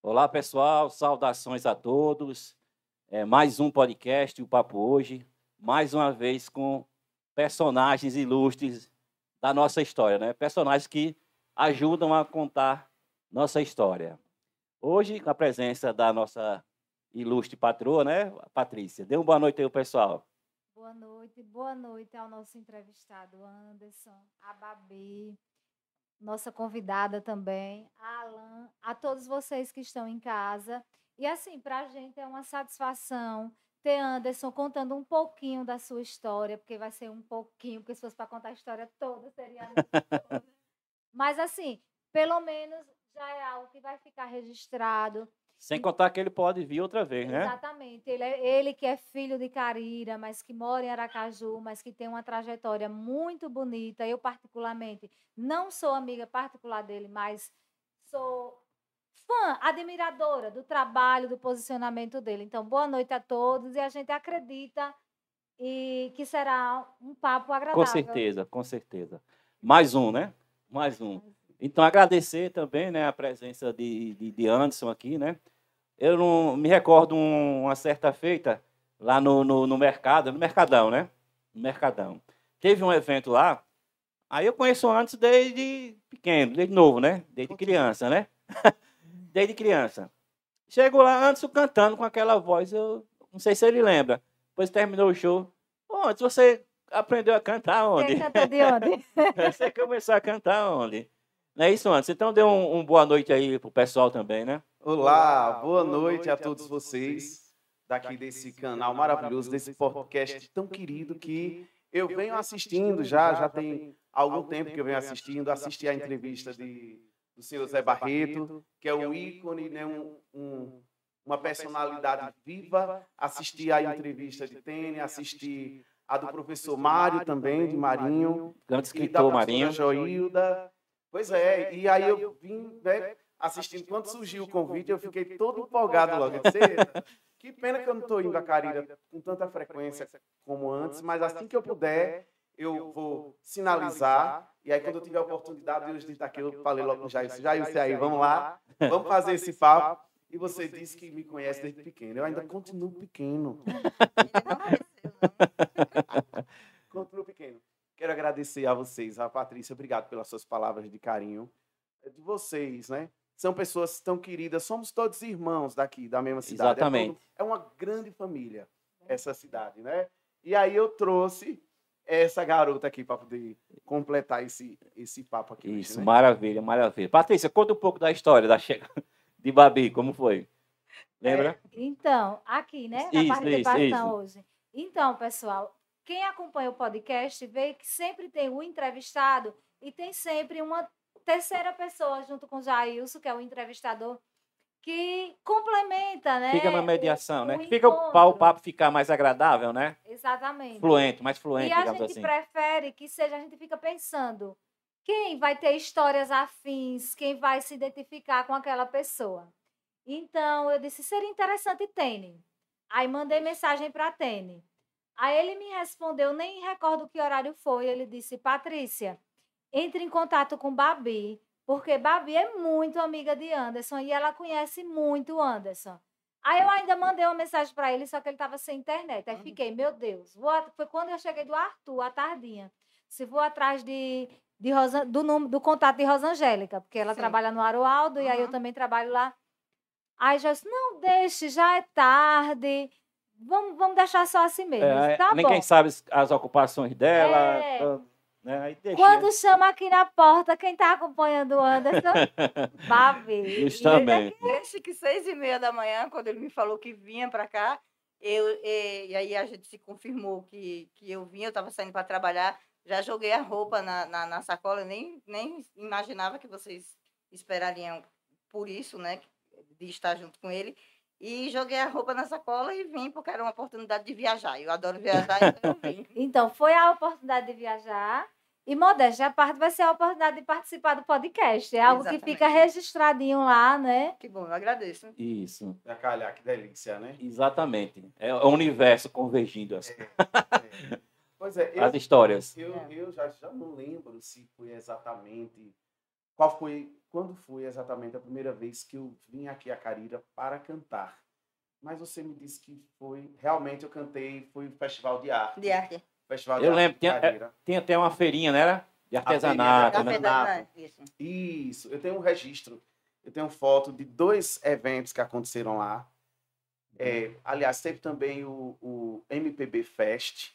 Olá, pessoal, saudações a todos. É mais um podcast, o Papo Hoje, mais uma vez com personagens ilustres da nossa história, né? Personagens que ajudam a contar nossa história. Hoje, com a presença da nossa ilustre patroa, né, Patrícia? Dê uma boa noite aí, pessoal. Boa noite, boa noite ao nosso entrevistado Anderson, a Babi, nossa convidada também, a Alan, a todos vocês que estão em casa. E assim, para a gente é uma satisfação ter Anderson contando um pouquinho da sua história, porque vai ser um pouquinho, porque se fosse para contar a história toda, seria. toda. Né? Mas assim, pelo menos já é algo que vai ficar registrado. Sem contar que ele pode vir outra vez, né? Exatamente. Ele, é, ele que é filho de Carira, mas que mora em Aracaju, mas que tem uma trajetória muito bonita. Eu, particularmente, não sou amiga particular dele, mas sou fã, admiradora do trabalho, do posicionamento dele. Então, boa noite a todos e a gente acredita e que será um papo agradável. Com certeza, com certeza. Mais um, né? Mais um. Então, agradecer também né, a presença de, de, de Anderson aqui. Né? Eu não me recordo um, uma certa feita lá no, no, no, mercado, no Mercadão, né? No Mercadão. Teve um evento lá. Aí eu conheço o Anderson desde pequeno, desde novo, né? Desde criança, né? desde criança. Chegou lá, Anderson cantando com aquela voz, eu não sei se ele lembra. Depois terminou o show. Ô, Anderson, você aprendeu a cantar onde? Você cantou de onde? você começou a cantar onde? Não é isso, Anderson? Então dê um, um boa noite aí pro pessoal também, né? Olá, boa, boa noite, a todos, a todos vocês, vocês daqui desse canal maravilhoso, desse podcast tão querido que eu venho assistindo já, já tem algum tempo que eu venho assistindo, assisti a entrevista de, do senhor Zé Barreto, que é, é um ícone, né, né, um, um uma personalidade viva, assisti a entrevista de Tênis, assisti a do professor Mário também, de Marinho, grande escritor e da Marinho, Joilda, Pois é, é e aí eu vim né, né assistindo. Quando surgiu o convite, eu fiquei todo empolgado logo. Que pena que eu não estou indo a Carira com tanta frequência como antes, mas assim que eu puder, eu vou sinalizar. E aí, quando eu tiver a oportunidade, eu disse aqui, eu falei logo com o Jair, Jair, você aí, vamos lá, vamos fazer esse papo. E você disse que me conhece desde pequeno. Eu ainda continuo pequeno. Quero agradecer a vocês, a Patrícia, obrigado pelas suas palavras de carinho. Eh, de vocês, né? São pessoas tão queridas, somos todos irmãos daqui, da mesma cidade. É Exatamente. É, todo, é uma grande família, né? essa cidade, né? E aí eu trouxe essa garota aqui para poder completar esse, esse papo aqui. Isso, né? maravilha, maravilha. Patrícia, conta um pouco da história da chegada de Babi, como foi? Lembra? É, então, aqui, né? Na isso, de isso, isso. hoje. Então, pessoal, quem acompanha o podcast vê que sempre tem um entrevistado e tem sempre uma terceira pessoa junto com o Jailson, que é o entrevistador, que complementa, né? Fica uma mediação, o, né? O fica para o papo ficar mais agradável, né? Exatamente. Fluente, mais fluente, E a gente assim. prefere que seja, a gente fica pensando quem vai ter histórias afins, quem vai se identificar com aquela pessoa. Então, eu disse, seria interessante Tene. Aí mandei mensagem para Tene. Aí ele me respondeu, nem recordo que horário foi. Ele disse: Patrícia, entre em contato com Babi, porque Babi é muito amiga de Anderson e ela conhece muito Anderson. Aí eu ainda mandei uma mensagem para ele, só que ele estava sem internet. Aí uhum. fiquei, meu Deus. Foi quando eu cheguei do Arthur, à tardinha. Se vou atrás de, de Rosa, do, do contato de Rosangélica, porque ela Sim. trabalha no Aroaldo uhum. e aí eu também trabalho lá. Aí já disse, não deixe, já é tarde. Vamos, vamos deixar só assim mesmo. É, tá ninguém bom. sabe as ocupações dela. É. Tá, né? Quando chama aqui na porta, quem está acompanhando o Anderson, vá ver. Justamente. Desde que seis e meia da manhã, quando ele me falou que vinha para cá, eu, e, e, aí a gente se confirmou que, que eu vinha, eu estava saindo para trabalhar, já joguei a roupa na, na, na sacola, nem, nem imaginava que vocês esperariam por isso, né, de estar junto com ele. E joguei a roupa na sacola e vim, porque era uma oportunidade de viajar. Eu adoro viajar, então eu vim. então, foi a oportunidade de viajar. E, modéstia a parte, vai ser a oportunidade de participar do podcast. É algo Exatamente. que fica registradinho lá, né? Que bom, eu agradeço. Isso. Pra é calhar, que delícia, né? Exatamente. É o universo convergindo. Assim. É, é. Pois é. Eu, As histórias. Eu, eu já, já não lembro se foi exatamente qual foi, quando foi exatamente a primeira vez que eu vim aqui a Carira para cantar? Mas você me disse que foi, realmente eu cantei, foi um festival de arte. De arte. Festival de eu arte lembro, tinha, é, tinha até uma feirinha, não né, era? De artesanato. de artesanato. Né? Isso. Isso, eu tenho um registro, eu tenho foto de dois eventos que aconteceram lá. É, aliás, teve também o, o MPB Fest,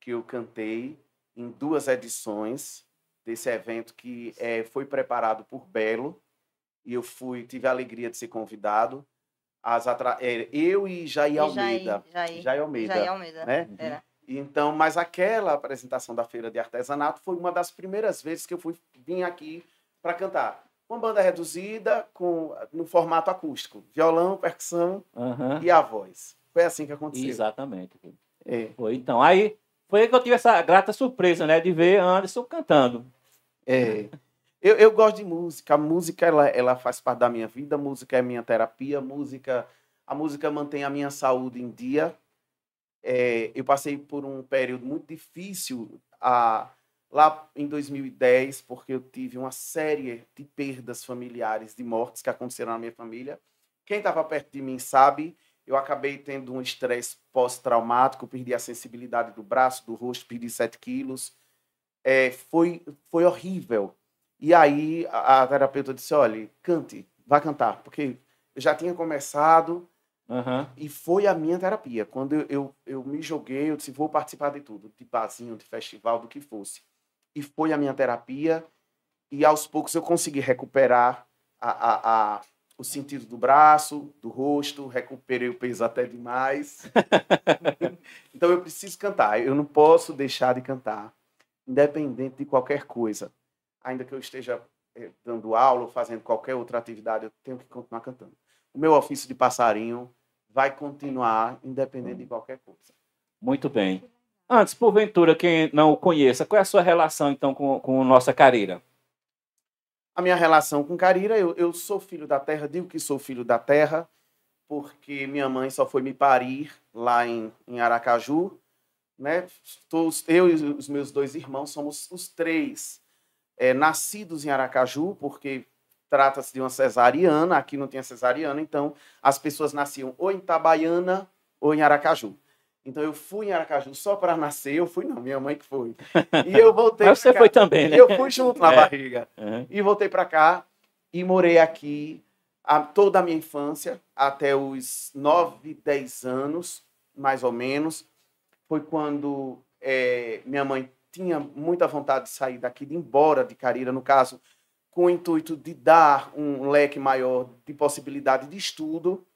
que eu cantei em duas edições desse evento que é, foi preparado por Belo e eu fui tive a alegria de ser convidado as atra... É, eu e Jair Almeida Jair, Jair Almeida, Jair Almeida né? Era. Uhum. então mas aquela apresentação da feira de artesanato foi uma das primeiras vezes que eu fui vim aqui para cantar uma banda reduzida com no formato acústico violão percussão uhum. e a voz foi assim que aconteceu exatamente é. foi então aí foi que eu tive essa grata surpresa né de ver Anderson cantando é. Eu, eu, gosto de música. A música ela, ela faz parte da minha vida. A música é minha terapia. A música, a música mantém a minha saúde em dia. É, eu passei por um período muito difícil a, lá em 2010, porque eu tive uma série de perdas familiares, de mortes que aconteceram na minha família. Quem estava perto de mim sabe. Eu acabei tendo um estresse pós-traumático, perdi a sensibilidade do braço, do rosto, perdi 7 quilos é, foi, foi horrível. E aí a, a, terapeuta disse: olha, cante, vá cantar, porque eu já tinha começado. Uhum. E foi a minha terapia. Quando eu, eu, eu, me joguei, eu disse: vou participar de tudo, de barzinho, de festival, do que fosse. E foi a minha terapia. E aos poucos eu consegui recuperar a, a, a o sentido do braço, do rosto, recuperei o peso até demais. então eu preciso cantar, eu não posso deixar de cantar independente de qualquer coisa. Ainda que eu esteja eh, dando aula ou fazendo qualquer outra atividade, eu tenho que continuar cantando. O meu ofício de passarinho vai continuar independente de qualquer coisa. Muito bem. Antes, porventura, quem não o conheça, qual é a sua relação então com, com nossa Carira? A minha relação com Carira, eu, eu sou filho da terra, digo que sou filho da terra, porque minha mãe só foi me parir lá em, em Aracaju, né? Eu e os meus dois irmãos somos os três é, nascidos em Aracaju, porque trata-se de uma cesariana, aqui não tinha cesariana, então as pessoas nasciam ou em Itabaiana ou em Aracaju. Então eu fui em Aracaju só para nascer, eu fui não, minha mãe que foi. E eu voltei. Mas você cá. foi também, né? Eu fui junto na é. barriga. Uhum. E voltei para cá e morei aqui a, toda a minha infância, até os 9, 10 anos, mais ou menos foi quando é, minha mãe tinha muita vontade de sair daqui, de ir embora de Carira, no caso, com o intuito de dar um leque maior de possibilidade de estudo,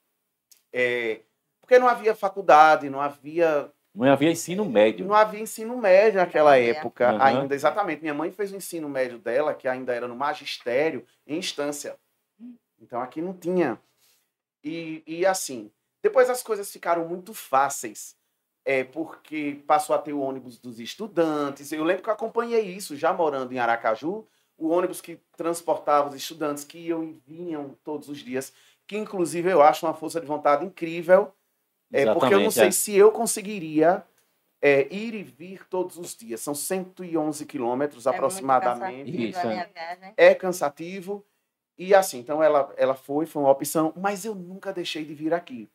é, porque não havia faculdade, não havia. Não havia ensino médio. Não havia ensino médio naquela uhum. época uhum. ainda, exatamente. Minha mãe fez o ensino médio dela, que ainda era no magistério, em instância. Então aqui não tinha. E, e assim, depois as coisas ficaram muito fáceis é porque passou a ter o ônibus dos estudantes. Eu lembro que eu acompanhei isso já morando em Aracaju, o ônibus que transportava os estudantes que iam e vinham todos os dias, que inclusive eu acho uma força de vontade incrível, é, porque eu não sei é. se eu conseguiria é, ir e vir todos os dias. São 111 quilômetros é aproximadamente. isso, é. é cansativo. E assim, então ela, ela foi, foi uma opção, mas eu nunca deixei de vir aqui.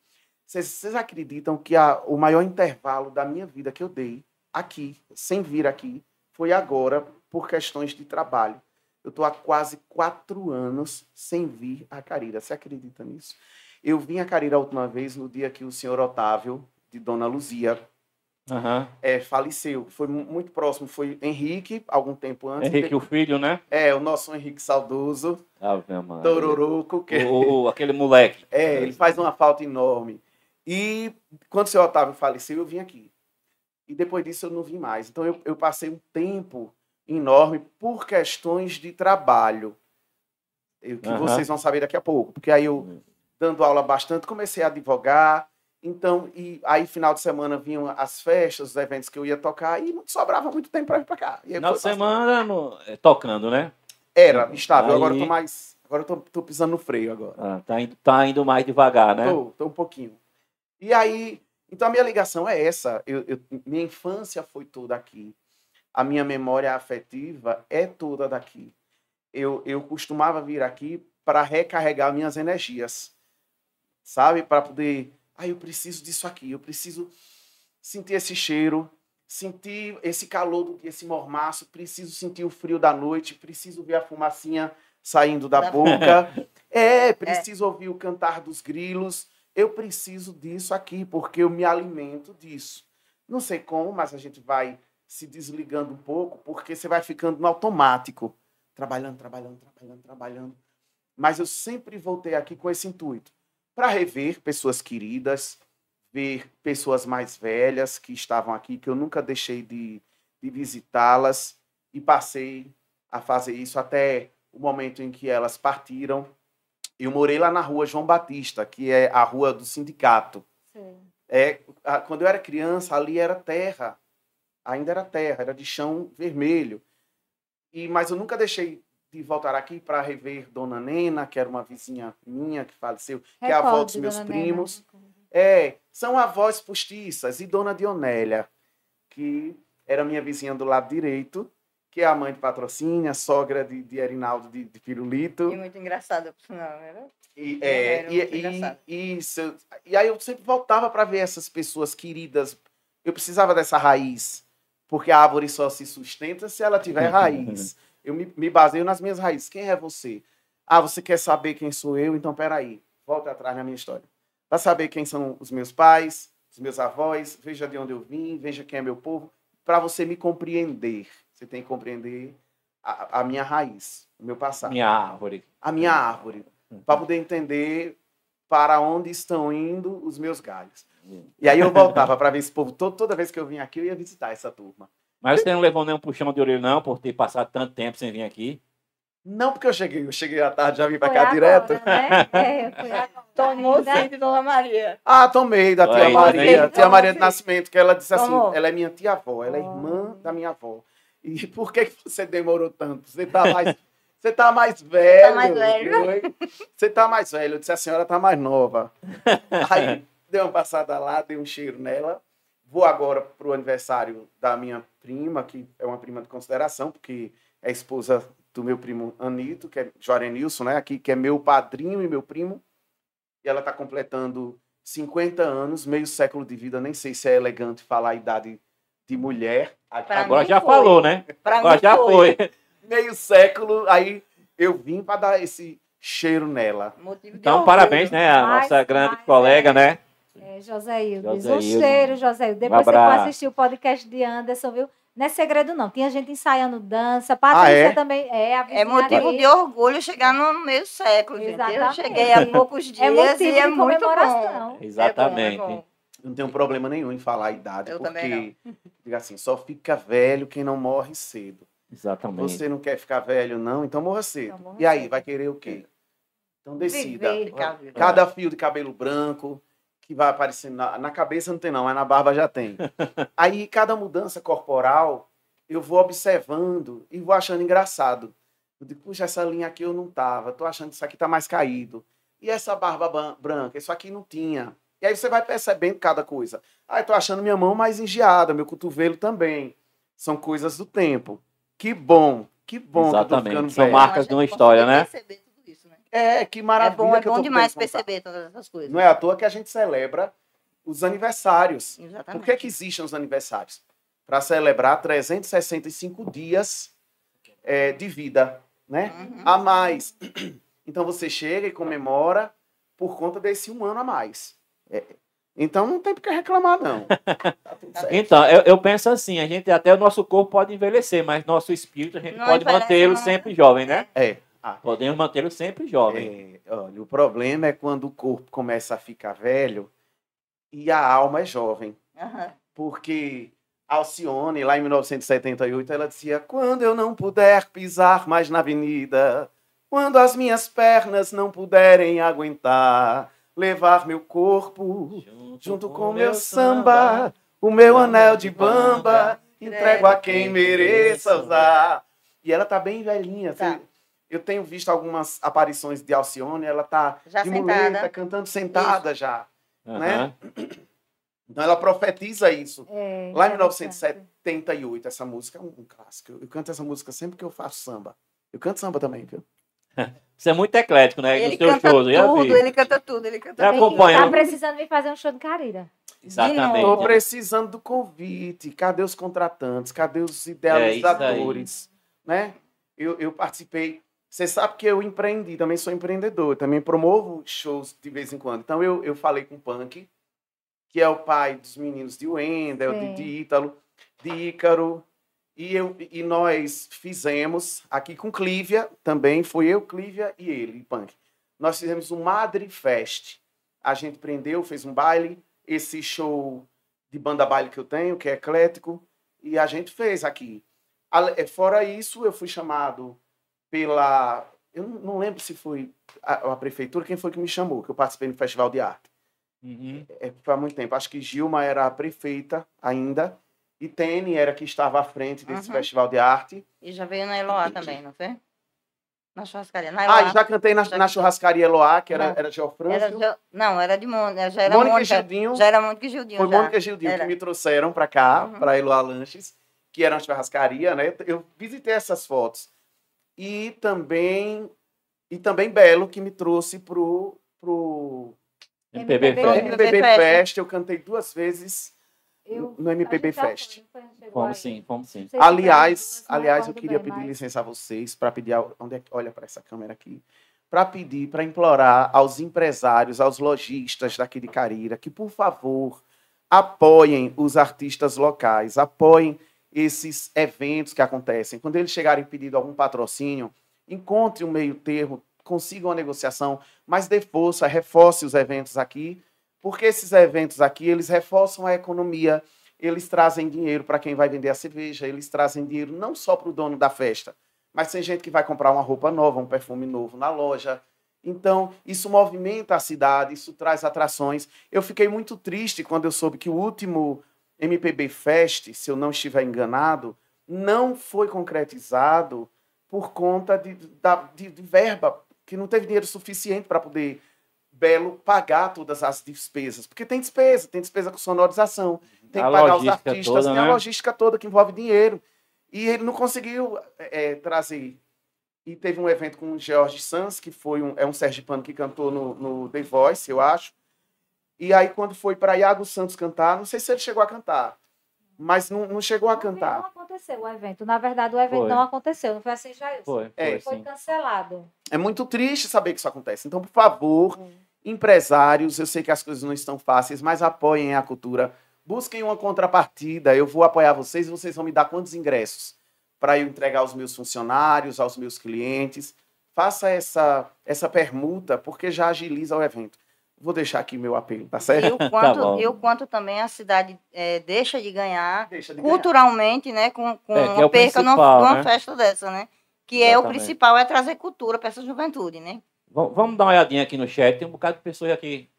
Vocês acreditam que a, o maior intervalo da minha vida que eu dei aqui, sem vir aqui, foi agora por questões de trabalho. Eu estou há quase quatro anos sem vir a Carira. Você acredita nisso? Eu vim a Carira a última vez no dia que o senhor Otávio, de Dona Luzia, Uhum. É, faleceu. Foi muito próximo. Foi Henrique, algum tempo antes. Henrique, de... o filho, né? É, o nosso Henrique Saudoso. meu Maria. Tororoco. Que... aquele moleque. É, ele faz uma falta enorme. E quando o seu Otávio faleceu, eu vim aqui. E depois disso eu não vim mais. Então eu, eu passei um tempo enorme por questões de trabalho. Eu, que uhum. vocês vão saber daqui a pouco. Porque aí eu, dando aula bastante, comecei a advogar. Então, e aí final de semana vinham as festas, os eventos que eu ia tocar e não sobrava muito tempo para vir para cá. Na semana no... É, tocando, né? Era, estável. Aí... Agora eu tô mais, agora eu tô, tô pisando no freio agora. Ah, tá indo, tá indo mais devagar, né? Tô, tô um pouquinho. E aí, então a minha ligação é essa. Eu, eu, minha infância foi toda aqui. A minha memória afetiva é toda daqui. Eu, eu costumava vir aqui para recarregar minhas energias, sabe? Para poder. Ah, eu preciso disso aqui, eu preciso sentir esse cheiro, sentir esse calor esse mormaço, preciso sentir o frio da noite, preciso ver a fumacinha saindo da, da boca. É, é, preciso é. ouvir o cantar dos grilos, eu preciso disso aqui, porque eu me alimento disso. Não sei como, mas a gente vai se desligando um pouco, porque você vai ficando no automático, trabalhando, trabalhando, trabalhando, trabalhando. Mas eu sempre voltei aqui com esse intuito, para rever pessoas queridas, ver pessoas mais velhas que estavam aqui, que eu nunca deixei de, de visitá-las e passei a fazer isso até o momento em que elas partiram. Eu morei lá na rua João Batista, que é a rua do sindicato. Sim. É, a, quando eu era criança, ali era terra. Ainda era terra, era de chão vermelho. E Mas eu nunca deixei de voltar aqui para rever Dona Nena, que era uma vizinha minha que faleceu, Recorde, que é a avó dos meus Dona primos. Nena. É, são avós postiças. E Dona Dionélia, que era minha vizinha do lado direito, que é a mãe de patrocínio, a sogra de, de Erinaldo de, de Pirulito. E muito engraçada, né, não, é, era? E, é, era e, e, isso, e aí eu sempre voltava para ver essas pessoas queridas. Eu precisava dessa raiz, porque a árvore só se sustenta se ela tiver raiz. eu me, me baseio nas minhas raízes. Quem é você? Ah, você quer saber quem sou eu? Então, peraí, volta atrás na minha história. Para saber quem são os meus pais, os meus avós, veja de onde eu vim, veja quem é meu povo, para você me compreender. Você tem que compreender a, a minha raiz, o meu passado. Minha árvore. A minha árvore. Uhum. Para poder entender para onde estão indo os meus galhos. Uhum. E aí eu voltava para ver esse povo. Todo, toda vez que eu vinha aqui, eu ia visitar essa turma. Mas você não levou nenhum puxão de orelha, não, por ter passado tanto tempo sem vir aqui? Não, porque eu cheguei, eu cheguei à tarde, já vim para cá agora, direto. Né? É, fui agora. Tomou sim de Dona Maria. Ah, tomei da tia Oi, Maria, né? tia Maria do Nascimento, que ela disse assim, ela é minha tia-avó, ela é irmã da minha avó. E por que, que você demorou tanto? Você está tá mais. Você tá mais velho. Você tá mais velho. Você tá mais velho. Eu disse, a senhora tá mais nova. Aí dei uma passada lá, dei um cheiro nela. Vou agora pro aniversário da minha prima, que é uma prima de consideração, porque é esposa do meu primo Anito, que é Nilson, né? Aqui, que é meu padrinho e meu primo. E ela tá completando 50 anos, meio século de vida. Nem sei se é elegante falar a idade de mulher. Pra Agora já foi. falou, né? Pra Agora já foi. foi. Meio século, aí eu vim para dar esse cheiro nela. Motivo então, parabéns, né? A mas, nossa grande mas, é. colega, é. né? É, José Ildes. Um cheiro, José Depois um você pode assistir o podcast de Anderson, viu? Não é segredo, não. Tinha gente ensaiando dança. Ah, Patrícia ah, é? também. É, é motivo ali. de orgulho chegar no meio século, Exatamente. gente. Eu cheguei há poucos dias é motivo e é de muito bom. Exatamente. É bom, é bom. Eu não tenho problema nenhum em falar a idade, eu porque, diga assim, só fica velho quem não morre cedo. Exatamente. Você não quer ficar velho, não? Então morra cedo. Então, e aí, cedo. vai querer o quê? Então decida. Viver, Cada fio de cabelo branco que vai aparecendo na, na, cabeça não tem não, mas na barba já tem. Aí cada mudança corporal eu vou observando e vou achando engraçado. Eu digo, puxa, essa linha aqui eu não tava, tô achando que isso aqui tá mais caído. E essa barba branca, isso aqui não tinha. E aí você vai percebendo cada coisa. Ah, eu tô achando minha mão mais engiada, meu cotovelo também. São coisas do tempo. Que bom, que bom Exatamente. Que São marcas de uma é história, né? isso, né? É, que maravilha. É bom, é bom demais perceber todas essas coisas. Não é à toa que a gente celebra os aniversários. Exatamente. Por que, que existem os aniversários? Para celebrar 365 dias é, de vida, né? Uhum. A mais. Então você chega e comemora por conta desse um ano a mais. É, então não tem porque reclamar, não. Tá então, eu, eu, penso assim, a gente até o nosso corpo pode envelhecer, mas nosso espírito a gente não pode mantê-lo sempre jovem, né? É. Ah, Podemos mantê-lo sempre jovem. É, olha, o problema é quando o corpo começa a ficar velho e a alma é jovem. Uhum. Porque Alcione, lá em 1978, ela dizia: Quando eu não puder pisar mais na avenida, quando as minhas pernas não puderem aguentar, levar meu corpo junto, junto com, com meu samba, o meu anel de bamba, entrego a quem mereça usar. E ela tá bem velhinha, tá. Assim, eu tenho visto algumas aparições de Alcione, ela tá já de sentada. muleta, cantando sentada isso. já, uhum. né? Então ela profetiza isso. É, Lá em 1978, essa música é um clássico. Eu canto essa música sempre que eu faço samba. Eu canto samba também, viu? Você é muito eclético, né? Ele canta shows, tudo, ele canta tudo, ele canta tudo. Tá precisando me fazer um show no Carira. Exatamente. Estou precisando do convite. Cadê os contratantes? Cadê os é, idealizadores? É né? Eu, eu participei. Você sabe que eu empreendi, também sou empreendedor, também promovo shows de vez em quando. Então eu, eu falei com o Punk, que é o pai dos meninos de Wendel, de, de Ítalo, de Ícaro, e, eu, e nós fizemos aqui com Clívia, também foi eu, Clívia e ele, Punk. Nós fizemos um Madre Fest. A gente prendeu, fez um baile, esse show de banda baile que eu tenho, que é eclético, e a gente fez aqui. É, fora isso, eu fui chamado pela. Eu não lembro se foi a, a prefeitura, quem foi que me chamou, que eu participei no Festival de Arte. Uhum. É, é foi há muito tempo. Acho que Gilma era a prefeita ainda. E Tene era que estava à frente desse uhum. festival de arte. E já veio na Eloá também, não foi? Na churrascaria. Na ah, Eloá, ah, já cantei na, já... na churrascaria Eloá, que era, não. era Era, não, era de Mônica. Já era Mônica, Mônica Gildinho. Já era Mônica Gildinho. Foi já. Mônica Gildinho era. que me trouxeram para cá, uhum. para Eloá Lanches, que era uma churrascaria, né? Eu visitei essas fotos. E também, e também Belo, que me trouxe pro, pro... MPB, MPB, Fest. MPB Fest. Eu cantei duas vezes eu, no MPB Fest. Vamos sim, vamos sim. aliás, aliás eu queria pedir licença a vocês para pedir. Onde é, olha para essa câmera aqui. Para pedir, para implorar aos empresários, aos lojistas daqui de Carira, que, por favor, apoiem os artistas locais, apoiem esses eventos que acontecem. Quando eles chegarem pedindo algum patrocínio, encontre um meio termo, consiga uma negociação, mas dê força, reforce os eventos aqui porque esses eventos aqui, eles reforçam a economia, eles trazem dinheiro para quem vai vender a cerveja, eles trazem dinheiro não só para o dono da festa, mas tem gente que vai comprar uma roupa nova, um perfume novo na loja. Então, isso movimenta a cidade, isso traz atrações. Eu fiquei muito triste quando eu soube que o último MPB Fest, se eu não estiver enganado, não foi concretizado por conta de, de, de verba, que não teve dinheiro suficiente para poder Belo pagar todas as despesas, porque tem despesa, tem despesa com sonorização, tem que a pagar os artistas, toda, tem a né? logística toda que envolve dinheiro. E ele não conseguiu é, é trazer. E teve um evento com o George Sanz, que foi um, é um sergipano que cantou no, no The Voice, eu acho. E aí, quando foi para Iago Santos cantar, não sei se ele chegou a cantar, mas não, não chegou a cantar. Não aconteceu o evento. Na verdade, o evento foi. não aconteceu, não foi assim, Jair? Foi, foi, é, foi cancelado. É muito triste saber que isso acontece. Então, por favor, hum. Empresários, eu sei que as coisas não estão fáceis, mas apoiem a cultura. Busquem uma contrapartida. Eu vou apoiar vocês e vocês vão me dar quantos ingressos para eu entregar aos meus funcionários, aos meus clientes. Faça essa, essa permuta, porque já agiliza o evento. Vou deixar aqui meu apelo, tá certo? E o quanto, tá e o quanto também a cidade é, deixa de ganhar deixa de culturalmente, ganhar. né? Com, com é, é uma é perca numa, né? festa dessa, né? Que Exatamente. é o principal, é trazer cultura para essa juventude, né? Vamos dar uma olhadinha aqui no chat. Tem um bocado de pessoas aqui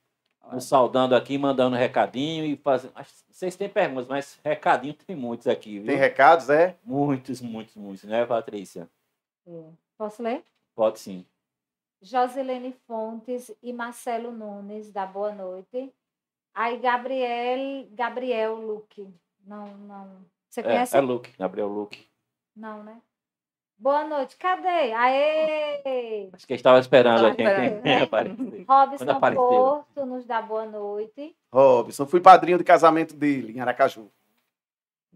nos saudando aqui, mandando recadinho e fazendo. Vocês têm perguntas, mas recadinho tem muitos aqui. Viu? Tem recados, é? Muitos, muitos, muitos, né, Patrícia? Hum. Posso ler? Pode sim. Joselene Fontes e Marcelo Nunes, da Boa Noite. Aí Gabriel, Gabriel Luque. Não, não. Você é, conhece? É, é Luque, Gabriel Luque. Não, né? Boa noite. Cadê? Aê! Acho que estava esperando aqui. Robson Porto nos dá boa noite. Robson, fui padrinho de casamento dele em Aracaju.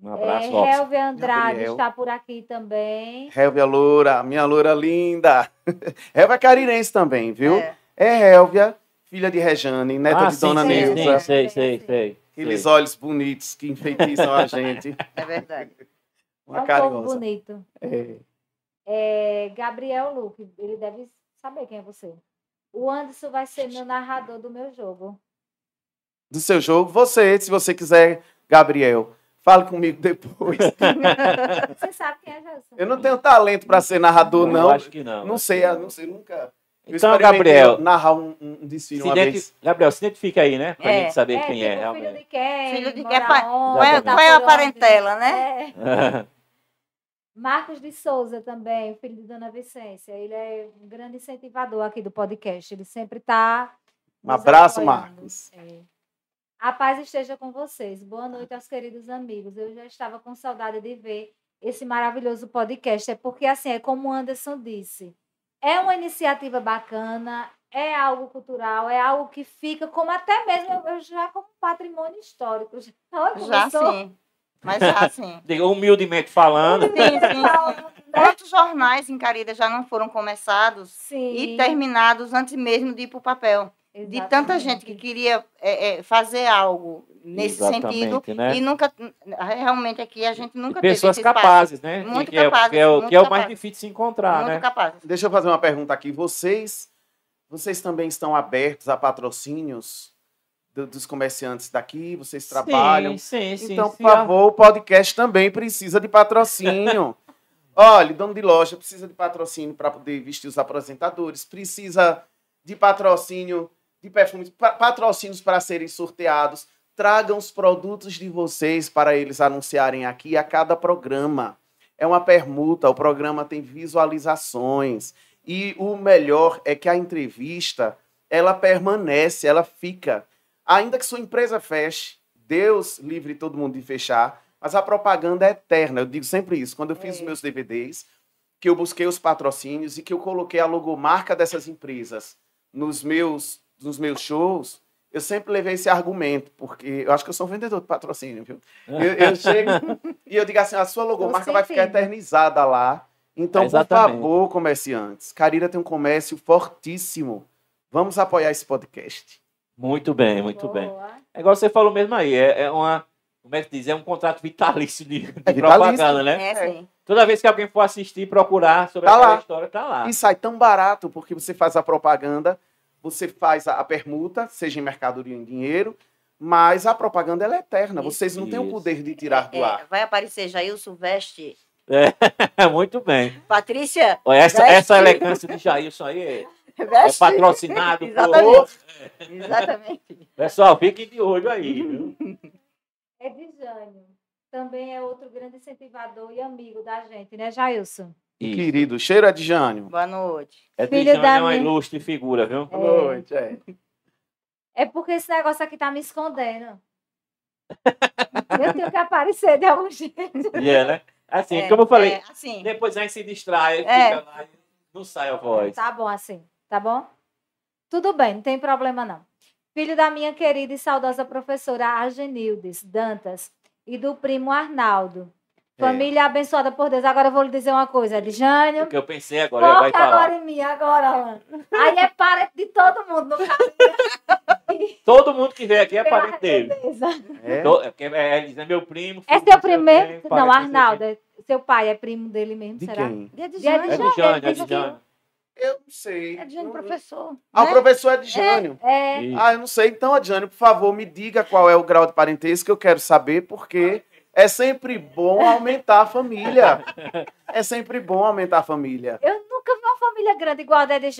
Um abraço, é, Robson. Helvia Andrade Gabriel. está por aqui também. Helvia é Loura, minha Loura linda. Helvia é carirense também, viu? É, é Helvia, filha de Rejane, neta ah, de sim, Dona sim, Neuza. Sim, sei, sei, sei. Aqueles olhos bonitos que enfeitiçam a gente. É verdade. Uma é um carinhosa. povo bonito. É. É, Gabriel Luque, ele deve saber quem é você. O Anderson vai ser meu narrador do meu jogo. Do seu jogo? Você, se você quiser, Gabriel. Fala comigo depois. você sabe quem é Jason. Eu não tenho talento para ser narrador, não. acho que não. Não sei, não sei, nunca. Então, Gabriel. Narrar um, um desfile uma identif... vez. Gabriel, se identifica aí, né? Pra é, gente saber é, quem é, filho realmente. Filho de quem? Filho de quem? qual é a tá parentela, né? É. Marcos de Souza também, o filho de Dona Vicência. Ele é um grande incentivador aqui do podcast. Ele sempre está. Um abraço, apoiando. Marcos. É. A paz esteja com vocês. Boa noite aos queridos amigos. Eu já estava com saudade de ver esse maravilhoso podcast. É porque, assim, é como o Anderson disse. É uma iniciativa bacana, é algo cultural, é algo que fica como até mesmo eu já como patrimônio histórico. Já, já sim. Mas assim. Humildemente falando. Quantos jornais em Carida já não foram começados sim. e terminados antes mesmo de ir para o papel? Exatamente. De tanta gente que queria é, é, fazer algo nesse Exatamente, sentido né? e nunca realmente aqui a gente nunca e pessoas teve capazes né muito que, é capazes, que é, o, que é o mais difícil de se encontrar muito né capazes. deixa eu fazer uma pergunta aqui vocês vocês também estão abertos a patrocínios do, dos comerciantes daqui, vocês trabalham. Sim, sim, então, sim, por favor, o podcast também precisa de patrocínio. Olha, dono de loja precisa de patrocínio para poder vestir os apresentadores, precisa de patrocínio de perfumes, patrocínios para serem sorteados. Tragam os produtos de vocês para eles anunciarem aqui a cada programa. É uma permuta, o programa tem visualizações. E o melhor é que a entrevista, ela permanece, ela fica. Ainda que sua empresa feche, Deus livre todo mundo de fechar, mas a propaganda é eterna. Eu digo sempre isso. Quando eu fiz é. os meus DVDs, que eu busquei os patrocínios e que eu coloquei a logomarca dessas empresas nos meus, nos meus shows, eu sempre levei esse argumento, porque eu acho que eu sou um vendedor de patrocínio, viu? Eu, eu chego e eu digo assim, a sua logomarca vai ficar eternizada lá. Então, é por favor, comerciantes, Carira tem um comércio fortíssimo. Vamos apoiar esse podcast. Muito bem, muito Boa. bem. É igual você falou mesmo aí, é, é uma. Como é que diz? É um contrato vitalício de, é de é vitalício. propaganda, né? É, sim. Toda vez que alguém for assistir, procurar sobre tá história, tá lá. E sai tão barato, porque você faz a propaganda, você faz a, a permuta, seja em mercadoria ou em dinheiro, mas a propaganda é eterna. Isso, Vocês não isso. têm o poder de tirar do é, ar. Vai aparecer Jailson Veste. É, muito bem. Patrícia. essa, essa elegância de Jailson aí. É patrocinado Exatamente. por Exatamente. Pessoal, fiquem de olho aí. Viu? É Edjânio também é outro grande incentivador e amigo da gente, né, Jailson? Isso. Querido, cheiro é de Jânio. Boa noite. É Filho Jânio, é uma ilustre figura, viu? É. Boa noite, é. É porque esse negócio aqui tá me escondendo. eu tenho que aparecer de algum jeito. é, né? Assim, é, como eu falei, é, assim. depois a gente se distrai, é. fica lá e não sai a voz. Tá bom assim tá bom? Tudo bem, não tem problema não. Filho da minha querida e saudosa professora Argenildes Dantas e do primo Arnaldo. É. Família é. abençoada por Deus. Agora eu vou lhe dizer uma coisa, Jânio. O que eu pensei agora, vai falar. agora em mim, agora, mano Aí é parente de todo mundo no caminho. Né? todo mundo que vem aqui é parente dele. É? É? é, porque é, é, é meu primo. É seu primeiro? Não, Arnaldo, seu pai é primo dele mesmo, de será? Quem? De De É é eu não sei. É de Jânio, professor. Ah, né? o professor é de é, Jânio. É, é. Ah, eu não sei. Então, Jânio, por favor, me diga qual é o grau de parentesco que eu quero saber, porque é sempre bom aumentar a família. É sempre bom aumentar a família. Eu nunca vi uma família grande igual a da de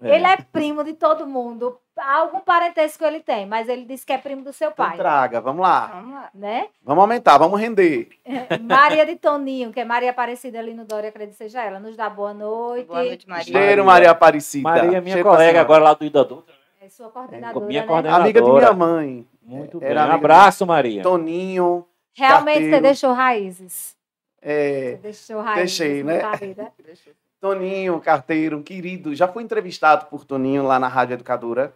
é. Ele é primo de todo mundo. Algum parentesco ele tem, mas ele disse que é primo do seu então pai. Então, traga, vamos lá. Vamos lá. Né? Vamos aumentar, vamos render. Maria de Toninho, que é Maria Aparecida ali no Dória, acredito seja ela. Nos dá boa noite. Boa noite, Maria. Cheiro, Maria Aparecida. Maria, é minha Cheiro colega agora lá do Ida Dutra. Né? É sua coordenadora. É, minha né? coordenadora. Amiga de minha mãe. Muito bem. Um abraço, Maria. Toninho. Realmente carteiro. você deixou raízes. É, você deixou raízes. Deixei, né? Deixei. Toninho, carteiro, querido, já foi entrevistado por Toninho lá na Rádio Educadora.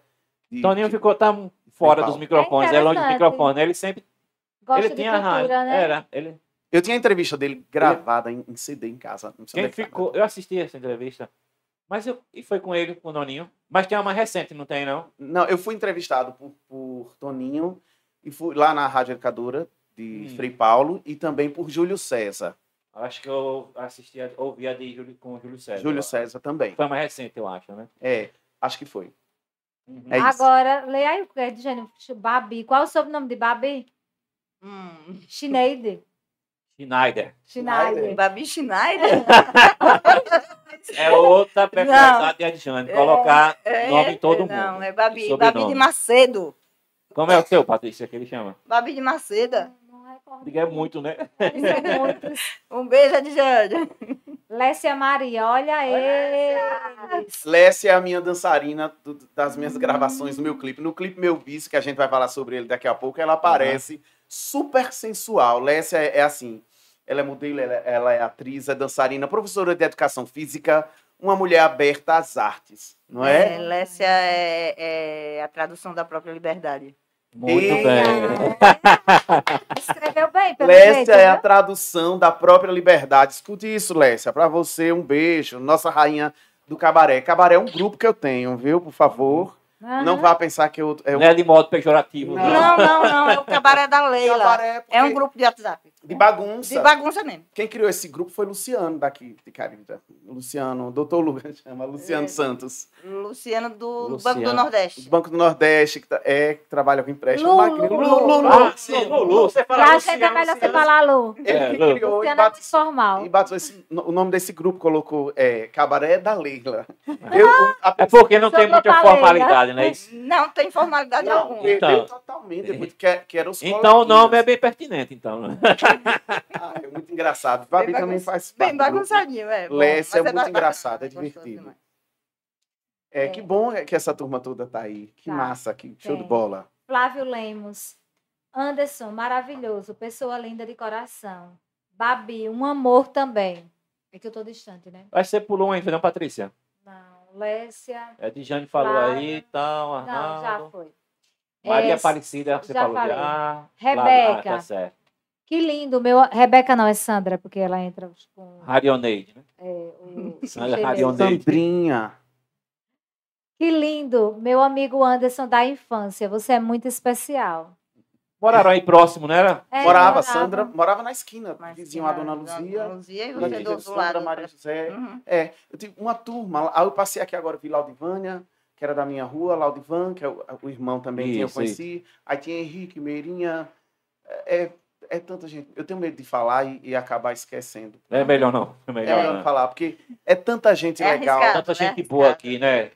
E, Toninho ficou tá fora dos microfones, é, é longe do microfone. Ele sempre. Gosta ele tinha cultura, rádio. Né? Era, ele... Eu tinha a entrevista dele gravada ele... em, CD em casa. Quem ficou? Eu assisti essa entrevista. Mas eu, e foi com ele, com o Toninho. Mas tem uma mais recente, não tem, não? Não, eu fui entrevistado por, por Toninho e fui lá na Rádio Educadora de hum. Frei Paulo e também por Júlio César. Acho que eu assisti, a, ouvi a de Júlio, com o Júlio César. Júlio César também. Foi mais recente, eu acho, né? É, acho que foi. Uhum. É Agora, leia aí o que é de gênero. Babi. Qual é o sobrenome de Babi? Hum. Schneider. Schneider. Babi Schneider? é outra personalidade de Adjane. Colocar é, é, nome em todo mundo. Não, é Babi. Babi de Macedo. Como é o seu, Patrícia, que ele chama? Babi de Macedo. Liga é muito, né? É um beijo, Adjane. Lécia Maria, olha eles. Lécia é a minha dançarina do, das minhas hum. gravações do meu clipe. No clipe Meu Vício, que a gente vai falar sobre ele daqui a pouco, ela aparece uhum. super sensual. Lécia é, é, assim, ela é modelo, ela, ela, é atriz, é dançarina, professora de educação física, uma mulher aberta às artes, não é? é Lécia é, é a tradução da própria liberdade. Muito Eita. bem. Escreveu bem, pelo Lécia jeito, é viu? a tradução da própria liberdade. Escute isso, Lécia. Para você, um beijo. Nossa rainha do cabaré. Cabaré é um grupo que eu tenho, viu? Por favor. Uhum. Não vá pensar que eu, é Não é de modo pejorativo. Não, não, não. não, não. É o cabaré da Leila. Cabaré porque... É, é um grupo de WhatsApp. De bagunça. De bagunça mesmo. Quem criou esse grupo foi Luciano daqui de Carinta Luciano, doutor Lucas chama, Luciano é. Santos. Luciano do Luciano. Banco do Nordeste. Do Banco do Nordeste, que tá, é, que trabalha com empréstimo. Lulu, Lulu, Lulu. Você fala Luciano. Acho que é melhor você falar Lu. É, é, ele que criou Luciano e é formal. E esse, o nome desse grupo, colocou é, Cabaré da Leila. Ah! Eu, a, é porque não tem muita formalidade, né? Não tem formalidade não, alguma. Então, totalmente. Que, é, quer era os então o nome é bem pertinente, então. Né? ah, é muito engraçado. Babi também faz parte. Bem bagunçadinho, é. Bom, Lécia é, muito engraçado, é, é divertido. É, é, que bom é que essa turma toda tá aí. Que tá. massa, que show de bola. Flávio Lemos, Anderson, maravilhoso, pessoa linda de coração. Babi, um amor também. É que eu tô distante, né? Acho que você pulou um aí, não, Patrícia? Não, Lécia. A é Dijane falou Flávio. aí então, tal, Arnaldo. Não, já foi. Maria Aparecida, você já falou. Falei. Tá Rebeca. Lá, ah, tá certo. Que lindo, meu. Rebeca não, é Sandra, porque ela entra com. Harioneide, né? É, o... Sandra Sandrinha. Que lindo, meu amigo Anderson da infância. Você é muito especial. Moraram aí próximo, não né? era? É, morava, morava, Sandra morava na esquina, Mas, vizinho a Dona Luzia. Dona Luzia e você do outro lado. Maria José. Uhum. É, eu tive uma turma, aí eu passei aqui agora, vi Laudivânia, que era da minha rua, Laudivan, que é o, o irmão também que eu conheci. Aí tinha Henrique, Meirinha, é, é tanta gente. Eu tenho medo de falar e, e acabar esquecendo. É melhor não. É melhor é, não. falar, porque é tanta gente é legal. Tanta gente né? boa aqui, né?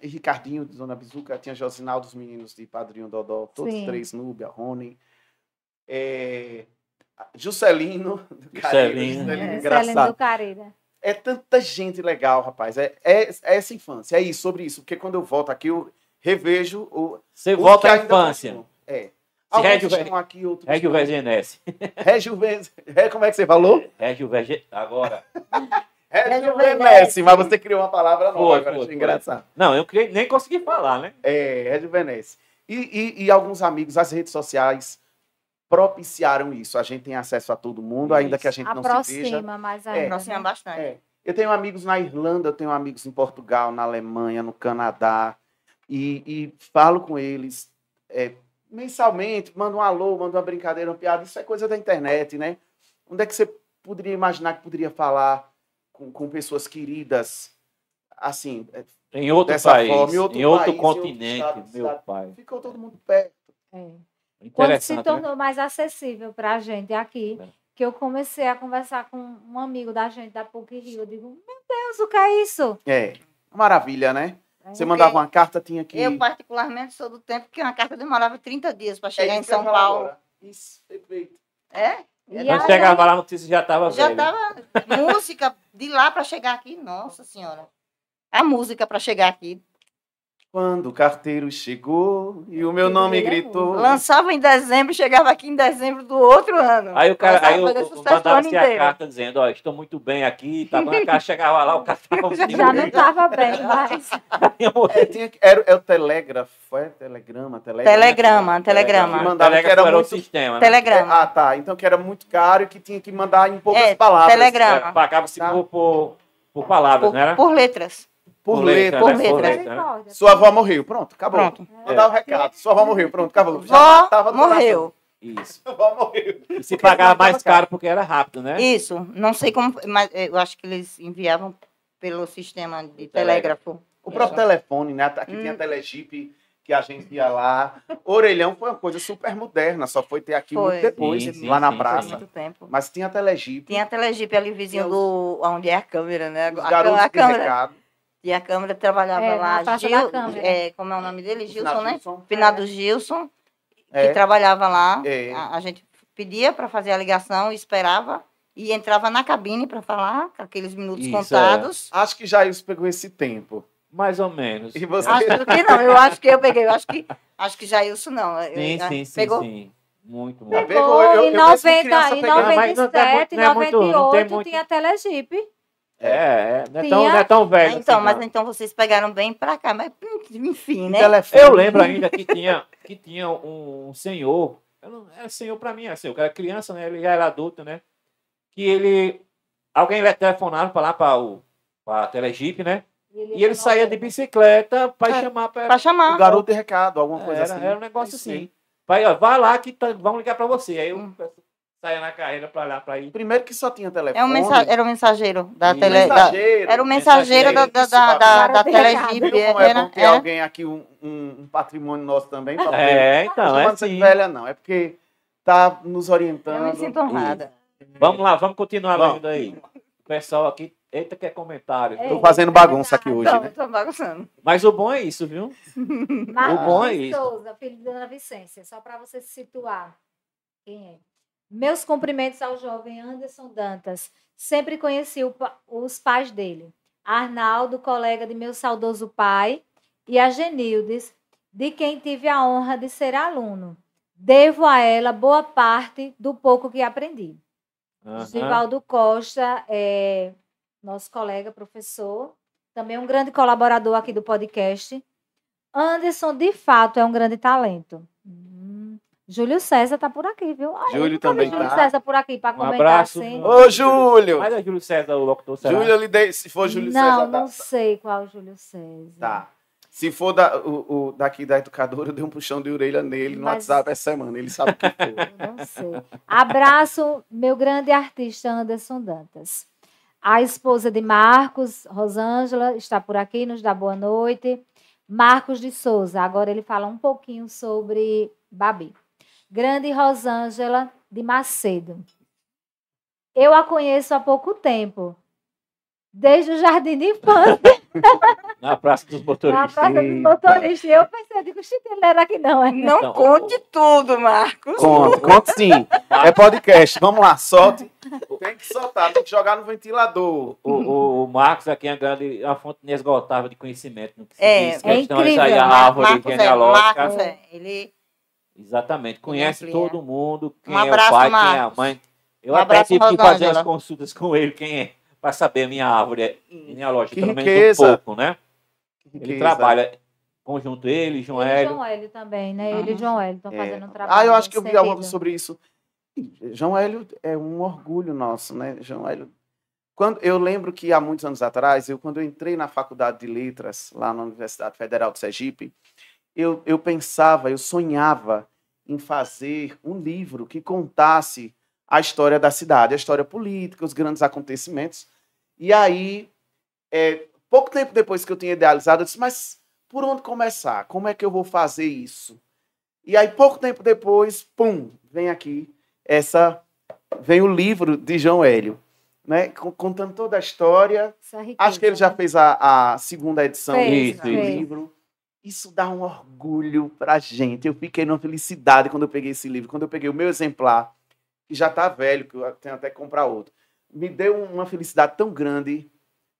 E Ricardinho, de Zona Bizuca, tinha Josinal dos meninos de Padrinho Dodó, todos Sim. três, Núbia, Rony. É... Juscelino do Juscelino. Careira. Juscelino, é, do Careira. É. é tanta gente legal, rapaz. É, é, é, essa infância. É isso, sobre isso. Porque quando eu volto aqui, eu revejo o. Você o volta à infância. Passou. É. Regio Régio, estão aqui, outros Como é que você falou? Regio Verge... Agora. Rejuvenesce, mas você criou uma palavra nova, foi, agora foi, engraçado. Não, eu criei, nem consegui falar, né? É, rejuvenesce. E, e, e alguns amigos, as redes sociais propiciaram isso. A gente tem acesso a todo mundo, isso. ainda que a gente não se veja. Aproxima mais é. ainda. É, Aproxima bastante. É. Eu tenho amigos na Irlanda, eu tenho amigos em Portugal, na Alemanha, no Canadá, e, e falo com eles, é, mensalmente, manda um alô, manda uma brincadeira, uma piada. Isso é coisa da internet, né? Onde é que você poderia imaginar que poderia falar com, com pessoas queridas, assim, é, em outro país, forma, em outro, em outro país, continente, em outro estado, meu estado. pai. Ficou todo mundo perto. É. Quando se né? tornou né? mais acessível para a gente aqui, é. que eu comecei a conversar com um amigo da gente da PUC Rio, eu digo, meu Deus, o que é isso? É, maravilha, né? Você mandava uma carta, tinha que. Eu, particularmente, sou do tempo que uma carta demorava 30 dias para é chegar é em São Paulo. Isso, perfeito. É? é quando aí, chegava lá, a notícia já estava Já estava. música de lá para chegar aqui, nossa senhora. A música para chegar aqui quando o carteiro chegou e o meu nome é gritou. Lançava em dezembro, chegava aqui em dezembro do outro ano. Aí o cara aí eu, eu mandava-se a carta dizendo, ó, estou muito bem aqui, tá bom? Cara, chegava lá, o cara Já não estava bem mais. É, era, era é o telégrafo, foi telegrama, telegrama. Telegrama, telegrama. telegrama. Mandava, telegrama era, muito, o sistema. Né? Telegrama. Ah, tá. Então que era muito caro e que tinha que mandar em poucas é, palavras. Telegrama. É, Pagava-se tá. por, por, por, palavras, por, né? Por letras. Por, por letra, letra, né? por letra. Né? Sua avó morreu. Pronto, acabou. Pronto. Vou é. dar o um é. recado. Sua avó morreu. Pronto, acabou. Já Vó morreu. Isso. Sua avó morreu. E se pagava mais caro porque era rápido, né? Isso. Não sei como, mas eh, eu acho que eles enviavam pelo sistema de telégrafo. O próprio telefone, né? Aqui hum. tem a que a gente ia lá. Orelhão foi uma coisa super moderna, só foi ter aqui foi. muito depois, sim, sim, lá na praça. Mas tinha a Tinha a ali vizinho do. onde é a câmera, né? Os a, garotos a câmera. recado. E a Câmara trabalhava é, lá. Gil, é, como é o nome dele? Gilson, né? Pinado Finado é. Gilson, que é. trabalhava lá. É. A, a, gente pedia para fazer a ligação, esperava e entrava na cabine para falar, aqueles minutos Isso, é. contados. Acho que Jair pegou esse tempo. Mais ou menos. E você? Acho que não, eu acho que eu peguei. Eu acho que, acho que Jailson não. Sim, eu, sim, sim, pegou? sim. Muito, muito. Pegou, pegou. Eu, em, eu 90, em 97, não 98 muito... tinha Telegipe. É, é, não é, tão, não é, é tão velho. então, assim, mas não. então vocês pegaram bem pra cá, mas enfim, né? Eu lembro ainda que tinha, que tinha um, senhor, não, era é senhor pra mim, é senhor. eu era criança, né? Ele já era adulto, né? Que ele. Alguém ia telefonaram pra lá pra, o, pra Telegipe, né? E ele, ele saía de bicicleta pra é, chamar. Pra, pra chamar. O garoto de recado, alguma coisa era, assim. Era um negócio assim. Pai, ó, vai lá que tá, ligar pra você. Aí eu. Hum saía na carreira para lá, para ir. Primeiro que só tinha telefone. É um mensa... Era o um mensageiro da tele... mensageiro, da... Era o um mensageiro, mensageiro da, da, da, da, né? É ter alguém aqui, um, um, patrimônio nosso também. Pra é, então, não é assim. velha, não. É porque tá nos orientando. Eu me sinto honrada. É. Vamos lá, vamos continuar vamos. aí. O pessoal aqui, eita que é comentário. Estou fazendo bagunça aqui hoje, Estou né? bagunçando. Mas o bom é isso, viu? o bom é isso. Souza, filho de Dona Vicência, só para você se situar. Quem é? Meus cumprimentos ao jovem Anderson Dantas. Sempre conheci o, os pais dele. Arnaldo, colega de meu saudoso pai, e a Genildes, de quem tive a honra de ser aluno. Devo a ela boa parte do pouco que aprendi. Uhum. Givaldo Costa é nosso colega, professor, também um grande colaborador aqui do podcast. Anderson, de fato, é um grande talento Júlio César tá por aqui, viu? Ai, Júlio também Júlio tá. Júlio César por aqui para um comentar abraço. assim. Ô, Júlio! Mas é Júlio César o locutor, será? Júlio, lhe dei, se for Júlio não, César... Não, tá, não sei qual é Júlio César. Tá. Se for da, o, o, daqui da educadora, eu dei um puxão de orelha nele Mas... no WhatsApp essa semana. Ele sabe o que foi. não sei. Abraço, meu grande artista Anderson Dantas. A esposa de Marcos, Rosângela, está por aqui, nos dá boa noite. Marcos de Souza, agora ele fala um pouquinho sobre Babi grande Rosângela de Macedo. Eu a conheço há pouco tempo, desde o jardim de infância. Na Praça dos Motoristas. Na Praça dos Motoristas. Eu pensei, eu digo, Chico, não era aqui não. É. Não então, conte tudo, Marcos. Conto, conte sim. É podcast. Vamos lá, solte. Tem que soltar, tem que jogar no ventilador. O, o, o Marcos aqui é, é a grande, a fonte inesgotável de conhecimento. é, é incrível. Aí, a né? árvore Marcos, é, Marcos é, ele Exatamente. Conhece é? todo mundo, quem um é o pai, Marcos. quem é a mãe. Eu um até tive que fazer as consultas com ele, quem é, para saber a minha árvore é genealógica, pelo menos um pouco, né? ele trabalha conjunto ele, João ele, Hélio. João Hélio também, né? Uhum. Ele e ah, João Hélio estão é. fazendo um ah, trabalho. Ah, eu acho que eu vi algo sobre isso. João Hélio é um orgulho nosso, né? João Hélio. Quando, eu lembro que há muitos anos atrás, eu quando eu entrei na faculdade de letras, lá na Universidade Federal de Sergipe, eu, eu pensava, eu sonhava em fazer um livro que contasse a história da cidade, a história política, os grandes acontecimentos. E aí, é, pouco tempo depois que eu tinha idealizado, eu disse, mas por onde começar? Como é que eu vou fazer isso? E aí, pouco tempo depois, pum, vem aqui essa. Vem o livro de João Hélio, né? Contando toda a história. Riqueza, Acho que ele já né? fez a, a segunda edição fez, do fez. livro. Isso dá um orgulho pra gente. Eu fiquei numa felicidade quando eu peguei esse livro, quando eu peguei o meu exemplar, que já tá velho, que eu tenho até que comprar outro. Me deu uma felicidade tão grande.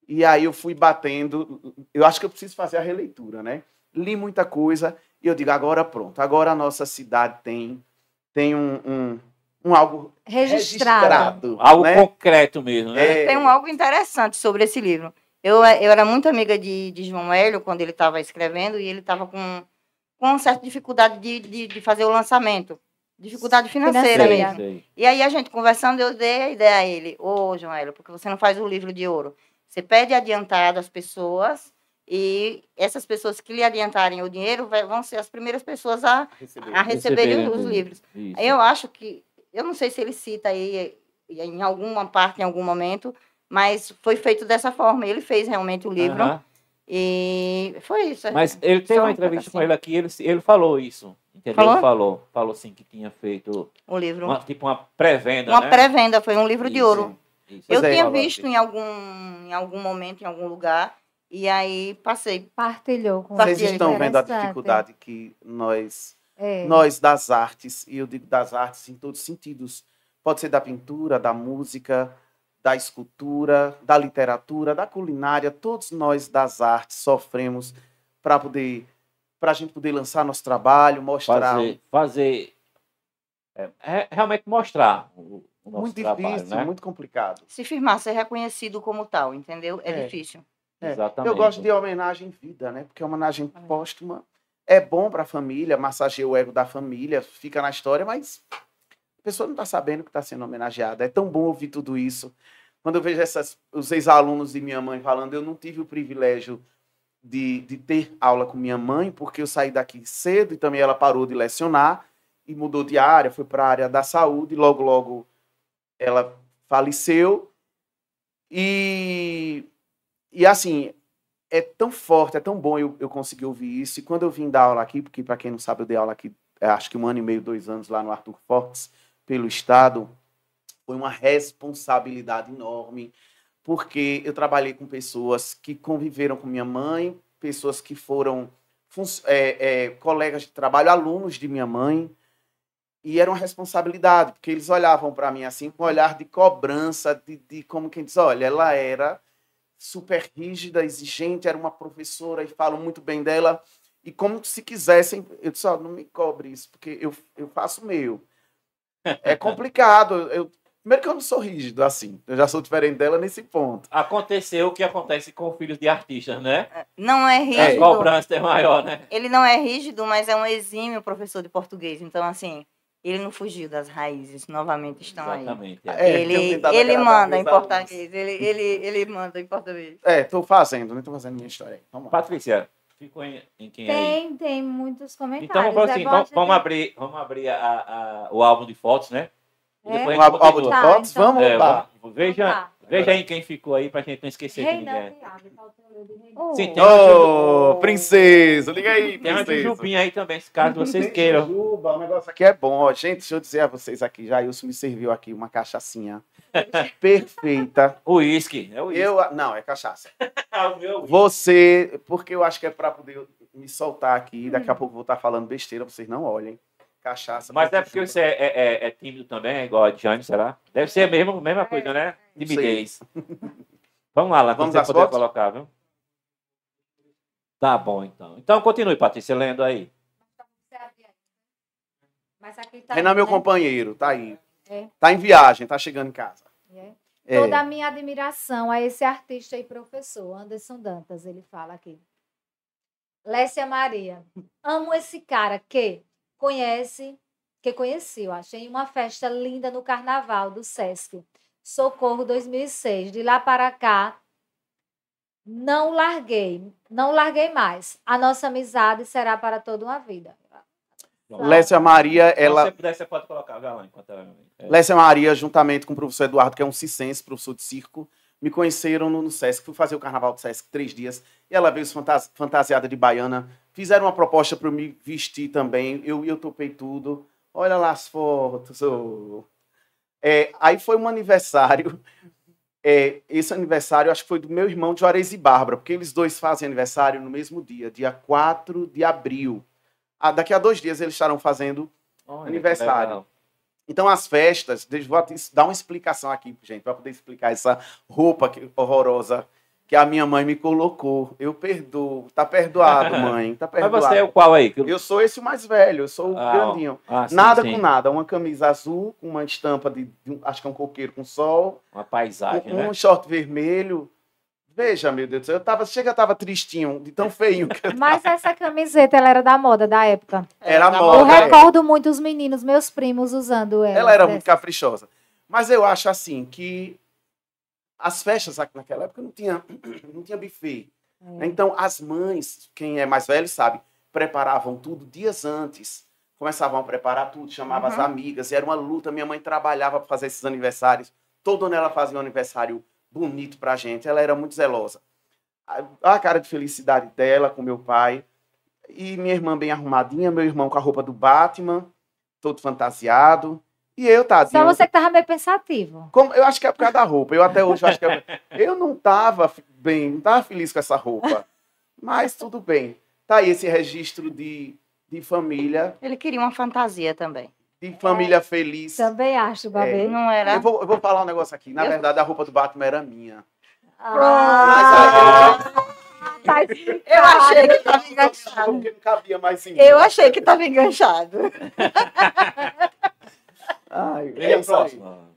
E aí eu fui batendo. Eu acho que eu preciso fazer a releitura, né? Li muita coisa e eu digo, agora pronto, agora a nossa cidade tem, tem um, um um algo registrado, registrado algo né? concreto mesmo. Né? É... Tem um algo interessante sobre esse livro. Eu, é, eu era muito amiga de, de João Hélio quando ele estava escrevendo e ele estava com, com uma certa dificuldade de, de, de fazer o lançamento. Dificuldade financeira mesmo. E aí a gente conversando, eu dei a ideia a ele. Ô, oh, João Hélio, porque você não faz o livro de ouro? Você pede adiantado às pessoas e essas pessoas que lhe adiantarem o dinheiro vão ser as primeiras pessoas a, receber. a receberem receber, os né? livros. Isso. Eu acho que, eu não sei se ele cita aí eh, em alguma parte, em algum momento, mas foi feito dessa forma. Ele fez realmente o livro. E foi isso. Assim. Mas ele teve uma entrevista assim. com ele aqui, ele, ele falou isso. Entendeu? Falou? falou. Falou sim que tinha feito. Um livro. Uma, tipo uma pré-venda. Uma né? pré-venda, foi um livro isso, de ouro. Isso. Eu é, tinha aí, visto assim. em algum, em algum momento, em algum lugar, e aí passei. Partilhou com Vocês estão vendo a dificuldade que nós, é. nós das artes, e eu digo das artes em todos os sentidos. Pode ser da pintura, da música, da escultura, da literatura, da culinária, todos nós das artes sofremos para poder para a gente poder lançar nosso trabalho, mostrar, fazer, fazer é, realmente mostrar o, nosso muito trabalho, né? difícil, né? muito complicado. Se firmar, ser reconhecido como tal, entendeu? É, é. difícil. É. Exatamente. Eu gosto de homenagem vida, né? Porque é uma homenagem é. póstuma é bom para a família, massageia o ego da família, fica na história, mas pessoa não está sabendo que está sendo homenageada. É tão bom ouvir tudo isso. Quando eu vejo essas, os ex-alunos de minha mãe falando, eu não tive o privilégio de, de ter aula com minha mãe, porque eu saí daqui cedo e também ela parou de lecionar e mudou de área, foi para a área da saúde, e logo, logo ela faleceu. E, e assim, é tão forte, é tão bom eu, eu conseguir ouvir isso. E quando eu vim dar aula aqui, porque para quem não sabe, eu dei aula aqui, é, acho que um ano e meio, dois anos lá no Arthur Fortes, pelo Estado, foi uma responsabilidade enorme, porque eu trabalhei com pessoas que conviveram com minha mãe, pessoas que foram é, é, colegas de trabalho, alunos de minha mãe, e era uma responsabilidade, porque eles olhavam para mim assim com um olhar de cobrança, de, de como quem diz, olha, ela era super rígida, exigente, era uma professora e falo muito bem dela, e como se quisessem, eu disse, oh, não me cobre isso, porque eu, eu faço o meu. É complicado. Eu, primeiro que eu não sou rígido assim. Eu já sou diferente dela nesse ponto. Aconteceu o que acontece com filhos de artistas, né? É, não é rígido. A cobrança é maior, né? Ele não é rígido, mas é um exímio professor de português. Então, assim, ele não fugiu das raízes, novamente estão Exatamente, aí. É. é. Ele, é, ele manda em português, ele, ele, ele manda em português. É, estou fazendo, não né? estou fazendo minha história. Vamos lá. Patrícia, Ficou em, em quem é tem, aí? Tem, muitos comentários. Então vamos, assim, vamos, vamos abrir, vamos abrir a, a, o álbum de fotos, né? É? O álbum de fotos, então... vamos, é, vamos, Veja, então tá. Veja aí quem ficou aí pra gente não esquecer de ninguém. Oh. Sim, tem oh, uma... princesa, liga aí, princesa. Tem uma jubinha aí também, se caso vocês queiram. Juba, o negócio aqui é bom. Ó. Gente, deixa eu dizer a vocês aqui, Jailson me serviu aqui uma cachaçinha perfeita. Uísque, é o Eu, não, é cachaça. É Você, porque eu acho que é pra poder me soltar aqui, daqui a pouco vou estar falando besteira, vocês não olhem cachaça. Mas é porque você é, é, é, é, tímido também, é igual a Diane, será? Deve ser a mesma, mesma é. coisa, né? Timidez. Vamos lá, lá Vamos você poder fotos? colocar, viu? Tá bom, então. Então continue, Patrícia, lendo aí. Mas aqui tá Renan, aí, meu né? companheiro, tá aí. É. Tá em viagem, tá chegando em casa. É. É. Toda a minha admiração a esse artista e professor, Anderson Dantas, ele fala aqui. Lécia Maria, amo esse cara que conhece, que conheci, eu achei uma festa linda no Carnaval do Sesc, Socorro 2006. De lá para cá, não larguei, não larguei mais. A nossa amizade será para toda uma vida. Lécia Maria, ela. Se você puder, você pode colocar galã enquanto ela. É. Lécia Maria, juntamente com o professor Eduardo, que é um cicense, professor de circo, me conheceram no, Sesc, fui fazer o carnaval do Sesc três dias, e ela veio fantasiada de baiana, fizeram uma proposta para me vestir também, eu, eu topei tudo, olha lá as fotos. Oh. É, aí foi um aniversário, é, esse aniversário acho que foi do meu irmão Juarez e Bárbara, porque eles dois fazem aniversário no mesmo dia, dia 4 de abril. Ah, daqui a dois dias eles estarão fazendo olha, aniversário. Então, as festas, vou dar uma explicação aqui, gente, para poder explicar essa roupa horrorosa que a minha mãe me colocou. Eu perdoo. Tá perdoado, mãe. Tá perdoado. Mas você é o qual aí? Eu sou esse mais velho, eu sou o ah, grandinho. Ah, sim, nada sim. com nada. Uma camisa azul, com uma estampa de. Acho que é um coqueiro com sol. Uma paisagem. Um, né? um short vermelho. Veja, meu Deus do céu, eu tava, chega, eu tava tristinho, de tão feio que eu tava. Mas essa camiseta, ela era da moda da época. Era da moda. Eu é. recordo muito os meninos, meus primos, usando ela. Ela era dessa. muito caprichosa. Mas eu acho assim que as festas naquela época não tinha, não tinha buffet. É. Então, as mães, quem é mais velho sabe, preparavam tudo dias antes. Começavam a preparar tudo, chamavam uhum. as amigas, e era uma luta. Minha mãe trabalhava para fazer esses aniversários. Todo ano ela fazia um aniversário bonito para a gente. Ela era muito zelosa. A cara de felicidade dela com meu pai. E minha irmã bem arrumadinha, meu irmão com a roupa do Batman, todo fantasiado. E eu, tadinho. Só você que tava meio pensativo. Como, eu acho que é por causa da roupa. Eu até hoje acho que eu, é eu não tava bem, não tava feliz com essa roupa. Mas tudo bem. Tá aí esse registro de, de família. Ele queria uma fantasia também de família é, feliz. Também acho, Babê. É, não era? Eu vou, eu vou falar um negócio aqui. Na eu... verdade, a roupa do Batman era minha. Ah, ah, eu... eu achei que estava enganchado. Porque não cabia mais em Eu achei que estava enganchado. Ai, e é próximo.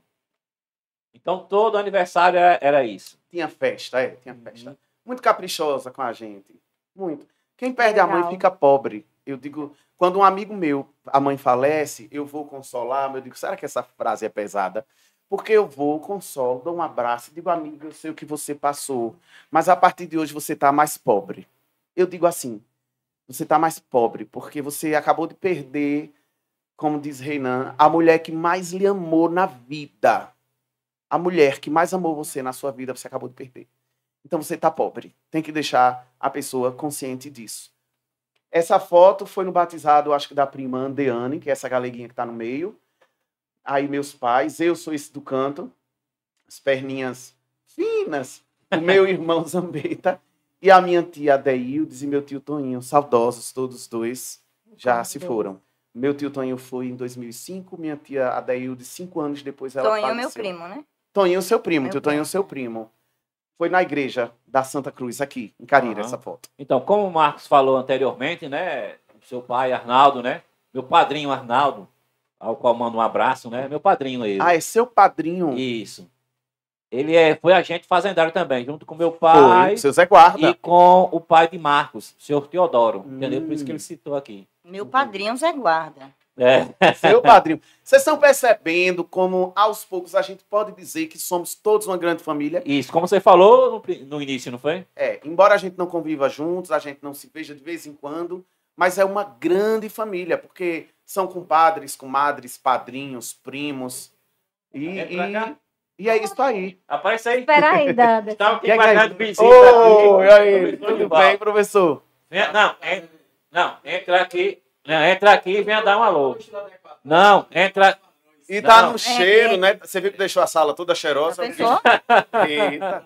Então, todo aniversário é, era, isso. Tinha festa, é, tinha festa. Uhum. Muito caprichosa com a gente. Muito. Quem perde Legal. a mãe fica pobre. Eu digo, quando um amigo meu, a mãe falece, eu vou consolar, eu digo, será que essa frase é pesada? Porque eu vou, consolo, dou um abraço, digo, amigo, eu sei o que você passou, mas a partir de hoje você está mais pobre. Eu digo assim, você está mais pobre porque você acabou de perder, como diz Reinan, a mulher que mais lhe amou na vida. A mulher que mais amou você na sua vida, você acabou de perder. Então você está pobre. Tem que deixar a pessoa consciente disso. Essa foto foi no batizado, acho que da prima Andeane, que é essa galeguinha que está no meio. Aí meus pais, eu sou esse do canto, as perninhas finas, o meu irmão Zambeta tá? e a minha tia Deildes e meu tio Toninho, saudosos todos dois, já se foram. Meu tio Toninho foi em 2005, minha tia Adeilde, cinco anos depois ela Toninho faleceu. Toninho meu primo, né? Toninho seu primo, meu tio Toninho seu primo foi na igreja da Santa Cruz, aqui, em Carira, uhum. essa foto. Então, como o Marcos falou anteriormente, né? Seu pai, Arnaldo, né? Meu padrinho, Arnaldo, ao qual mando um abraço, né? Meu padrinho ele. Ah, é seu padrinho? Isso. Ele é, foi agente fazendário também, junto com meu pai. Foi, seu Zé Guarda. E com o pai de Marcos, o senhor Teodoro. Hum. Entendeu? Por isso que ele hum. citou aqui. Meu padrinho é Zé Guarda. É. Seu padrinho. Vocês estão percebendo como, aos poucos, a gente pode dizer que somos todos uma grande família? Isso, como você falou no, no início, não foi? É, embora a gente não conviva juntos, a gente não se veja de vez em quando, mas é uma grande família, porque são compadres, comadres, padrinhos, primos. E, é e, e, é isso aí. Aparece aí. Espera aí, Dada. Tá, aqui que é que Oh, tá aí, tudo, tudo bem, professor? Não, é, não, entra aqui. Não, entra aqui e venha dar um alô. Não, entra. E tá não. no cheiro, né? Você viu que deixou a sala toda cheirosa? Eita.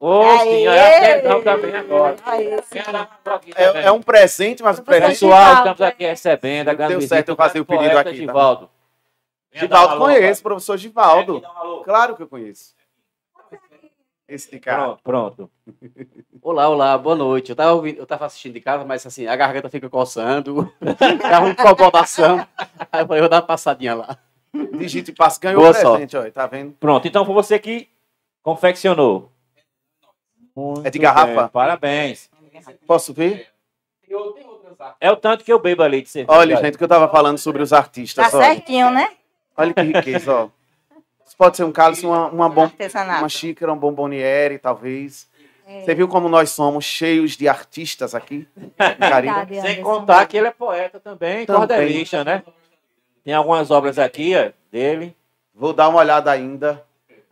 Ô, senhora, é também tá agora. É, é um presente, mas o presente. Pessoal, estamos aqui recebendo. Deu certo eu fazer o pedido aqui. Tá? Givaldo. Givaldo, conheço, professor Givaldo. Claro que eu conheço. Esse de casa. Pronto, pronto. Olá, olá, boa noite. Eu tava, ouvindo, eu tava assistindo de casa, mas assim, a garganta fica coçando, dá um cobodação. Aí eu falei, vou dar uma passadinha lá. Digite passa, ganhou boa presente, ó, tá vendo? Pronto, então foi você que confeccionou. Muito é de garrafa? Bem, parabéns. Posso ver? É o tanto que eu bebo ali de cerveja. Olha, gente, que eu tava falando sobre os artistas. Tá certinho, né? Olha que riqueza, ó pode ser um cálice, uma, uma, bom, uma xícara, um bomboniere, talvez. É. Você viu como nós somos cheios de artistas aqui? carinho. Sem contar que ele é poeta também, também. cordelista, né? Tem algumas obras aqui ó, dele. Vou dar uma olhada ainda,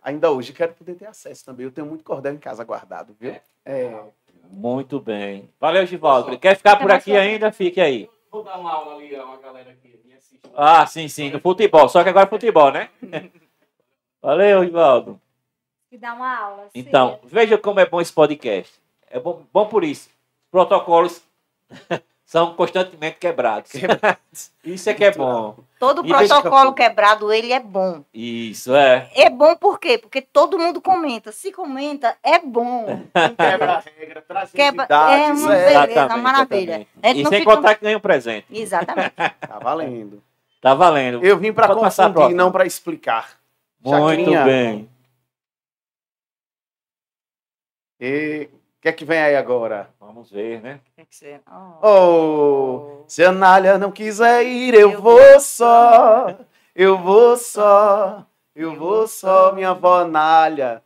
ainda hoje. Quero poder ter acesso também. Eu tenho muito cordel em casa guardado, viu? É. Muito bem. Valeu, Givaldo. Quer ficar por aqui ainda? Fique aí. Vou dar uma aula ali a uma galera que me assiste. Ah, sim, sim, do futebol. Só que agora é futebol, né? Valeu, Rivaldo. E dá uma aula. Assim. Então, veja como é bom esse podcast. É bom, bom por isso. Protocolos são constantemente quebrados. quebrados. Isso é que é bom. Todo e protocolo deixa... quebrado, ele é bom. Isso, é. É bom por quê? Porque todo mundo comenta. Se comenta, é bom. Quebra a regra, traz Quebra... É uma né? beleza, é. uma maravilha. E sem fica... contar que ganha um presente. Exatamente. tá valendo. Tá valendo. Eu vim para confundir, não para explicar. Muito bem. E o que é que vem aí agora? Vamos ver, né? que é Oh. oh, se a Nália não quiser ir, eu, vou, vou só. Eu vou só. Eu vou só, minha avó Nália.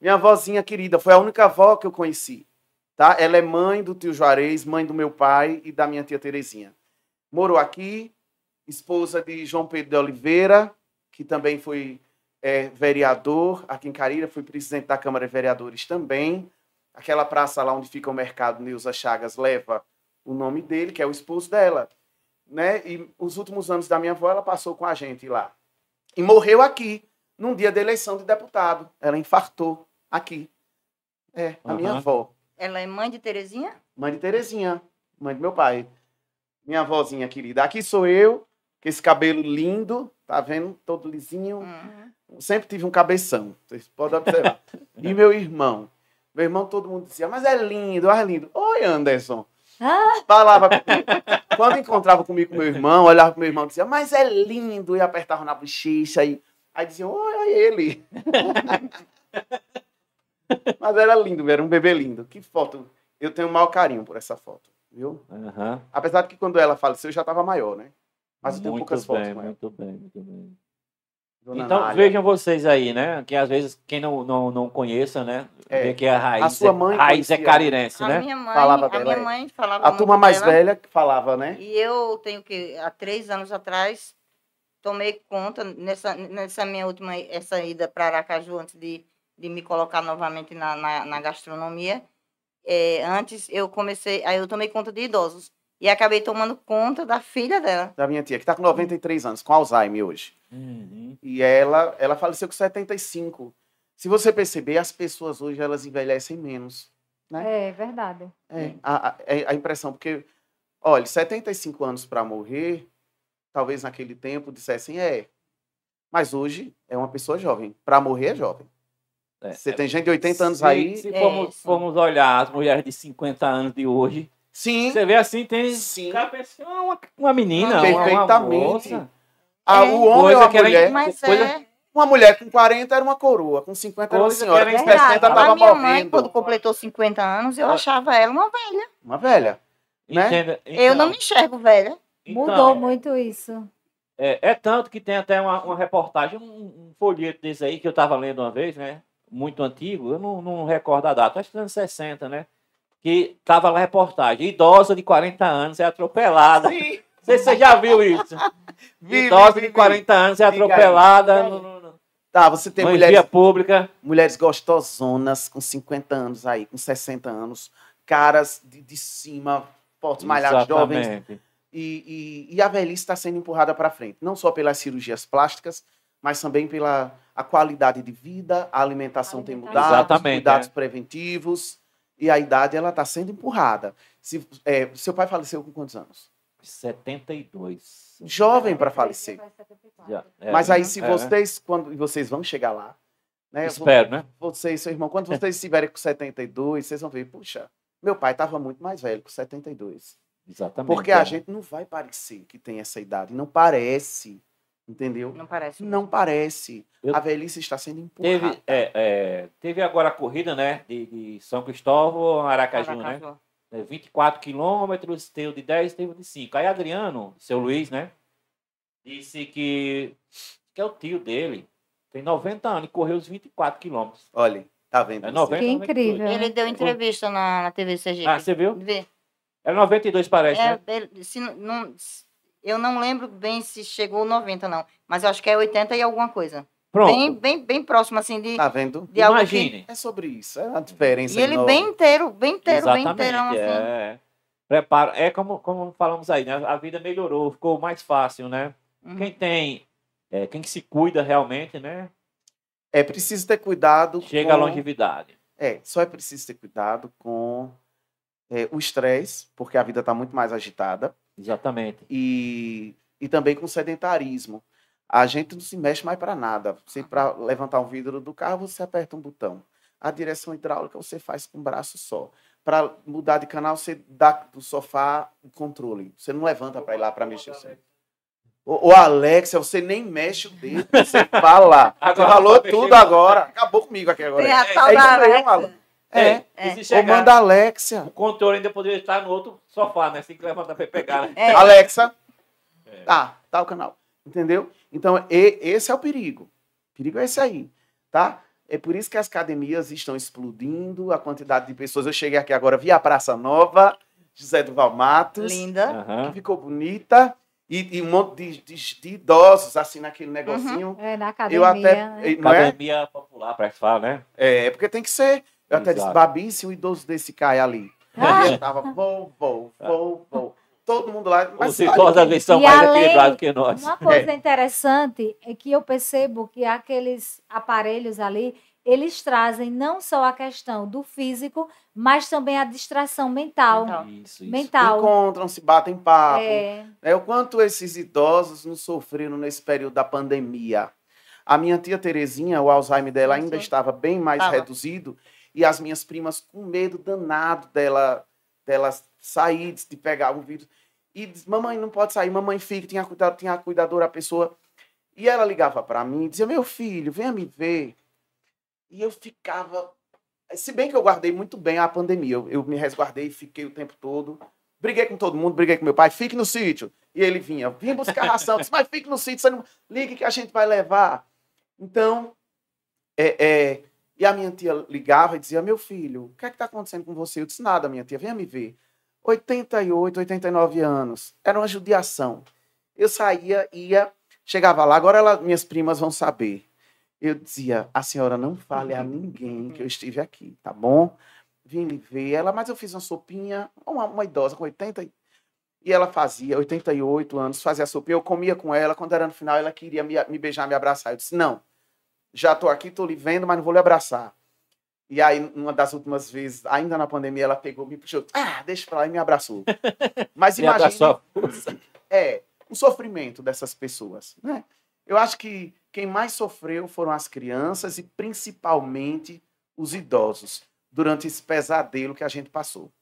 Minha vozinha querida, foi a única avó que eu conheci. Tá? Ela é mãe do tio Juarez, mãe do meu pai e da minha tia Terezinha. Morou aqui, esposa de João Pedro de Oliveira, que também foi é vereador, aqui em Carira fui presidente da Câmara de Vereadores também. Aquela praça lá onde fica o mercado Nilza Chagas leva o nome dele, que é o esposo dela. Né? E os últimos anos da minha avó, ela passou com a gente lá. E morreu aqui, num dia da eleição de deputado. Ela infartou aqui. É, a uhum. minha avó. Ela é mãe de Terezinha? Mãe de Terezinha, mãe de meu pai. Minha avózinha querida. Aqui sou eu, com esse cabelo lindo, tá vendo? Todo lisinho. Hum. Uhum. Sempre tive um cabeção, vocês podem observar. e meu irmão. Meu irmão, todo mundo dizia, mas é lindo, é lindo. Oi, Anderson. Ah. Falava comigo. Quando encontrava comigo meu irmão, olhava para meu irmão e dizia, mas é lindo. E apertava na bochecha. E... Aí diziam, oi, ele. mas era lindo, era um bebê lindo. Que foto. Eu tenho um mau carinho por essa foto, viu? Uhum. Apesar de que quando ela faleceu, eu já estava maior, né? Mas eu tenho muito poucas bem, fotos com ela. Muito bem, muito bem. Dona então Nália. vejam vocês aí, né? Que às vezes quem não, não, não conheça, né? É. Vê que a raiz, a sua é mãe é, raiz é carirense, a né? Minha mãe, falava a dela, minha mãe falava. A turma mais dela, velha que falava, né? E eu tenho que há três anos atrás tomei conta nessa, nessa minha última essa ida para Aracaju antes de, de me colocar novamente na, na, na gastronomia. É, antes eu comecei, aí eu tomei conta de idosos. E acabei tomando conta da filha dela. Da minha tia, que está com 93 anos, com Alzheimer hoje. Uhum. E ela, ela faleceu com 75. Se você perceber, as pessoas hoje elas envelhecem menos. Né? É, é verdade. É, a, a, é, a impressão, porque, olha, 75 anos para morrer, talvez naquele tempo dissessem é. Mas hoje é uma pessoa jovem. Para morrer é jovem. É, você é, tem gente de 80 anos aí. Se formos, é, formos olhar as mulheres de 50 anos de hoje, Sim. Você vê assim, tem. Sim. Cara pensa, assim, ah, uma, uma menina. Perfeitamente. Uma, uma ah, é, o homem ou é a mulher. Mas coisa... é. Uma mulher com 40 era uma coroa, com 50 era uma senhora, com 60 estava morrendo. Mãe, quando completou 50 anos, eu ah. achava ela uma velha. Uma velha. Né? então, eu não então. me enxergo velha. Então, Mudou é. muito isso. É, é, tanto que tem até uma, uma reportagem, um, um, folheto desse aí que eu estava lendo uma vez, né? Muito antigo, eu não, não recordo a data, acho que anos 60, né? que estava lá reportagem. Idosa de 40 anos é atropelada. Sim. Não sei se você já viu isso. Idosa de 40 anos é atropelada. Não, não, não. Tá, você tem mulheres. pública. Mulheres gostosonas com 50 anos aí, com 60 anos. Caras de, de cima, portos malhados, jovens. E, e, e a velhice está sendo empurrada para frente. Não só pelas cirurgias plásticas, mas também pela a qualidade de vida, a alimentação, alimentação. tem mudado, Exatamente, os cuidados é. preventivos e a idade ela está sendo empurrada. Se, é, seu pai faleceu com quantos anos? 72. Jovem para é, falecer. É. Mas aí, se é, né? vocês, quando vocês vão chegar lá, né? Espero, né? Vocês, seu irmão, quando vocês estiverem com 72, vocês vão ver, puxa, meu pai estava muito mais velho, com 72. Exatamente. Porque a gente não vai parecer que tem essa idade, não parece. Entendeu? Não parece. Não parece. Eu... A velhice está sendo empurrada. Teve, é, é, teve agora a corrida, né? De, de São Cristóvão a Aracaju, Aracaju, né? 24 é, quilômetros, teve de 10, teve de 5. Aí Adriano, seu Luiz, né? Disse que, que é o tio dele, tem 90 anos e correu os 24 quilômetros. Olha, tá vendo? É 90, que incrível. 92. Ele deu entrevista na, na TV Sergipe. Ah, você viu? Vê. É 92, parece, é, né? se, não, eu não lembro bem se chegou 90, não. Mas eu acho que é 80 e alguma coisa. Pronto. Bem, bem, bem próximo, assim, de. Tá vendo? De Imagine. Que... É sobre isso. É a diferença. E ele no... bem inteiro, bem inteiro, Exatamente, bem inteirão, é. assim. É. Preparo. É como, como falamos aí, né? A vida melhorou, ficou mais fácil, né? Uhum. Quem tem. É, quem se cuida realmente, né? É preciso ter cuidado. Chega com... à longevidade. É, só é preciso ter cuidado com é, o estresse, porque a vida está muito mais agitada. Exatamente. E, e também com sedentarismo. A gente não se mexe mais para nada. Você, para levantar um vidro do carro, você aperta um botão. A direção hidráulica você faz com um braço só. Para mudar de canal, você dá do sofá o controle. Você não levanta para ir lá para mexer. o Ô, Alexa, você nem mexe o dedo, você fala. Agora, você falou tá tudo agora. Acabou comigo aqui agora. É, é, é, é. é. E se chegar, Ou manda a Alexia. O controle ainda poderia estar no outro sofá, né? Assim que levantar pra pegar, né? É. é. Alexa. É. Tá, tá o canal. Entendeu? Então, e, esse é o perigo. O perigo é esse aí, tá? É por isso que as academias estão explodindo, a quantidade de pessoas. Eu cheguei aqui agora, vi a Praça Nova, José Duval Matos. Linda. Uhum. Que ficou bonita. E, e, um monte de, de, de, idosos, assim, naquele negocinho. Uhum. É, na academia. Eu até, né? É? Academia é? popular, para que fala, né? É, porque tem que ser. Eu até disse, Babi, se um idoso desse cai ali. Ah. Eu tava, vou, vou, vou, vou. Todo mundo lá. Mas Os idosos às vezes são mais equilibrados que nós. Uma coisa é. interessante é que eu percebo que aqueles aparelhos ali, eles trazem não só a questão do físico, mas também a distração mental. mental. Isso, isso. mental. Encontram-se, batem papo. É. é o quanto esses idosos não sofreram nesse período da pandemia. A minha tia Terezinha, o Alzheimer dela ainda Sim. estava bem mais reduzido, e as minhas primas com medo danado dela, dela sair, de pegar o vírus. E diz, mamãe, não pode sair, mamãe fica, tinha, cuidado, tinha a cuidadora, a pessoa. E ela ligava para mim e dizia, meu filho, venha me ver. E eu ficava... Se bem que eu guardei muito bem a pandemia, eu, eu me resguardei, fiquei o tempo todo. Briguei com todo mundo, briguei com meu pai, fique no sítio. E ele vinha, vim buscar ração, disse, mas fique no sítio, você não... ligue que a gente vai levar. Então, é, é, e a minha tia ligava e dizia: Meu filho, o que é que está acontecendo com você? Eu disse: Nada, minha tia, venha me ver. 88, 89 anos. Era uma judiação. Eu saía, ia, chegava lá. Agora ela, minhas primas vão saber. Eu dizia: A senhora não fale a ninguém que eu estive aqui, tá bom? Vim me ver. Ela, mas eu fiz uma sopinha, uma, uma idosa com 80. E ela fazia, 88 anos, fazia a sopinha. Eu comia com ela. Quando era no final, ela queria me, me beijar, me abraçar. Eu disse: Não já estou aqui, estou lhe vendo, mas não vou lhe abraçar. E aí, uma das últimas vezes, ainda na pandemia, ela pegou, me puxou, ah, deixa pra lá e me abraçou. Mas me imagina. Abraçou. É, o sofrimento dessas pessoas, né? Eu acho que quem mais sofreu foram as crianças e principalmente os idosos durante esse pesadelo que a gente passou.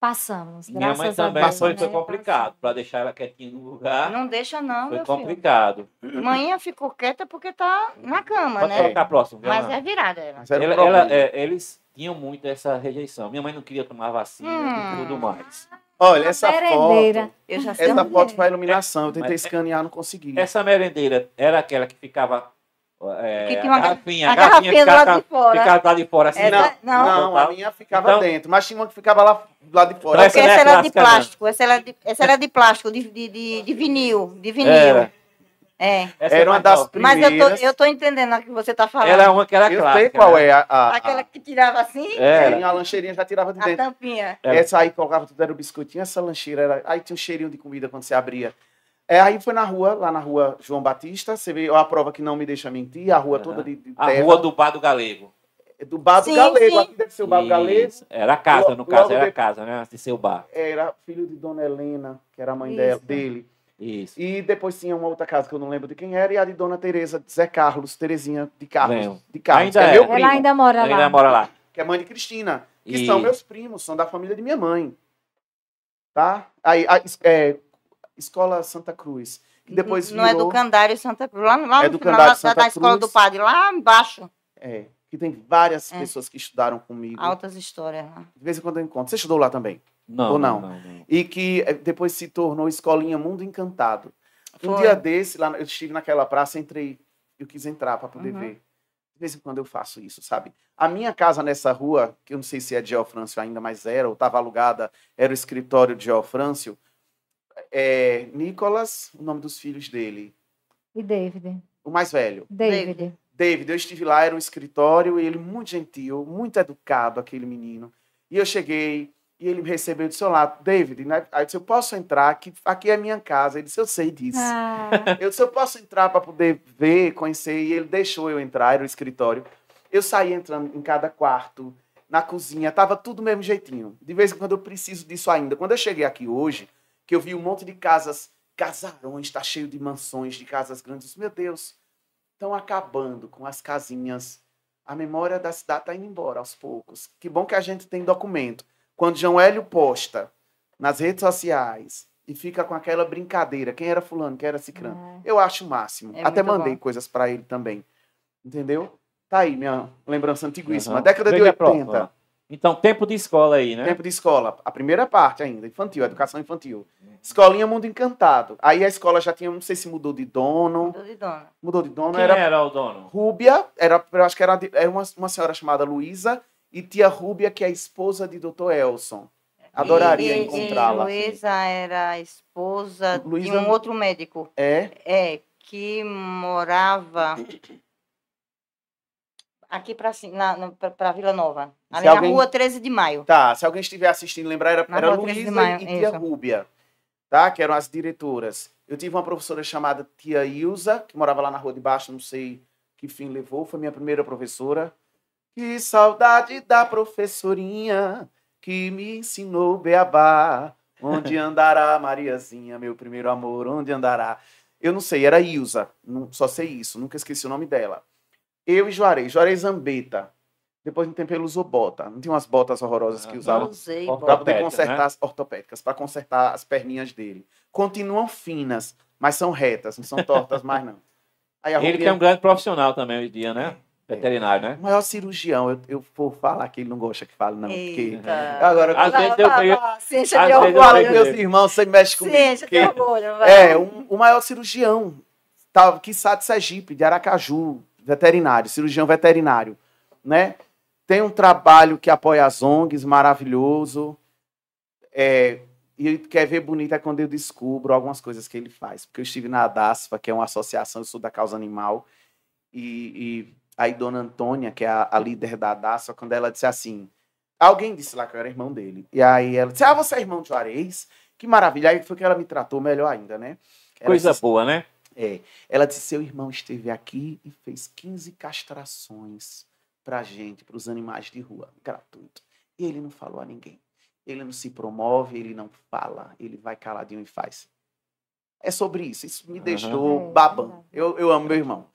Passamos, Minha mãe também Deus, foi, né? foi complicado, para deixar ela quietinha no lugar. Não deixa não, Foi complicado. Filho. Manhã ficou quieta porque tá na cama, Pode né? colocar próximo. Mas é virada ela. ela, ela é, eles tinham muito essa rejeição. Minha mãe não queria tomar vacina hum. e tudo mais. Olha, essa merendeira. foto. Eu já essa foto para iluminação. Eu tentei Mas, é- escanear, não consegui. Essa merendeira era aquela que ficava é, que tinha uma garrafinha, a garrafinha, garrafinha ficava, lá de fora. Ficava lá de fora, assim, não, não, não, a minha então, ficava então, dentro, mas tinha uma que ficava lá, lá de fora. essa, né, essa, era, de né? plástico, essa era de, essa era de plástico, de, de, de, vinil, de vinil. É. é. Essa é era uma das primeiras. Mas eu tô, eu tô entendendo o que você tá falando. Ela é uma que era clássica. Eu sei qual né? é a... a Aquela que tirava assim? É. Tinha A lancheirinha já tirava de dentro. A tampinha. Essa aí colocava tudo, era o biscoitinho, essa lancheira. Era... Aí tinha um cheirinho de comida quando você abria. É, aí foi na rua, lá na rua João Batista, você vê é a prova que não me deixa mentir, a rua uhum. toda de, de A rua do Bar é, do Galego. Do Bar do sim, Galego, sim. aqui deve ser o Bar do Galego. Era casa, no caso, era a casa, né? De seu bar. Era filho de Dona Helena, que era a mãe Isso. dela, dele. Isso. E depois tinha uma outra casa que eu não lembro de quem era, e a de Dona Tereza, de Zé Carlos, Terezinha de Carlos. Lembro. De Carlos ainda é, é Ela ainda mora ainda lá. Ainda mora lá. Que é mãe de Cristina. Que e... são meus primos, são da família de minha mãe. Tá? Aí, aí é, Escola Santa Cruz. Que depois no Educandário é Santa Cruz, lá, lá, Educandário é lá, da Escola do Padre, lá embaixo. É, que tem várias é. pessoas que estudaram comigo. Altas histórias lá. De vez em quando eu encontro. Você estudou lá também? Não, Ou não? não, não. E que eh, depois se tornou Escolinha Mundo Encantado. Foi. Um dia desse, lá, eu estive naquela praça, entrei, eu quis entrar para poder uhum. ver. De vez em quando eu faço isso, sabe? A minha casa nessa rua, que eu não sei se é de Geofrâncio ainda, mas era, ou estava alugada, era o escritório de Geofrâncio, Frâncio é, Nicolas, o nome dos filhos dele. E David. O mais velho. David. David. eu estive lá, era um escritório, e ele muito gentil, muito educado, aquele menino. E eu cheguei, e ele me recebeu do seu lado, David, né? aí eu disse, eu posso entrar, aqui, aqui é a minha casa. Ele disse, eu sei disso. Ah. Eu disse, eu posso entrar para poder ver, conhecer, e ele deixou eu entrar, era o escritório. Eu saí entrando em cada quarto, na cozinha, tava tudo do mesmo jeitinho. De vez em quando eu preciso disso ainda. Quando eu cheguei aqui hoje, que eu vi um monte de casas, casarões, está cheio de mansões, de casas grandes. Meu Deus, estão acabando com as casinhas. A memória da cidade está indo embora aos poucos. Que bom que a gente tem documento. Quando João Hélio posta nas redes sociais e fica com aquela brincadeira, quem era fulano, quem era cicrano, uhum. eu acho o máximo. É Até mandei bom. coisas para ele também. Entendeu? Tá aí minha lembrança antiguíssima, uhum. década de 80. Então, tempo de escola aí, né? Tempo de escola. A primeira parte ainda, infantil, educação infantil. Escolinha Mundo Encantado. Aí a escola já tinha, não sei se mudou de dono. Mudou de dono. Mudou de dono. Quem era, era o dono? Rúbia, era, eu acho que era, era uma, uma senhora chamada Luísa e tia Rúbia, que é a esposa de Dr. Elson. Adoraria encontrá-la. Assim. Luísa era a esposa Luiza... de um outro médico. É? É, que morava Aqui para a Vila Nova. Ali se na alguém... rua 13 de maio. Tá, se alguém estiver assistindo, lembrar, era, na era Luísa maio, e tia isso. Rúbia, tá? Que eram as diretoras. Eu tive uma professora chamada tia Ilza, que morava lá na rua de baixo, não sei que fim levou, foi minha primeira professora. Que saudade da professorinha que me ensinou beabá. Onde andará Mariazinha, meu primeiro amor? Onde andará? Eu não sei, era Ilza, só sei isso, nunca esqueci o nome dela. Eu e Juarez. Juarez Zambeta. Depois de um tempo ele usou bota. Não tinha umas botas horrorosas que ah, usavam para poder né? consertar né? as ortopédicas, para consertar as perninhas dele. Continuam finas, mas são retas, não são tortas mais não. Aí ele Rubia... é um grande profissional também hoje em dia, né? É. Veterinário, né? O maior cirurgião, eu, eu, vou falar que ele não gosta que fale, não. Porque... Agora, às vezes eu peguei. Ciência de orgulho. meus irmãos, você mexe comigo. Ciência de orgulho, vai. É, um, o maior cirurgião, tá, sabe de Sergipe, de Aracaju, veterinário, cirurgião veterinário, né? Tem um trabalho que apoia as ONGs, maravilhoso. É, e quer ver bonito é quando eu descubro algumas coisas que ele faz. Porque eu estive na DASFA, que é uma associação, eu sou da causa animal, e, e aí Dona Antônia, que é a, a, líder da DASFA, quando ela disse assim, alguém disse lá que eu era irmão dele, e aí ela disse, ah, você é irmão de Juarez? Que maravilha, aí foi que ela me tratou melhor ainda, né? Coisa boa, né? É, ela disse: seu irmão esteve aqui e fez 15 castrações para a gente, para os animais de rua, gratuito. E ele não falou a ninguém. Ele não se promove, ele não fala, ele vai caladinho e faz. É sobre isso. Isso me uhum. deixou é, babando. Eu, eu amo meu irmão.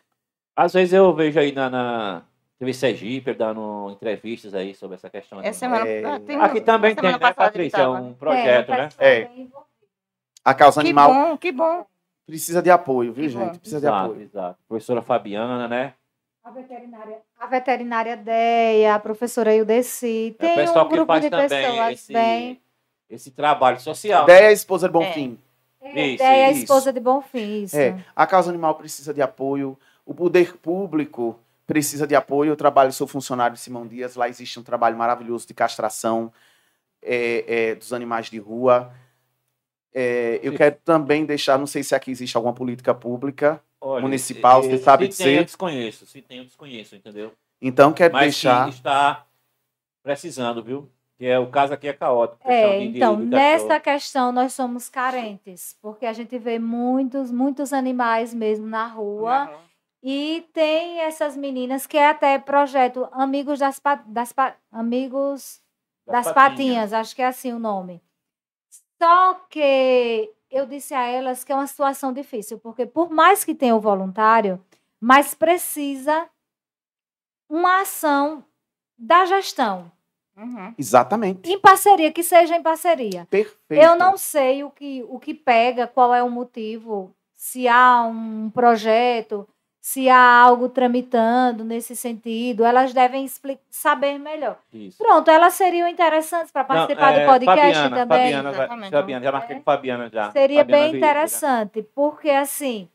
Às vezes eu vejo aí na, na... Teve Sergipe dando entrevistas aí sobre essa questão. Essa semana, é... tem, Aqui também tem, né, Patrícia? É um projeto, é, né? É. é. A causa que animal. Que bom, que bom. Precisa de apoio, viu, gente? Precisa exato, de apoio. Exato. Professora Fabiana, né? A veterinária, a veterinária Deia, a professora Ildeci. Tem é o pessoal um que de pessoas, esse, bem... esse trabalho social. Né? Deia, esposa de Bonfim. É. é. Isso, Deia, esposa de Bonfim, isso. É. A causa animal precisa de apoio. O poder público precisa de apoio. Eu trabalho, sou funcionário de Simão Dias. Lá existe um trabalho maravilhoso de castração é, é, dos animais de rua. É, eu Sim. quero também deixar, não sei se aqui existe alguma política pública Olha, municipal, se, é, você sabe se dizer. Tem, eu desconheço, se tem, eu desconheço, entendeu? Então quero Mas deixar. está precisando, viu? Que é o caso aqui é caótico. É, então nessa questão nós somos carentes, porque a gente vê muitos, muitos animais mesmo na rua. E tem essas meninas que é até projeto Amigos das, pa... das pa... Amigos das, das patinhas. patinhas, acho que é assim o nome só que eu disse a elas que é uma situação difícil, porque por mais que tenha o voluntário, mas precisa uma ação da gestão. Uhum. Exatamente. Em parceria, que seja em parceria. Perfeito. Eu não sei o que, o que pega, qual é o motivo, se há um projeto, se há algo tramitando nesse sentido, elas devem saber melhor. Isso. Pronto, elas seriam interessantes para participar Não, é, do podcast Fabiana, também. Fabiana, Fabiana, já marquei com Fabiana já. Seria Fabiana bem interessante, porque assim,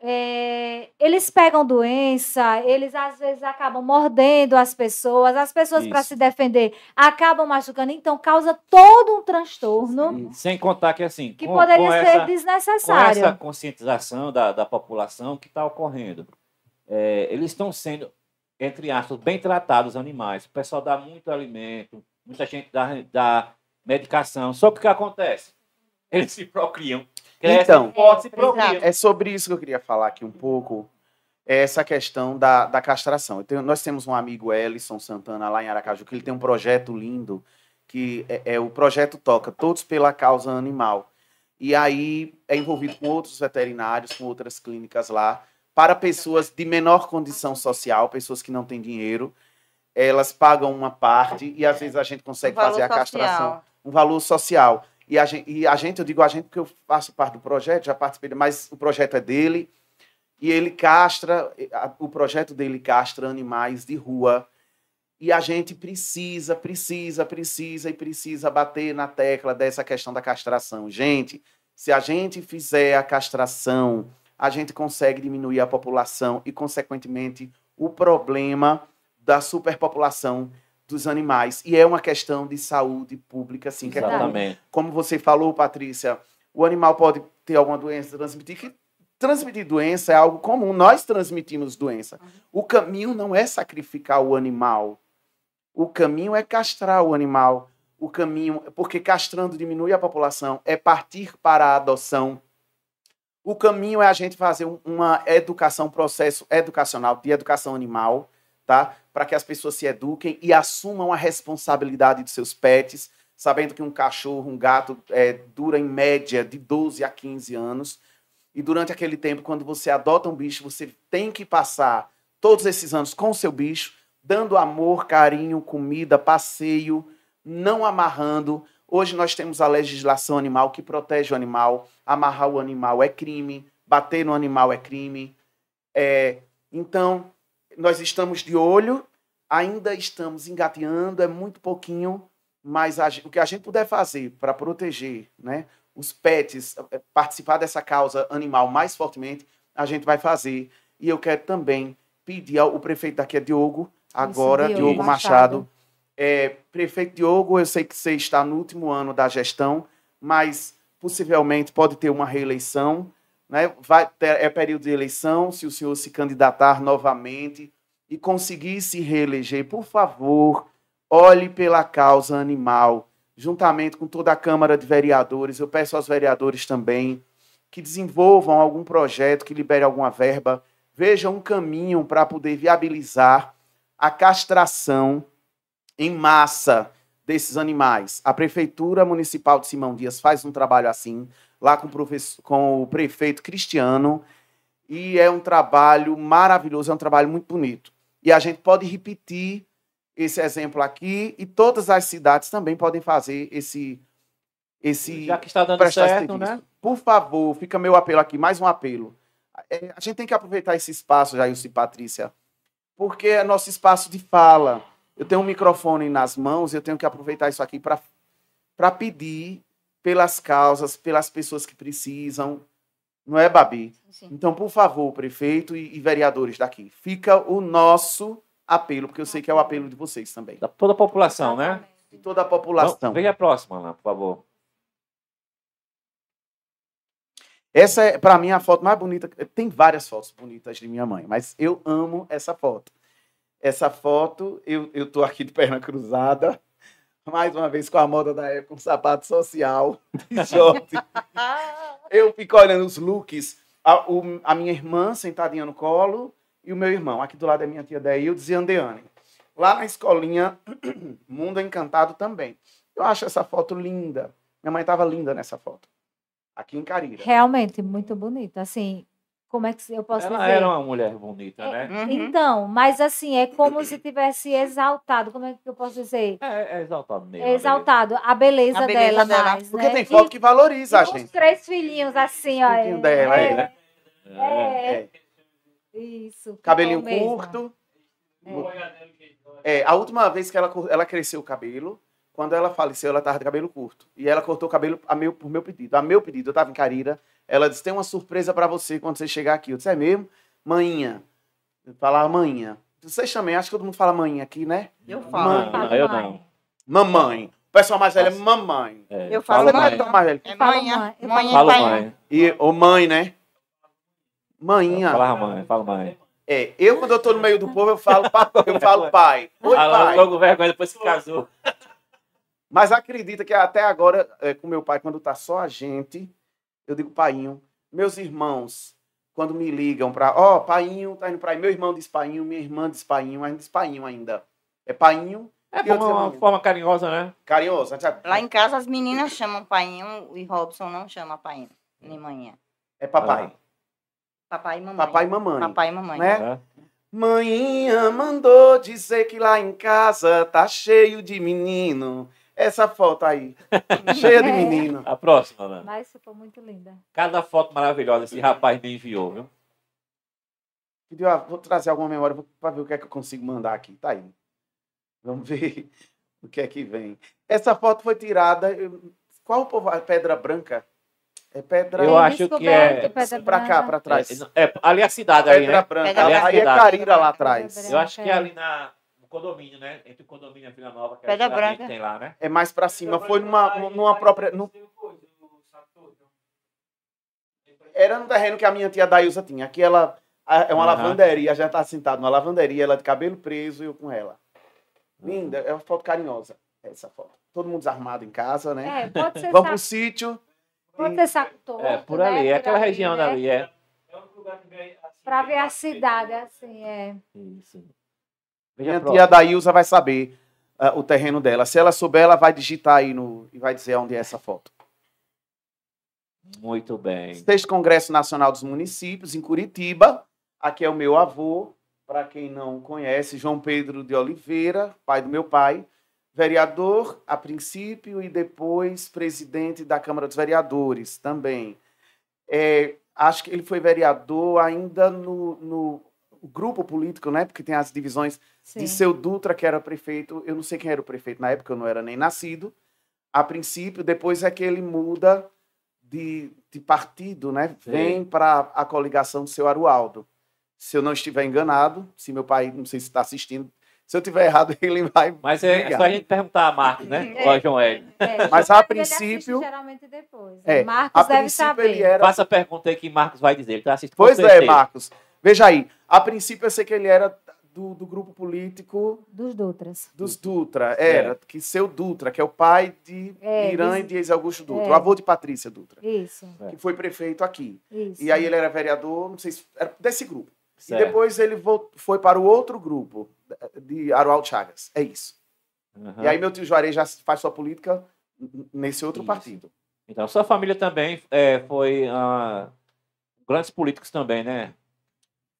é, eles pegam doença, eles às vezes acabam mordendo as pessoas, as pessoas para se defender acabam machucando, então causa todo um transtorno. Sem contar que assim que com, poderia com ser essa, desnecessário. Com essa conscientização da, da população que está ocorrendo, é, eles estão sendo entre aspas bem tratados os animais. O pessoal dá muito alimento, muita gente dá, dá medicação. Só que o que acontece? Eles se procriam Cresce então, é, é sobre isso que eu queria falar aqui um pouco. É essa questão da, da castração. Tenho, nós temos um amigo, Ellison Santana, lá em Aracaju, que ele tem um projeto lindo, que é, é o projeto Toca, Todos pela Causa Animal. E aí é envolvido com outros veterinários, com outras clínicas lá, para pessoas de menor condição social, pessoas que não têm dinheiro, elas pagam uma parte e às vezes a gente consegue um fazer a castração, um valor social. E a, gente, e a gente, eu digo a gente porque eu faço parte do projeto, já participei, mas o projeto é dele. E ele castra, o projeto dele castra animais de rua. E a gente precisa, precisa, precisa e precisa bater na tecla dessa questão da castração. Gente, se a gente fizer a castração, a gente consegue diminuir a população e, consequentemente, o problema da superpopulação dos animais. E é uma questão de saúde pública, assim, que Exatamente. é como, como você falou, Patrícia, o animal pode ter alguma doença, transmitir, que transmitir doença é algo comum, nós transmitimos doença. O caminho não é sacrificar o animal, o caminho é castrar o animal. O caminho, porque castrando diminui a população, é partir para a adoção. O caminho é a gente fazer uma educação, processo educacional de educação animal, tá? para que as pessoas se eduquem e assumam a responsabilidade dos seus pets, sabendo que um cachorro, um gato é, dura em média de 12 a 15 anos. E durante aquele tempo, quando você adota um bicho, você tem que passar todos esses anos com o seu bicho, dando amor, carinho, comida, passeio, não amarrando. Hoje nós temos a legislação animal que protege o animal. Amarrar o animal é crime, bater no animal é crime. É, então, nós estamos de olho ainda estamos engateando, é muito pouquinho, mas a, o que a gente puder fazer para proteger né, os pets, eh, eh, participar dessa causa animal mais fortemente, a gente vai fazer. E eu quero também pedir ao o prefeito daqui é Diogo, agora, Isso, Diogo, Diogo, Machado. Machado. É, prefeito Diogo, eu sei que você está no último ano da gestão, mas possivelmente pode ter uma reeleição. Né? Vai ter, é período de eleição, se o senhor se candidatar novamente, e conseguir se reeleger, por favor, olhe pela causa animal, juntamente com toda a Câmara de Vereadores. Eu peço aos vereadores também que desenvolvam algum projeto que libere alguma verba, vejam um caminho para poder viabilizar a castração em massa desses animais. A Prefeitura Municipal de Simão Dias faz um trabalho assim, lá com o, professor, com o prefeito Cristiano, e é um trabalho maravilhoso, é um trabalho muito bonito. E a gente pode repetir esse exemplo aqui e todas as cidades também podem fazer esse esse já que está dando certo, né? Por favor, fica meu apelo aqui, mais um apelo. É, a gente tem que aproveitar esse espaço, Jailson e Patrícia, porque é nosso espaço de fala. Eu tenho um microfone nas mãos, eu tenho que aproveitar isso aqui para pedir pelas causas, pelas pessoas que precisam, não é, Babi? Sim. Então, por favor, prefeito e, e, vereadores daqui, fica o nosso apelo, porque eu sei que é o apelo de vocês também. Da toda a população, né? De toda a população. Não, a próxima, lá, por favor. Essa é, para mim, a foto mais bonita. Tem várias fotos bonitas de minha mãe, mas eu amo essa foto. Essa foto, eu, eu tô aqui de perna cruzada, mais uma vez com a moda da época, um sapato social de short. eu fico olhando os looks, a, o, a, minha irmã sentadinha no colo e o meu irmão. Aqui do lado é minha tia Deil, Ziandeane. Lá na escolinha Mundo Encantado também. Eu acho essa foto linda. Minha mãe estava linda nessa foto. Aqui em Carira. Realmente, muito bonita. Assim, como é que eu posso ela dizer? Ela era uma mulher bonita, é, né? Uhum. Então, mas assim, é como se tivesse exaltado, como é que eu posso dizer? É, é exaltado mesmo. É exaltado, a beleza, a beleza dela, dela mais, Porque né? tem foto e, que valoriza, a gente. Os três filhinhos, assim, ó. Filhinho é, dela, é, né? É. é. é. Isso. Cabelinho curto. É. a última vez que ela, ela cresceu o cabelo, quando ela faleceu, ela tava de cabelo curto. E ela cortou o cabelo a meu, por meu pedido. A meu pedido, eu tava em Carira, ela disse: tem uma surpresa para você quando você chegar aqui. Eu disse: é mesmo? Manhinha. Eu falava manhinha. Vocês também, acho que todo mundo fala manhinha aqui, né? Eu falo. Não, eu não. Mamãe. O pessoal mais velho é mamãe. É, eu falo mãe. É mais velho. É manhã. Mãe. Falo mãe. É e, ou mãe, né? Manhinha. Fala mãe, fala mãe. É, eu quando eu tô no meio do povo, eu falo, eu falo pai. Oi, ah, pai. Ela logo vergonha depois que casou. Mas acredita que até agora, é, com meu pai, quando tá só a gente, eu digo, Painho, meus irmãos, quando me ligam para, ó, oh, Painho, tá indo para aí. Meu irmão diz Painho, minha irmã diz Painho, ainda diz ainda. É Painho. É bom, uma, uma forma carinhosa, né? Carinhosa. Lá em casa as meninas chamam Painho e Robson não chama Painho, nem manhã. É papai. Papai e mamãe. Papai e mamãe. Papai e mamãe. Né? É. mandou dizer que lá em casa tá cheio de menino essa foto aí, cheia de é. menino A próxima, Ana. Mas ficou muito linda. Cada foto maravilhosa esse rapaz me enviou, viu? Pediu, ah, vou trazer alguma memória para ver o que é que eu consigo mandar aqui. Tá aí. Vamos ver o que é que vem. Essa foto foi tirada. Qual o povo? É Pedra Branca? É Pedra Eu acho que é. Para cá, para trás. É, é, ali é a cidade. Pedra ali, né? Branca. Pedra ali é a cidade. Aí é Carira lá atrás. Eu acho que é, é ali na condomínio, né? Entre o condomínio e a Vila Nova, que é Pedra é Branca. tem lá, né? É mais pra cima. Foi numa, numa, numa própria. No... Então? Era no terreno que a minha tia Daísa tinha. Aqui ela é uma uhum. lavanderia, já tá sentado numa lavanderia, ela de cabelo preso e eu com ela. Linda, é uma foto carinhosa, essa foto. Todo mundo desarmado em casa, né? É, pode ser Vamos pro sítio. Pode ser saco É, por né? ali, é né? é aquela região ali, é. é um lugar que vem, assim, pra ver a cidade, assim, é. Isso. Veja a tia Daílza vai saber uh, o terreno dela. Se ela souber, ela vai digitar aí no, e vai dizer onde é essa foto. Muito bem. Sexto Congresso Nacional dos Municípios, em Curitiba. Aqui é o meu avô, para quem não conhece, João Pedro de Oliveira, pai do meu pai, vereador a princípio e depois presidente da Câmara dos Vereadores também. É, acho que ele foi vereador ainda no, no o grupo político, né? Porque tem as divisões Sim. de seu Dutra, que era prefeito. Eu não sei quem era o prefeito na época, eu não era nem nascido. A princípio, depois é que ele muda de, de partido, né? Sim. Vem para a coligação do seu Arualdo. Se eu não estiver enganado, se meu pai, não sei se está assistindo, se eu tiver errado, ele vai. Mas é, é só a gente perguntar a Marcos, né? É, João É, Mas a princípio. geralmente depois. É, Marcos a deve saber. Passa era... Faça a pergunta aí que Marcos vai dizer. Ele tá assistindo. Pois é, Marcos. Veja aí, a princípio eu sei que ele era do, do grupo político... Dos Dutras. Dos Dutra, era. É. Que seu Dutra, que é o pai de é, Irã e de Eis Augusto Dutra. É. O avô de Patrícia Dutra. Isso. Que foi prefeito aqui. Isso. E aí ele era vereador, não sei se... Era desse grupo. Certo. E depois ele foi para o outro grupo de Arual Chagas. É isso. Uhum. E aí meu tio Juarez já faz sua política nesse outro isso. partido. Então, sua família também é, foi uh, grandes políticos também, né?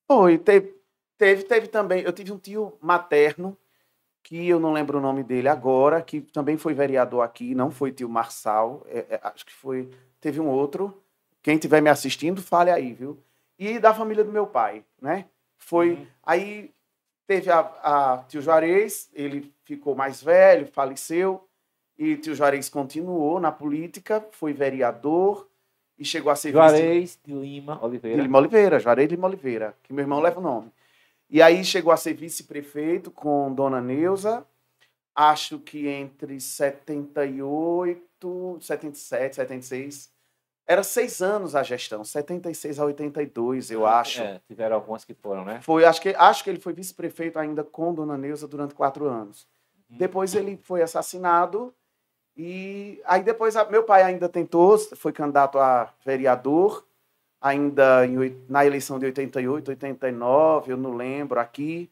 Foi, teve, teve, teve também. Eu tive um tio materno, que eu não lembro o nome dele agora, que também foi vereador aqui, não foi tio Marçal, é, é, acho que foi. Teve um outro. Quem estiver me assistindo, fale aí, viu? E da família do meu pai, né? Foi. Uhum. Aí teve a, a tio Juarez, ele ficou mais velho, faleceu, e tio Juarez continuou na política, foi vereador, e chegou a ser Juarez de Lima Oliveira. De Lima Oliveira, Juarez de Lima Oliveira, que meu irmão leva o nome. E aí chegou a ser vice-prefeito com Dona Neuza, acho que entre 78, 77, 76. Era seis anos a gestão, 76 a 82, eu ah, acho. É, tiveram algumas que foram, né? Foi, acho que, acho que ele foi vice-prefeito ainda com Dona Neuza durante quatro anos. Hum. Depois ele foi assassinado e aí depois meu pai ainda tentou, foi candidato a vereador, ainda em, na eleição de 88, 89, eu não lembro aqui,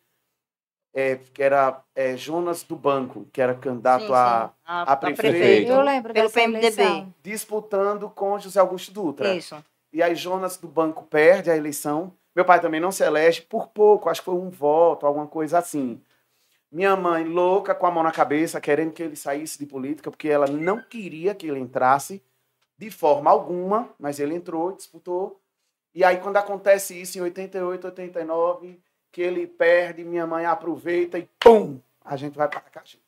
é, que era é, Jonas do Banco, que era candidato sim, sim. A, a, a prefeito, prefeito. Eu lembro pelo PMDB. Eleição. Disputando com José Augusto Dutra. Isso. E aí Jonas do Banco perde a eleição. Meu pai também não se elege por pouco, acho que foi um voto, alguma coisa assim. Minha mãe, louca, com a mão na cabeça, querendo que ele saísse de política, porque ela não queria que ele entrasse de forma alguma, mas ele entrou, disputou. E aí, quando acontece isso em 88, 89, que ele perde, minha mãe aproveita e pum! A gente vai para a caixa.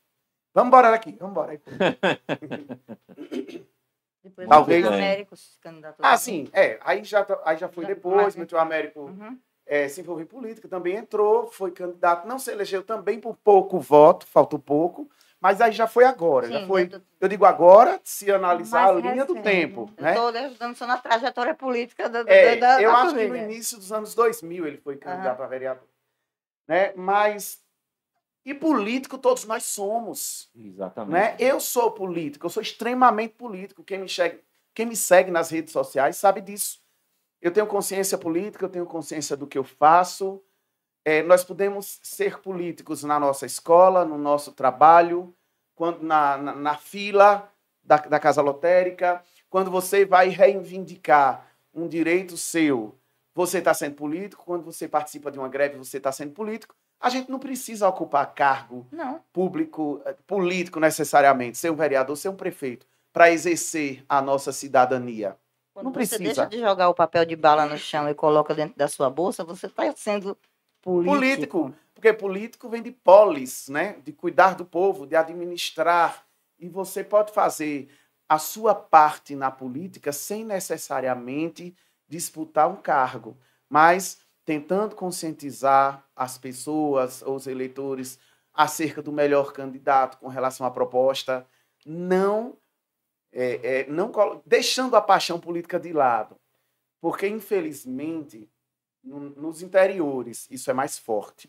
Vamos embora daqui, vamos embora. Depois Talvez. Américo se candidatou. Ah, sim, é. Aí já, tá, aí já foi depois, meteu o Américo uhum é, se envolveu em política, também entrou, foi candidato, não se elegeu também por pouco voto, faltou pouco, mas aí já foi agora, Sim, já foi. Né, eu digo agora, se analisar a linha recente. do tempo. Eu né? Estou ajudando só na trajetória política da, é, da, Eu da acho família. que no início dos anos 2000 ele foi candidato uhum. a vereador. Né? Mas. E político todos nós somos. Exatamente. Né? Eu sou político, eu sou extremamente político. Quem me, segue quem me segue nas redes sociais sabe disso. Eu tenho consciência política, eu tenho consciência do que eu faço. É, nós podemos ser políticos na nossa escola, no nosso trabalho, quando na, na, na fila da, da casa lotérica, quando você vai reivindicar um direito seu, você está sendo político. Quando você participa de uma greve, você está sendo político. A gente não precisa ocupar cargo não. público, eh, político necessariamente, ser um vereador, ser um prefeito, para exercer a nossa cidadania. Quando não você deixa de jogar o papel de bala no chão e coloca dentro da sua bolsa, você está sendo político. político. Porque político vem de polis, né? De cuidar do povo, de administrar. E você pode fazer a sua parte na política sem necessariamente disputar um cargo, mas tentando conscientizar as pessoas, os eleitores, acerca do melhor candidato com relação à proposta, não é, é, não deixando a paixão política de lado. Porque, infelizmente, no, nos interiores isso é mais forte.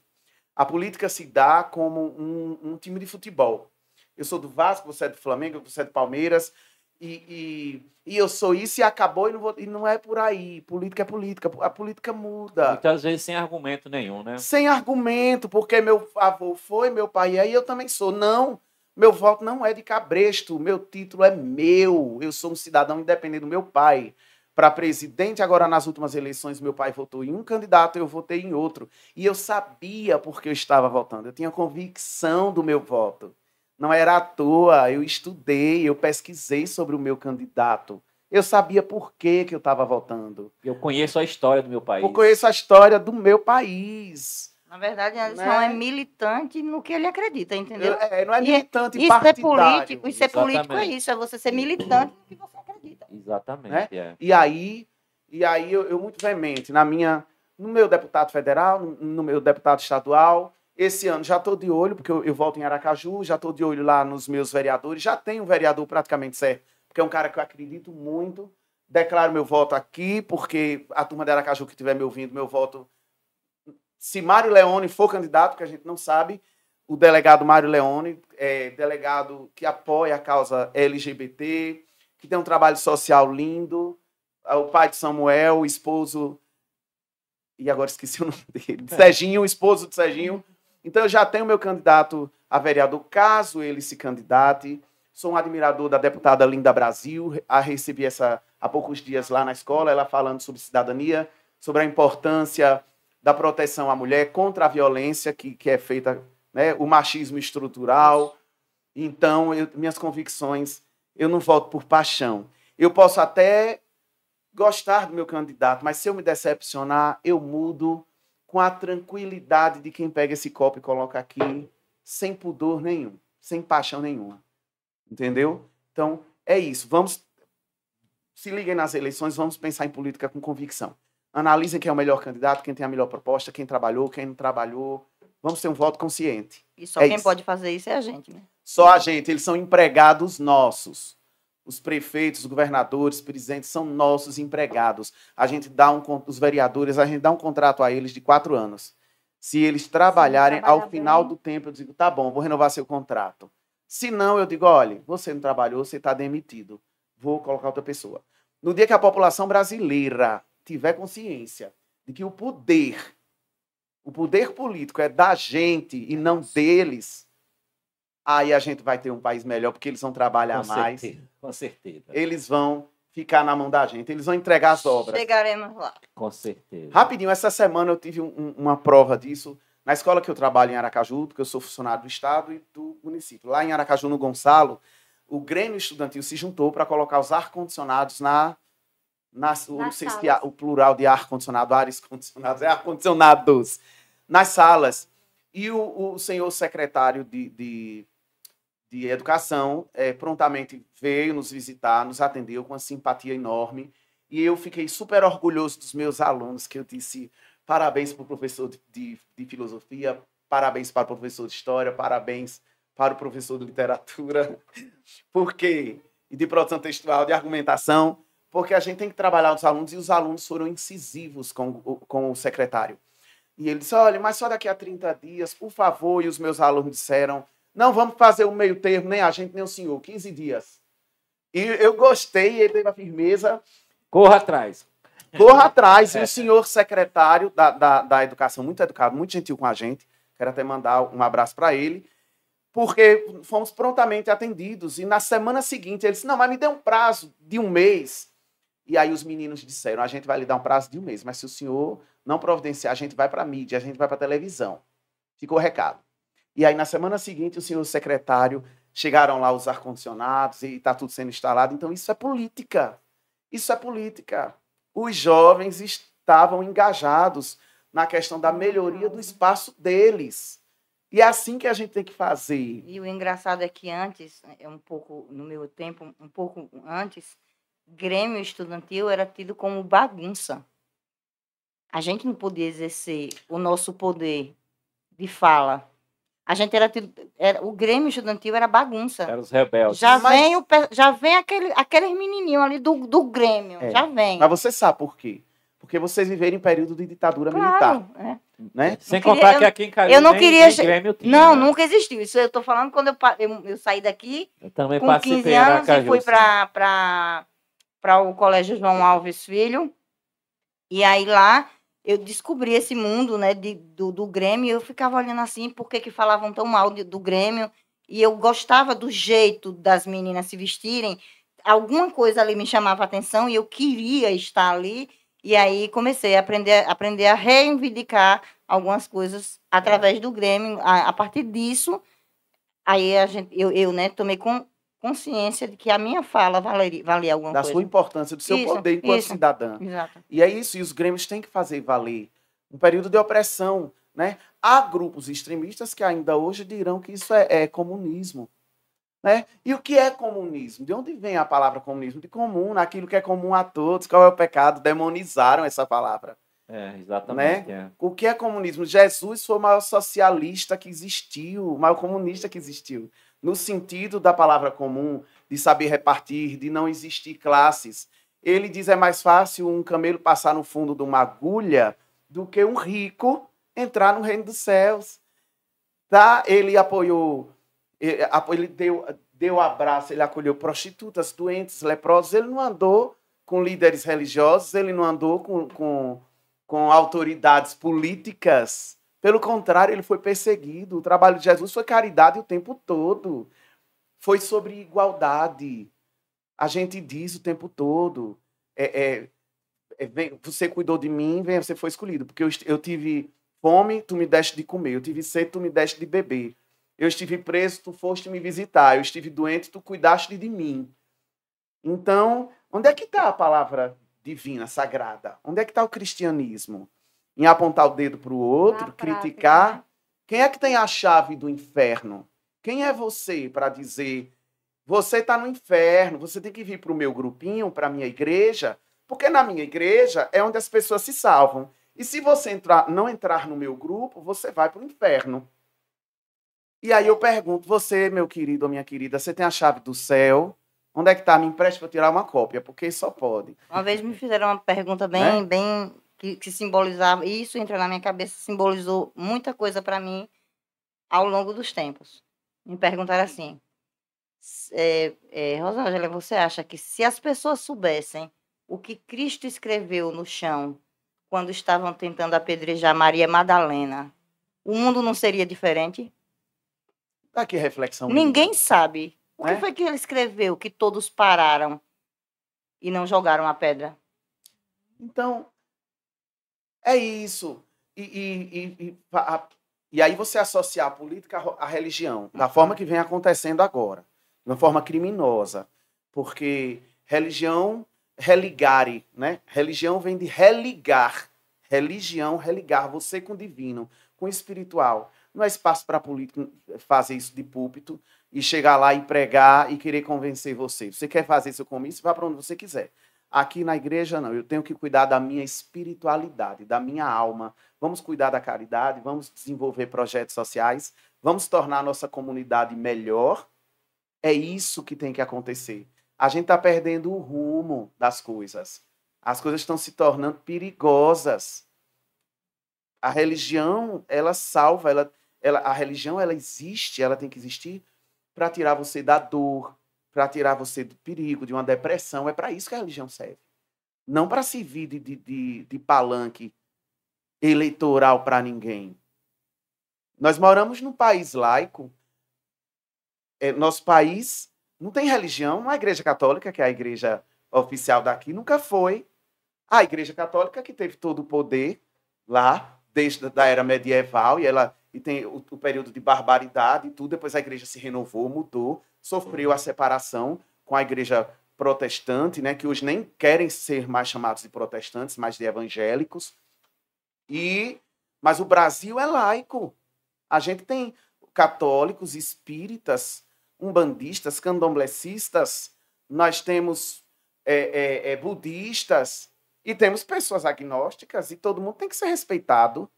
A política se dá como um, um, time de futebol. Eu sou do Vasco, você é do Flamengo, você é do Palmeiras, e, e, e eu sou isso e acabou, e não, vou, e não é por aí. Política é política, a política muda. Muitas vezes sem argumento nenhum, né? Sem argumento, porque meu avô foi, meu pai é, e eu também sou. Não, meu voto não é de cabresto, meu título é meu. Eu sou um cidadão independente do meu pai. Para presidente, agora nas últimas eleições, meu pai votou em um candidato, eu votei em outro. E eu sabia por que eu estava votando, eu tinha convicção do meu voto. Não era à toa, eu estudei, eu pesquisei sobre o meu candidato. Eu sabia por que, que eu estava votando. Eu conheço a história do meu país. Eu conheço a história do meu país. Na verdade, Anderson né? é militante no que ele acredita, entendeu? É, é não é militante e, é partidário. E ser político, Isso é político é isso, é você ser militante no que você acredita. Exatamente. Né? É. E aí, e aí eu, eu, muito veemente, na minha, no meu deputado federal, no, no meu deputado estadual, esse ano já estou de olho, porque eu, eu volto em Aracaju, já estou de olho lá nos meus vereadores, já tenho um vereador praticamente certo, porque é um cara que eu acredito muito. Declaro meu voto aqui, porque a turma de Aracaju que estiver me ouvindo, meu voto se Mário Leone for candidato, que a gente não sabe, o delegado Mário Leone, é, delegado que apoia a causa LGBT, que tem um trabalho social lindo, é o pai de Samuel, o esposo. E agora esqueci o nome dele. De é. Serginho, o esposo de Serginho. Então eu já tenho meu candidato a vereador, caso ele se candidate. Sou um admirador da deputada Linda Brasil. A recebi essa há poucos dias lá na escola, ela falando sobre cidadania, sobre a importância da proteção à mulher contra a violência que, que é feita, né, o machismo estrutural. Então, eu, minhas convicções, eu não voto por paixão. Eu posso até gostar do meu candidato, mas se eu me decepcionar, eu mudo com a tranquilidade de quem pega esse copo e coloca aqui, sem pudor nenhum, sem paixão nenhuma. Entendeu? Então, é isso. Vamos. Se liguem nas eleições, vamos pensar em política com convicção analisem quem é o melhor candidato, quem tem a melhor proposta, quem trabalhou, quem não trabalhou. Vamos ter um voto consciente. E só é quem isso. pode fazer isso é a gente, né? Só a gente, eles são empregados nossos. Os prefeitos, os governadores, presidentes são nossos empregados. A gente dá um os vereadores, a gente dá um contrato a eles de quatro anos. Se eles trabalharem, trabalhar ao final bem. do tempo, eu digo, tá bom, vou renovar seu contrato. Se não, eu digo, olha, você não trabalhou, você está demitido. Vou colocar outra pessoa. No dia que a população brasileira tiver consciência de que o poder, o poder político é da gente e não deles, aí a gente vai ter um país melhor, porque eles vão trabalhar com mais. Certeza, com certeza. Eles vão ficar na mão da gente, eles vão entregar as obras. Chegaremos lá. Com certeza. Rapidinho, essa semana eu tive um, uma prova disso na escola que eu trabalho em Aracaju, porque eu sou funcionário do Estado e do município. Lá em Aracaju, no Gonçalo, o Grêmio Estudantil se juntou para colocar os ar-condicionados na nas, nas não sei se se o plural de ar-condicionado, ares condicionados, é ar-condicionados, nas salas. E o, o senhor secretário de, de, de Educação é, prontamente veio nos visitar, nos atendeu com uma simpatia enorme. E eu fiquei super orgulhoso dos meus alunos, que eu disse parabéns para o professor de, de, de filosofia, parabéns para o professor de história, parabéns para o professor de literatura, porque e de produção textual, de argumentação, porque a gente tem que trabalhar os alunos e os alunos foram incisivos com, com o secretário. E ele disse: olha, mas só daqui a 30 dias, por favor. E os meus alunos disseram: não vamos fazer o meio termo, nem a gente, nem o senhor, 15 dias. E eu gostei, ele teve a firmeza. Corra atrás. Corra atrás. E o é. senhor secretário da, da, da Educação, muito educado, muito gentil com a gente, quero até mandar um abraço para ele porque fomos prontamente atendidos. E na semana seguinte, ele disse: Não, mas me dê um prazo de um mês e aí os meninos disseram: a gente vai lhe dar um prazo de um mês, mas se o senhor não providenciar, a gente vai para a mídia, a gente vai para a televisão. Ficou o recado. E aí na semana seguinte, o senhor secretário chegaram lá os ar-condicionados e está tudo sendo instalado. Então isso é política. Isso é política. Os jovens estavam engajados na questão da melhoria do espaço deles. E é assim que a gente tem que fazer. E o engraçado é que antes, é um pouco no meu tempo, um pouco antes, Grêmio estudantil era tido como bagunça. A gente não podia exercer o nosso poder de fala. A gente era, tido, era o Grêmio estudantil era bagunça. Eram os rebeldes. Já Mas... vem o, já vem aquele aqueles menininho ali do, do Grêmio, é. já vem. Mas você sabe por quê? Porque vocês viveram em período de ditadura claro, militar. É. Né? Sem queria, contar eu, que aqui em Cariri eu não nem, queria, nem Grêmio tinha. Não, né? nunca existiu. Isso eu estou falando quando eu, eu, eu, saí daqui eu também com 15 anos e fui para para o Colégio João Alves Filho. E aí lá eu descobri esse mundo, né, de, do, do Grêmio. Eu ficava olhando assim, por que, que falavam tão mal de, do Grêmio? E eu gostava do jeito das meninas se vestirem. Alguma coisa ali me chamava atenção e eu queria estar ali. E aí comecei a aprender, aprender a reivindicar algumas coisas através do Grêmio. A, a partir disso, aí a gente, eu, eu né, tomei com, consciência de que a minha fala valia, valia alguma da coisa. Da sua importância, do seu isso, poder enquanto isso. cidadã. Exato. E é isso, e os grêmios têm que fazer valer. Um período de opressão, né? Há grupos extremistas que ainda hoje dirão que isso é, é comunismo. Né? E o que é comunismo? De onde vem a palavra comunismo? De comum, aquilo que é comum a todos. Qual é o pecado? Demonizaram essa palavra. É, exatamente. Né? É. O que é comunismo? Jesus foi o maior socialista que existiu, o maior comunista que existiu no sentido da palavra comum, de saber repartir, de não existir classes. Ele diz é mais fácil um camelo passar no fundo de uma agulha do que um rico entrar no reino dos céus. Tá? Ele apoiou, ele deu, deu abraço, ele acolheu prostitutas, doentes, leprosos. Ele não andou com líderes religiosos, ele não andou com, com, com autoridades políticas. Pelo contrário, ele foi perseguido. O trabalho de Jesus foi caridade o tempo todo. Foi sobre igualdade. A gente diz o tempo todo. É, é, é, vem, você cuidou de mim, vem, você foi escolhido. Porque eu, eu tive fome, tu me deste de comer. Eu tive sede, tu me deste de beber. Eu estive preso, tu foste me visitar. Eu estive doente, tu cuidaste de mim. Então, onde é que está a palavra divina, sagrada? Onde é que está o cristianismo? em apontar o dedo para o outro, Na criticar. Prática, né? Quem é que tem a chave do inferno? Quem é você para dizer você está no inferno, você tem que vir para o meu grupinho, para a minha igreja, porque na minha igreja é onde as pessoas se salvam. E se você entrar, não entrar no meu grupo, você vai para o inferno. E aí eu pergunto, você, meu querido ou minha querida, você tem a chave do céu? Onde é que está? Me empreste para tirar uma cópia, porque só pode. Uma vez me fizeram uma pergunta bem, né? bem que, que simbolizava, e isso entra na minha cabeça, simbolizou muita coisa para mim ao longo dos tempos. Me perguntaram assim, é, é, Rosângela, você acha que se as pessoas soubessem o que Cristo escreveu no chão quando estavam tentando apedrejar Maria Madalena, o mundo não seria diferente? Tá que reflexão. Ninguém sabe. O é? que foi que ele escreveu que todos pararam e não jogaram a pedra? Então, é isso. E, e, e, e, a, e aí você associar a política à religião, da uhum. forma que vem acontecendo agora, de uma forma criminosa. Porque religião, religare, né? Religião vem de religar. Religião, religar você com o divino, com o espiritual. Não é espaço para político fazer isso de púlpito e chegar lá e pregar e querer convencer você. Você quer fazer seu comício, vá para onde você quiser. Aqui na igreja, não. Eu tenho que cuidar da minha espiritualidade, da minha alma. Vamos cuidar da caridade, vamos desenvolver projetos sociais, vamos tornar a nossa comunidade melhor. É isso que tem que acontecer. A gente está perdendo o rumo das coisas. As coisas estão se tornando perigosas. A religião, ela salva, ela, ela, a religião, ela existe, ela tem que existir para tirar você da dor, para tirar você do perigo, de uma depressão. É para isso que a religião serve. Não para servir de, de, de, de palanque eleitoral para ninguém. Nós moramos num país laico. É, nosso país não tem religião. A Igreja Católica, que é a igreja oficial daqui, nunca foi. A Igreja Católica que teve todo o poder lá, desde a era medieval, e ela e tem o, o período de barbaridade e tudo. Depois a igreja se renovou, mudou, sofreu uhum. a separação com a igreja protestante, né, que hoje nem querem ser mais chamados de protestantes, mas de evangélicos. E mas o Brasil é laico. A gente tem católicos, espíritas, umbandistas, candomblecistas, nós temos é, é, é, budistas e temos pessoas agnósticas e todo mundo tem que ser respeitado.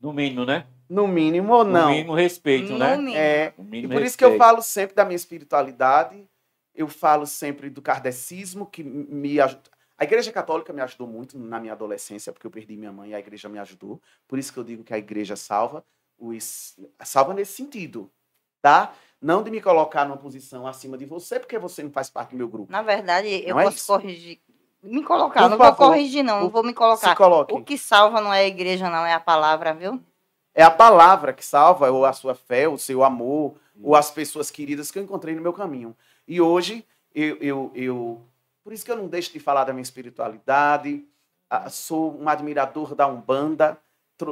No mínimo, né? No mínimo ou não. No mínimo respeito, no né? Mínimo. É. No mínimo e por respeito. isso que eu falo sempre da minha espiritualidade, eu falo sempre do kardecismo, que me ajuda. A Igreja Católica me ajudou muito na minha adolescência, porque eu perdi minha mãe e a Igreja me ajudou. Por isso que eu digo que a Igreja salva, os... salva nesse sentido, tá? Não de me colocar numa posição acima de você, porque você não faz parte do meu grupo. Na verdade, não eu é posso isso? corrigir, me colocar. Por não favor, vou corrigir, não. Não vou me colocar. O que salva não é a igreja, não, é a palavra, viu? É a palavra que salva, ou a sua fé, o seu amor, hum. ou as pessoas queridas que eu encontrei no meu caminho. E hoje, eu, eu, eu... Por isso que eu não deixo de falar da minha espiritualidade. Ah, sou um admirador da Umbanda.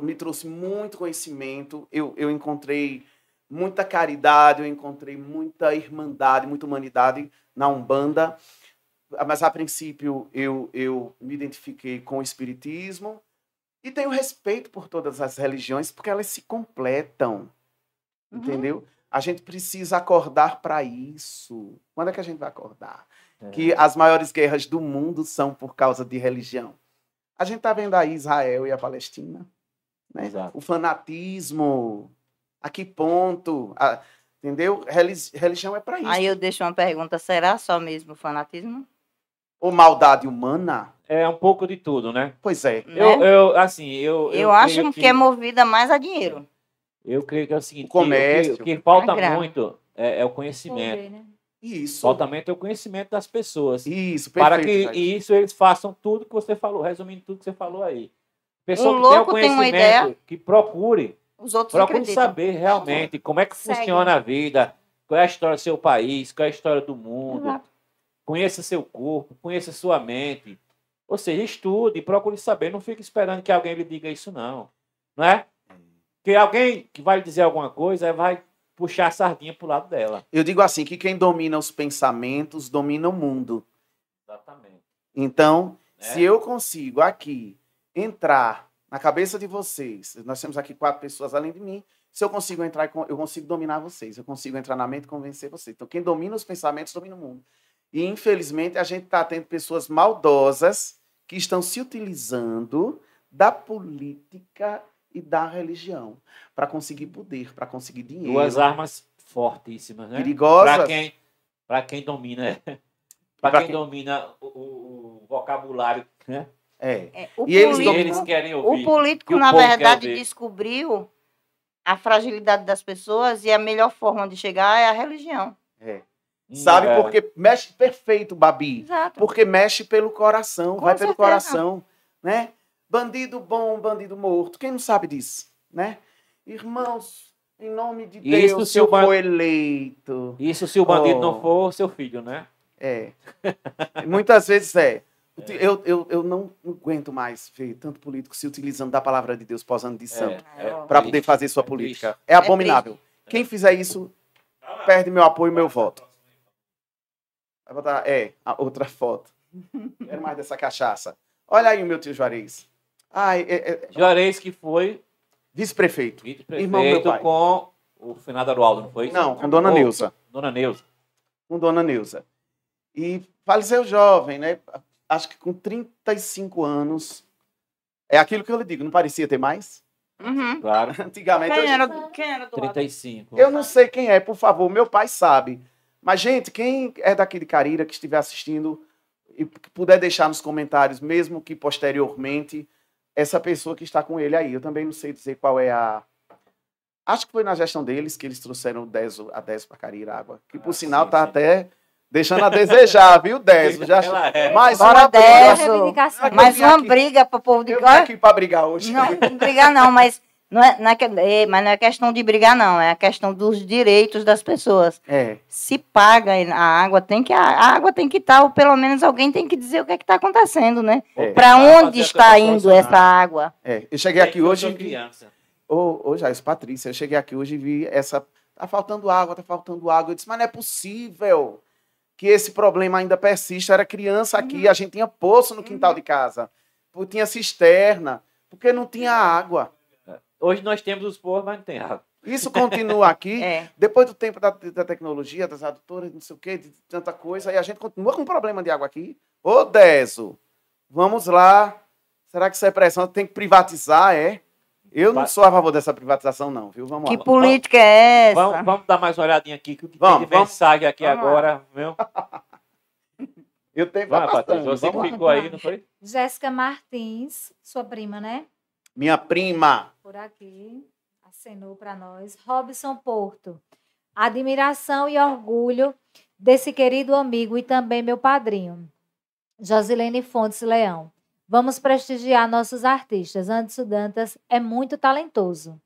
Me trouxe muito conhecimento. Eu, eu encontrei muita caridade, eu encontrei muita irmandade, muita humanidade na Umbanda mas a princípio eu, eu me identifiquei com o Espiritismo e tenho respeito por todas as religiões, porque elas se completam, uhum. entendeu? A gente precisa acordar para isso. Quando é que a gente vai acordar? É. Que as maiores guerras do mundo são por causa de religião. A gente está vendo aí Israel e a Palestina. Né? Exato. O fanatismo. A que ponto? A, entendeu? Religião é para isso. Aí eu deixo uma pergunta: será só mesmo fanatismo? Ou maldade humana? É um pouco de tudo, né? Pois é. Né? Eu, né? eu assim, eu. Eu, eu acho que, que, é movida mais a dinheiro. Eu creio que é o seguinte: o comércio. O que, falta muito é, é, o conhecimento. Ver, né? Isso. muito é o conhecimento das pessoas. Isso, perfeito. Para que né? isso eles façam tudo que você falou, resumindo tudo que você falou aí. Pessoa um que tem o conhecimento, tem ideia, que procure. Os outros procure saber realmente como é que Segue. funciona a vida, qual é a história do seu país, qual é a história do mundo. Exato Conheça seu corpo, conheça sua mente. Ou seja, estude, procure saber. Não fique esperando que alguém lhe diga isso, não. Não é? Que alguém que vai lhe dizer alguma coisa vai puxar a sardinha para o lado dela. Eu digo assim, que quem domina os pensamentos domina o mundo. Exatamente. Então, é. se eu consigo aqui entrar na cabeça de vocês, nós temos aqui quatro pessoas além de mim, se eu consigo entrar, eu consigo dominar vocês, eu consigo entrar na mente e convencer vocês. Então, quem domina os pensamentos domina o mundo. E, infelizmente, a gente está tendo pessoas maldosas que estão se utilizando da política e da religião para conseguir poder, para conseguir dinheiro. Duas armas fortíssimas, né? Perigosas. Para quem, pra quem domina, para quem, quem, domina o, o, vocabulário, né? É. é o e político, eles, querem ouvir. O político, o na verdade, descobriu a fragilidade das pessoas e a melhor forma de chegar é a religião. É. Sabe? É. Porque mexe perfeito, Babi. Exato. Porque mexe pelo coração, Com vai certeza. pelo coração, né? Bandido bom, bandido morto. Quem não sabe disso, né? Irmãos, em nome de Isso Deus, se eu for eleito. Isso se o bandido oh. não for seu filho, né? É. Muitas vezes é. é. Eu, eu, eu não aguento mais ver tanto político se utilizando da palavra de Deus, posando de é, santo, é. é para poder fazer sua é política. É, abominável. Quem fizer isso, perde meu apoio e meu voto. Vai botar, é, a outra foto. Quero mais dessa cachaça. Olha aí o meu tio Juarez. Ai, é, é... é Juarez que foi... Vice-prefeito. Vice-prefeito irmão meu pai. com o finado Arualdo, não foi? Não, com Dona Neuza. Dona Neuza. Com Dona Neuza. E faleceu jovem, né? Acho que com 35 anos. É aquilo que eu lhe digo, não parecia ter mais? Uhum. Claro. Antigamente. Quem, era, quem era do 35. Eu não sei quem é, por favor, meu pai sabe. Mas, gente, quem é daqui de Carira que estiver assistindo e puder deixar nos comentários, mesmo que posteriormente, essa pessoa que está com ele aí. Eu também não sei dizer qual é a. Acho que foi na gestão deles que eles trouxeram o a Deso para Carira Água. Que, por ah, sinal, está até Deixando a desejar, viu, Deso? Já... É. Mais uma Deso. briga. Mais uma aqui. briga o povo de Eu aqui para brigar hoje. Não, não brigar não, mas não é, não é, é, mas não é questão de brigar, não. É a questão dos direitos das pessoas. É. Se paga a água, tem que a água tem que estar, tá, ou pelo menos alguém tem que dizer o que é está acontecendo, né? É. Para tá onde está indo essa água? É. Eu cheguei aqui é, hoje. Criança. Ô, ô Jair, Patrícia, eu cheguei aqui hoje e vi essa. Tá faltando água, tá faltando água. Eu disse, mas não é possível que esse problema ainda persista. era criança aqui, uhum. a gente tinha poço no quintal uhum. de casa, tinha cisterna, porque não tinha água. Hoje nós temos os porros, mas não tem água. Isso continua aqui. é. Depois do tempo da, da, tecnologia, das adutoras, não sei o quê, de tanta coisa, e a gente continua com um problema de água aqui. Ô, Deso, vamos lá. Será que isso é pressão? Tem que privatizar, é? Eu não sou a favor dessa privatização, não, viu? Vamos que lá. Que política vamos, é essa? Vamos, vamos, dar mais uma olhadinha aqui, que o que vamos, tem de vamos. mensagem aqui vamos agora, viu? Eu tenho Vai, Patrícia, você que ficou aí, não foi? Jéssica Martins, sua prima, né? minha prima. Por aqui, acenou para nós Robson Porto. Admiração e orgulho desse querido amigo e também meu padrinho, Josilene Fontes Leão. Vamos prestigiar nossos artistas. Anderson Dantas é muito talentoso.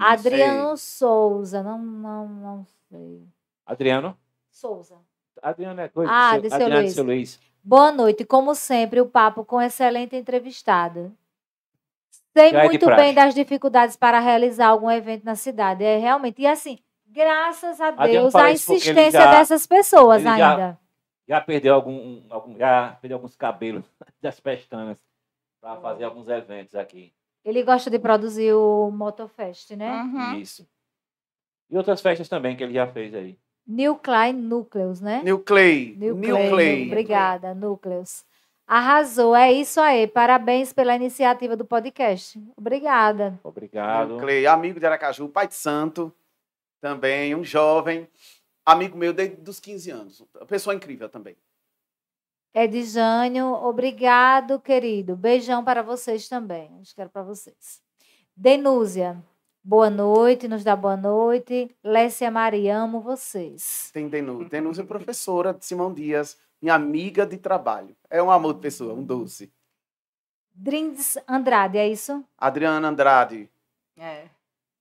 Adriano Souza, não, não, não sei. Adriano? Souza. Adriano é coisa. Ah, seu, de seu Adriano é Luiz. seu Luiz. Boa noite. Como sempre, o papo com excelente entrevistada. Sei Já muito é bem das dificuldades para realizar algum evento na cidade. É realmente. E assim, graças a Deus, a insistência já, dessas pessoas ainda. Já, já perdeu algum, algum, já perdeu alguns cabelos das pestanas para fazer alguns eventos aqui. Ele gosta de produzir o Motofest, né? Uhum. Isso. E outras festas também que ele já fez aí. New Klein Núcleos, né? New Clay. New Clay. New Clay. Obrigada, Núcleos. Arrasou, é isso aí. Parabéns pela iniciativa do podcast. Obrigada. Obrigado. Clei, amigo de Aracaju, pai de santo, também, um jovem, amigo meu desde os 15 anos. Pessoa incrível também. É Edjânio, obrigado, querido. Beijão para vocês também. Acho que era para vocês. Denúzia, boa noite, nos dá boa noite. Lécia Maria, amo vocês. Tem Denúzia. Denúzia é professora de Simão Dias minha amiga de trabalho. É um amor de pessoa, um doce. Drinds Andrade, é isso? Adriana Andrade. É.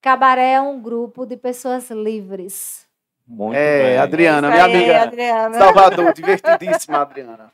Cabaré é um grupo de pessoas livres. Muito é, bem. Adriana, minha é aí, amiga. Adriana. Salvador, divertidíssima, Adriana.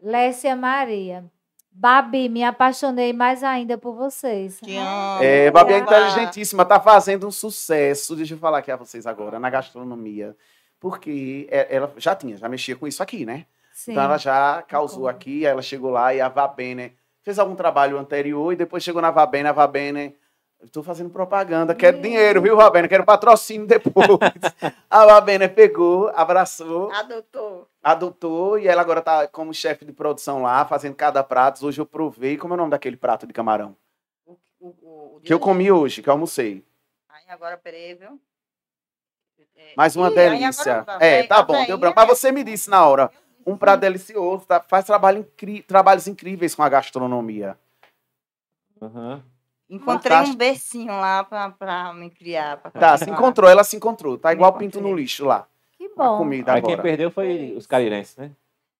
Lécia Maria. Babi, me apaixonei mais ainda por vocês. Que ah. É, Babi é inteligentíssima, tá fazendo um sucesso. Deixa eu falar aqui a vocês agora, na gastronomia porque é, ela já tinha, já mexia com isso aqui, né? Então, Sim. Então ela já causou aqui, ela chegou lá e a Vabene fez algum trabalho anterior e depois chegou na Vabene, a Vabene Estou fazendo propaganda, quero Meu. dinheiro, viu, Vabene Quero patrocínio depois. a Vabene pegou, abraçou. Adotou. Adotou, e ela agora está como chefe de produção lá, fazendo cada prato. Hoje eu provei. Como é o nome daquele prato de camarão? O, o, o, que eu comi hoje, que eu almocei. Ai, agora peraí, viu? É, Mais uma delícia. É, é, tá, tá bom, deu branco. Mas você me disse na hora, um prato delicioso, tá? faz trabalho incri... trabalhos incríveis com a gastronomia. Uhum. Encontrei um bercinho lá pra, pra me criar. Pra tá, se encontrou, ela se encontrou. Tá igual pinto no lixo lá. Que bom. A comida Mas agora. quem perdeu foi é os carirenses, né?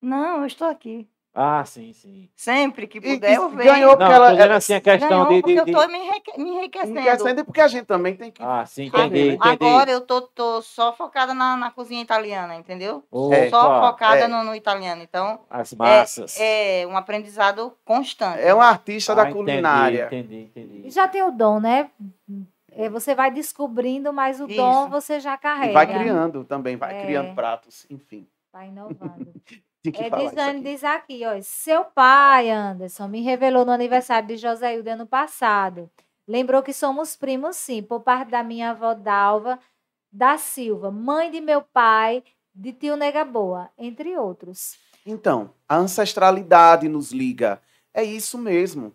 Não, eu estou aqui. Ah, sim, sim. Sempre que puder, e, eu venho. Ganhou porque ela. ela assim, a questão ganhou de, porque de, de... eu estou me, enrique... me enriquecendo. Enriquecendo porque a gente também tem que. Ah, sim, entendi. Né? entendi. Agora eu tô, tô só focada na, na cozinha italiana, entendeu? só focada é. no, no, é. italiano. Então. As é, massas. É, é um aprendizado constante. É um artista ah, da culinária. Entendi, entendi. E já tem o dom, né? É, você vai descobrindo, mas o Isso. dom você já carrega. E vai criando também, vai é. criando pratos, enfim. Vai inovando. que é, falar. Diz, diz aqui, ó, seu pai, Anderson, me revelou no aniversário de José Hilda ano passado. Lembrou que somos primos, sim, por parte da minha avó Dalva da Silva, mãe de meu pai, de tio Negaboa, entre outros. Então, a ancestralidade nos liga. É isso mesmo.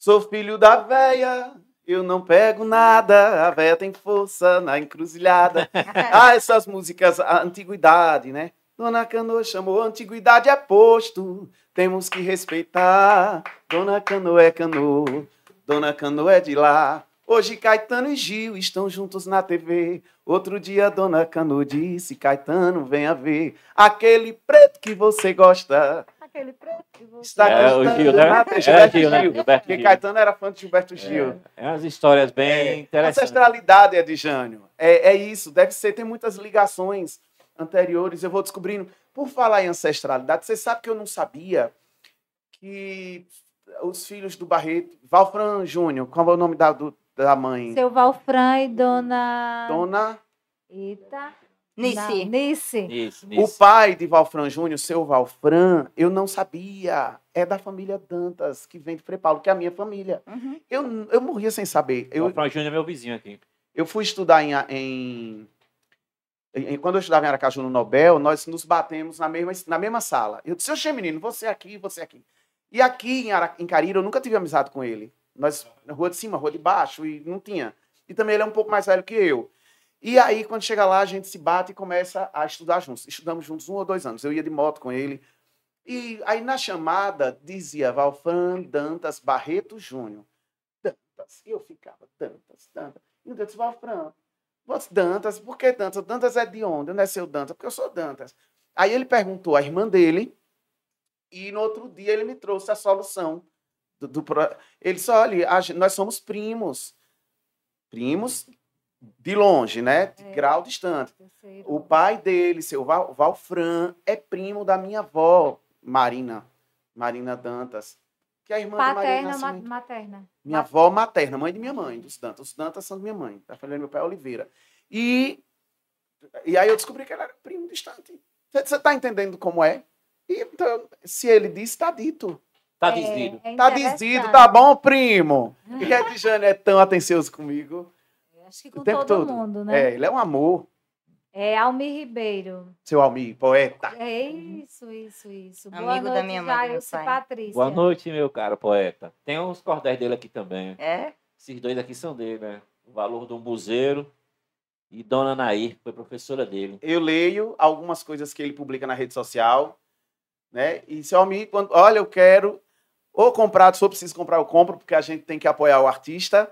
Sou filho da véia, eu não pego nada, a véia tem força na encruzilhada. ah, essas músicas, a antiguidade, né? Dona Canoa chamou, antiguidade é posto, temos que respeitar. Dona Canoa é canoa, Dona Canoa é de lá. Hoje Caetano e Gil estão juntos na TV. Outro dia Dona Canoa disse, Caetano, venha ver aquele preto que você gosta. Aquele preto que você Está é, o Gil, né? Na... É, né? Gilberto Gil, né? Gil. Porque Caetano era fã de Gilberto é, Gil. É, é umas histórias bem é, interessantes. Ancestralidade, é de É, é isso, deve ser, tem muitas ligações anteriores, eu vou descobrindo. Por falar em ancestralidade, você sabe que eu não sabia que os filhos do Barreto, Valfran Júnior, qual é o nome da, do, da mãe? Seu Valfran e dona. Dona. Ita Nice. Nice. nice. O pai de Valfran Júnior, seu Valfran, eu não sabia. É da família Dantas, que vem de Frei que é a minha família. Uhum. Eu, eu morria sem saber. Valfran Júnior é meu vizinho aqui. Eu fui estudar em, em quando eu estudava em Aracaju no Nobel, nós nos batemos na mesma, na mesma sala. Eu disse, oxê, menino, você é aqui, você é aqui. E aqui em, Ara, em eu nunca tive amizade com ele. Nós, na rua de cima, rua de baixo, e não tinha. E também ele é um pouco mais velho que eu. E aí, quando chega lá, a gente se bate e começa a estudar juntos. Estudamos juntos um ou dois anos. Eu ia de moto com ele. E aí, na chamada, dizia Valfran Dantas Barreto Júnior. Dantas. E eu ficava, Dantas, Dantas. E o Dantas, Valfran, você, Dantas, por que Dantas? Dantas é de onde? Onde é seu Dantas? Porque eu sou Dantas. Aí ele perguntou à irmã dele e no outro dia ele me trouxe a solução. Do, do ele disse, olha, nós somos primos. Primos de longe, né? De é, grau distante. O pai dele, seu Val, Valfran, é primo da minha avó, Marina. Marina Dantas que é a irmã Paterna, de Maria ma materna. Minha avó materna, mãe de minha mãe, dos Dantas. Os Dantas são de minha mãe, da família do meu pai, Oliveira. E, e aí eu descobri que ela era primo distante. Você está entendendo como é? E, então, se ele disse, está dito. Tá dizido. Está é, é tá dizido, tá bom, primo? E a Edjane é tão atencioso comigo. Acho que com todo mundo, né? É, ele é um amor. É Almir Ribeiro. Seu Almir, poeta. É isso, isso, isso. Amigo Boa noite, da minha mãe. Jair, Patrícia. Boa noite, meu caro poeta. Tem uns cordéis dele aqui também. É? Esses dois aqui são dele, né? O valor do um buzeiro e Dona Nair, foi professora dele. Eu leio algumas coisas que ele publica na rede social, né? E seu Almir, quando, olha, eu quero ou comprar, se eu preciso comprar, eu compro, porque a gente tem que apoiar o artista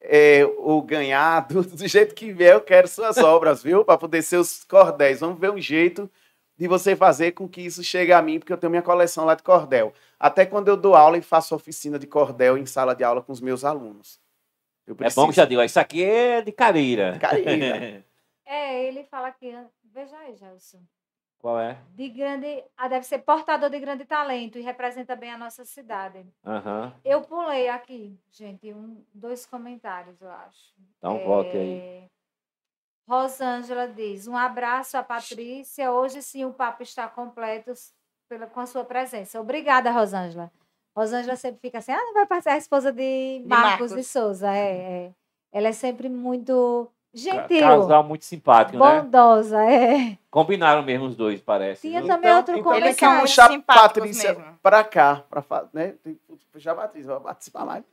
é, o ganhado, do jeito que vier, eu quero suas obras, viu? Para poder ser os cordéis. Vamos ver um jeito de você fazer com que isso chegue a mim, porque eu tenho minha coleção lá de cordel. Até quando eu dou aula e faço oficina de cordel em sala de aula com os meus alunos. É bom que já deu isso aqui é de careira. De careira. é, ele fala que. Veja aí, Gelson. Qual é? De grande. Ah, deve ser portador de grande talento e representa bem a nossa cidade. Uhum. Eu pulei aqui, gente, um, dois comentários, eu acho. Dá um é... voto aí. Rosângela diz: um abraço a Patrícia. Hoje sim o papo está completo pela, com a sua presença. Obrigada, Rosângela. Rosângela sempre fica assim: ah, não vai passar a esposa de Marcos de, Marcos. de Souza. É, é. Ela é sempre muito Gentil. Casal muito simpático, bondosa, né? Bondosa, é. Combinaram mesmo os dois, parece. Tinha então, também outro então, comentário. Então, tem que puxar a Patrícia para cá, para né? Tem que puxar a Patrícia para participar mais.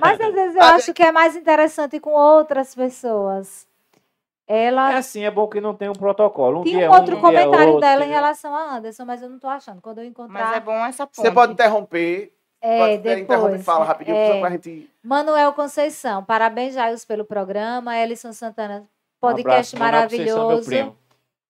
Mas às vezes eu acho que é mais interessante com outras pessoas. Ela... É assim, é bom que não tem um protocolo. Um um outro um, comentário outro, dela em relação a Anderson, mas eu não estou achando. Quando eu encontrar... Mas é bom essa ponte. Você pode interromper é, Pode, depois. Fala é, rapidinho, é, pra gente... Manuel Conceição, parabéns, os pelo programa. Elison Santana, podcast um abraço, maravilhoso.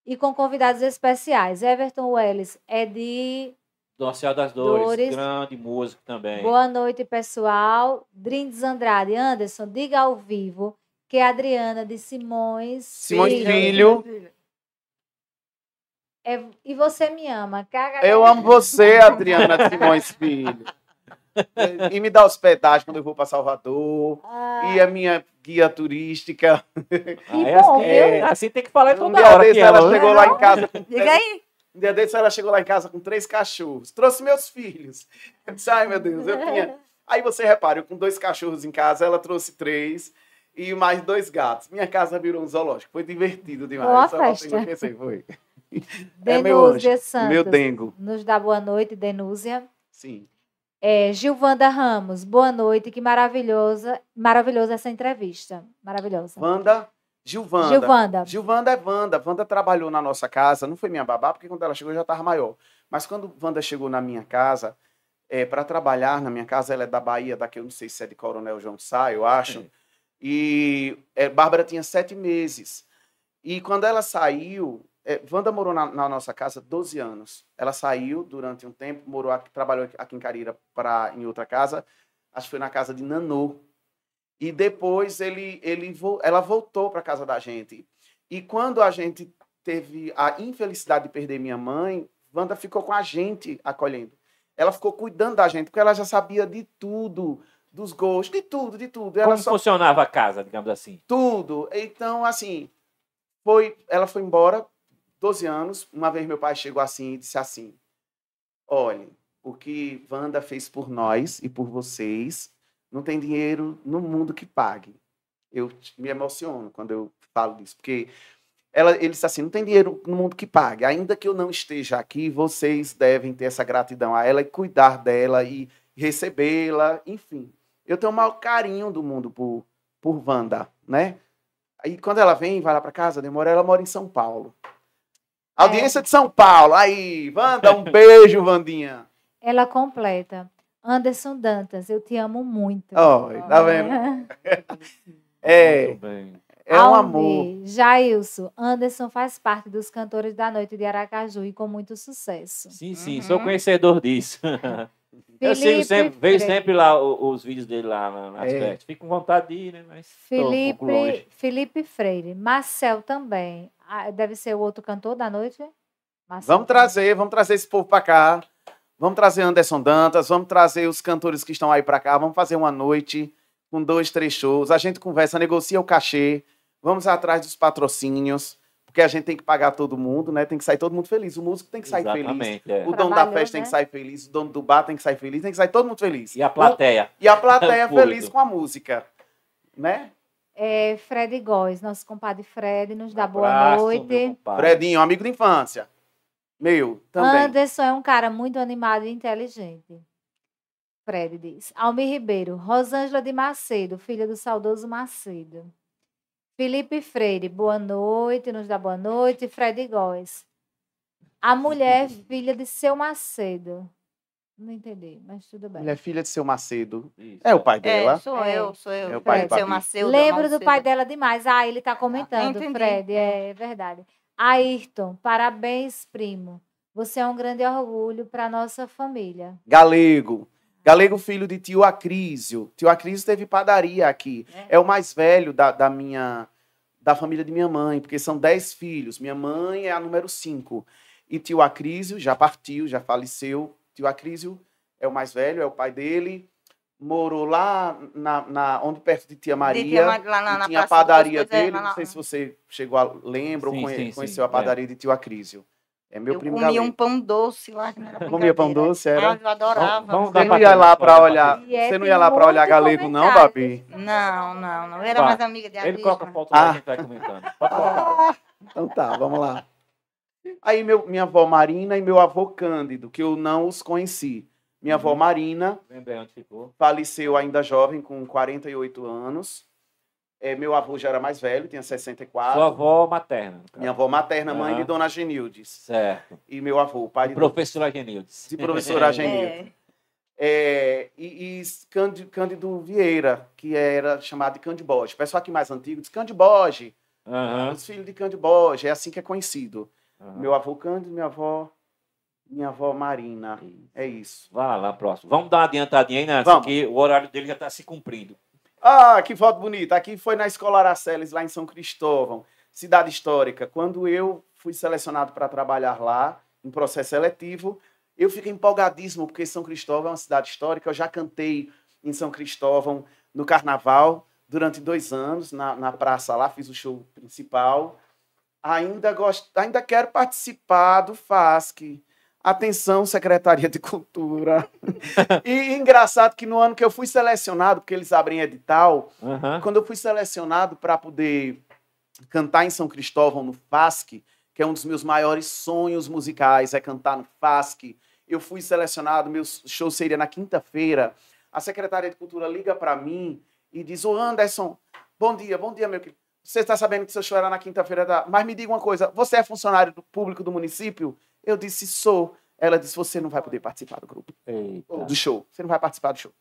e com convidados especiais. Everton Welles é de... Dona das Dores, Dores, grande músico também. Boa noite, pessoal. Drindes Andrade, Anderson, diga ao vivo que é Adriana de Simões... Simões Filho. filho. É, e você me ama. eu amo você, Adriana Simões Filho e me dá hospedagem quando eu vou para Salvador. Ah. E a minha guia turística. Ah, que é bom, assim, é, Assim tem que falar toda um dia hora. Desse, ela, ela chegou não. lá em casa. Diga aí. Um dia desse ela chegou lá em casa com três cachorros. Trouxe meus filhos. Eu disse, ai meu Deus, eu tinha. Aí você repara, eu com dois cachorros em casa, ela trouxe três e mais dois gatos. Minha casa virou um zoológico. Foi divertido demais. Boa Só festa. Pensei, foi. Denúzia é meu anjo, Santos. Meu dengo. Nos dá boa noite, Denúzia. Sim. É, Gilvanda Ramos, boa noite, que maravilhosa, maravilhosa essa entrevista. Maravilhosa. Wanda? Gilvanda. Gilvanda. Gilvanda é Wanda. Wanda trabalhou na nossa casa, não foi minha babá, porque quando ela chegou eu já estava maior. Mas quando Wanda chegou na minha casa, é, para trabalhar na minha casa, ela é da Bahia, daqui eu não sei se é de Coronel João de Sá, eu acho. É. E é, Bárbara tinha sete meses. E quando ela saiu, é, Wanda morou na, na, nossa casa 12 anos. Ela saiu durante um tempo, morou aqui, trabalhou aqui em Carira pra, em outra casa. Acho que foi na casa de Nanô. E depois ele, ele, ela voltou para casa da gente. E quando a gente teve a infelicidade de perder minha mãe, Wanda ficou com a gente acolhendo. Ela ficou cuidando da gente, porque ela já sabia de tudo dos gostos, de tudo, de tudo. Ela Como só... funcionava a casa, digamos assim? Tudo. Então, assim, foi, ela foi embora 12 anos, uma vez meu pai chegou assim e disse assim: Olhe, o que Wanda fez por nós e por vocês, não tem dinheiro no mundo que pague. Eu me emociono quando eu falo disso, porque ela, ele disse assim: não tem dinheiro no mundo que pague. Ainda que eu não esteja aqui, vocês devem ter essa gratidão a ela e cuidar dela e recebê-la, enfim. Eu tenho o maior carinho do mundo por, por Wanda, né? Aí quando ela vem, vai lá para casa, demora, ela mora em São Paulo. É. Audiência é. de São Paulo. Aí, Wanda, um beijo, Vandinha. Ela completa. Anderson Dantas, eu te amo muito. Oi, oh, tá vendo? é. É, é um amor. Jailson, Anderson faz parte dos cantores da noite de Aracaju e com muito sucesso. Sim, sim, uhum. sou conhecedor disso. eu sigo sempre, vejo sempre lá os, os vídeos dele lá na, nas é. Fico com vontade de ir, né? Mas Felipe, Felipe Freire, Marcel também, ah, deve ser o outro cantor da noite. Marcelo. Vamos trazer, vamos trazer esse povo para cá. Vamos trazer Anderson Dantas, vamos trazer os cantores que estão aí para cá. Vamos fazer uma noite com dois, três shows. A gente conversa, negocia o cachê. Vamos atrás dos patrocínios porque a gente tem que pagar todo mundo, né? Tem que sair todo mundo feliz. O músico tem que sair Exatamente, feliz. É. O dono da festa né? tem que sair feliz, o dono do bar tem que sair feliz, tem que sair todo mundo feliz. E a plateia. O... E a plateia feliz com a música, né? é, Fred Góes, nosso compadre Fred, nos dá boa noite. Fredinho, amigo de infância. Meu, também. Anderson é um cara muito animado e inteligente. Fred diz. Almir Ribeiro, Rosângela de Macedo, filha do saudoso Macedo. Felipe Freire, boa noite, nos dá boa noite. Fred Góes. A mulher filha de seu Macedo. Não entendi, mas tudo bem. É filha de seu Macedo. Isso. É o pai dela. É, sou é. eu, sou eu. É o pai Fred, é, seu Macedo. É Lembro do pai dela demais. Ah, ele está comentando, ah, entendi. Fred. É, é verdade. Ayrton, parabéns, primo. Você é um grande orgulho para nossa família. Galego. Galego, filho de tio Acrísio. Tio Acrísio teve padaria aqui. É, é o mais velho da, da, minha da família de minha mãe, porque são dez filhos. Minha mãe é a número cinco. E tio Acrísio já partiu, já faleceu, Tio Acrísio é o mais velho, é o pai dele. Morou lá na, na onde perto de Tia Maria. De tia lá na, tinha a padaria é, dele. Lá, não sei se você chegou a lembra sim, ou conhe, sim, conheceu sim, a é. padaria é. de Tio Acrísio. É meu eu comia um pão doce lá. Comia pão doce, era? Ah, eu adorava. Vamos, você não ia lá para olhar, é você não ia lá para olhar galego não, Babi? Né? Não, não, não. Eu era mais amiga de Ele Abisma. a né? foto lá ah. que vai ah. comentando. ah, então tá, vamos lá. Aí meu, minha avó Marina e meu avô Cândido, que eu não os conheci. Minha uhum. avó Marina faleceu ainda jovem, com 48 anos. É, meu avô já era mais velho, tinha 64. Sua avó materna. Minha avó materna, mãe uhum. de Dona Genildes. Certo. E meu avô, pai de... Professora Genildes. De professora Genildes. É. é. e, e Cândido, Cândido, Vieira, que era chamado de Cândido Borges. O pessoal aqui mais antigo diz Cândido Borges. Uhum. Os filhos de Cândido Borges, é assim que é conhecido. Uhum. Meu avô Cândido, minha avó. Minha avó Marina. Isso. É isso. vá lá, próximo. Vamos dar uma adiantadinha aí, Nancy, né? assim que o horário dele já está se cumprindo. Ah, que foto bonita. Aqui foi na Escola Araceles, lá em São Cristóvão, cidade histórica. Quando eu fui selecionado para trabalhar lá, em processo seletivo, eu fiquei empolgadíssimo, porque São Cristóvão é uma cidade histórica. Eu já cantei em São Cristóvão no carnaval durante dois anos, na, na praça lá, fiz o show principal. Ainda, gosto, Ainda quero participar do FASC. Atenção, Secretaria de Cultura. e engraçado que no ano que eu fui selecionado, porque eles abrem edital, uhum. quando eu fui selecionado para poder cantar em São Cristóvão no FASC, que é um dos meus maiores sonhos musicais, é cantar no FASC. Eu fui selecionado, meu show seria na quinta-feira. A Secretaria de Cultura liga para mim e diz: Ô Anderson, bom dia, bom dia, meu querido. Você está sabendo que seu show era na quinta-feira da. Mas me diga uma coisa: você é funcionário do público do município? Eu disse, sou. Ela disse, você não vai poder participar do grupo. Eita. Do show. Você não vai participar do show.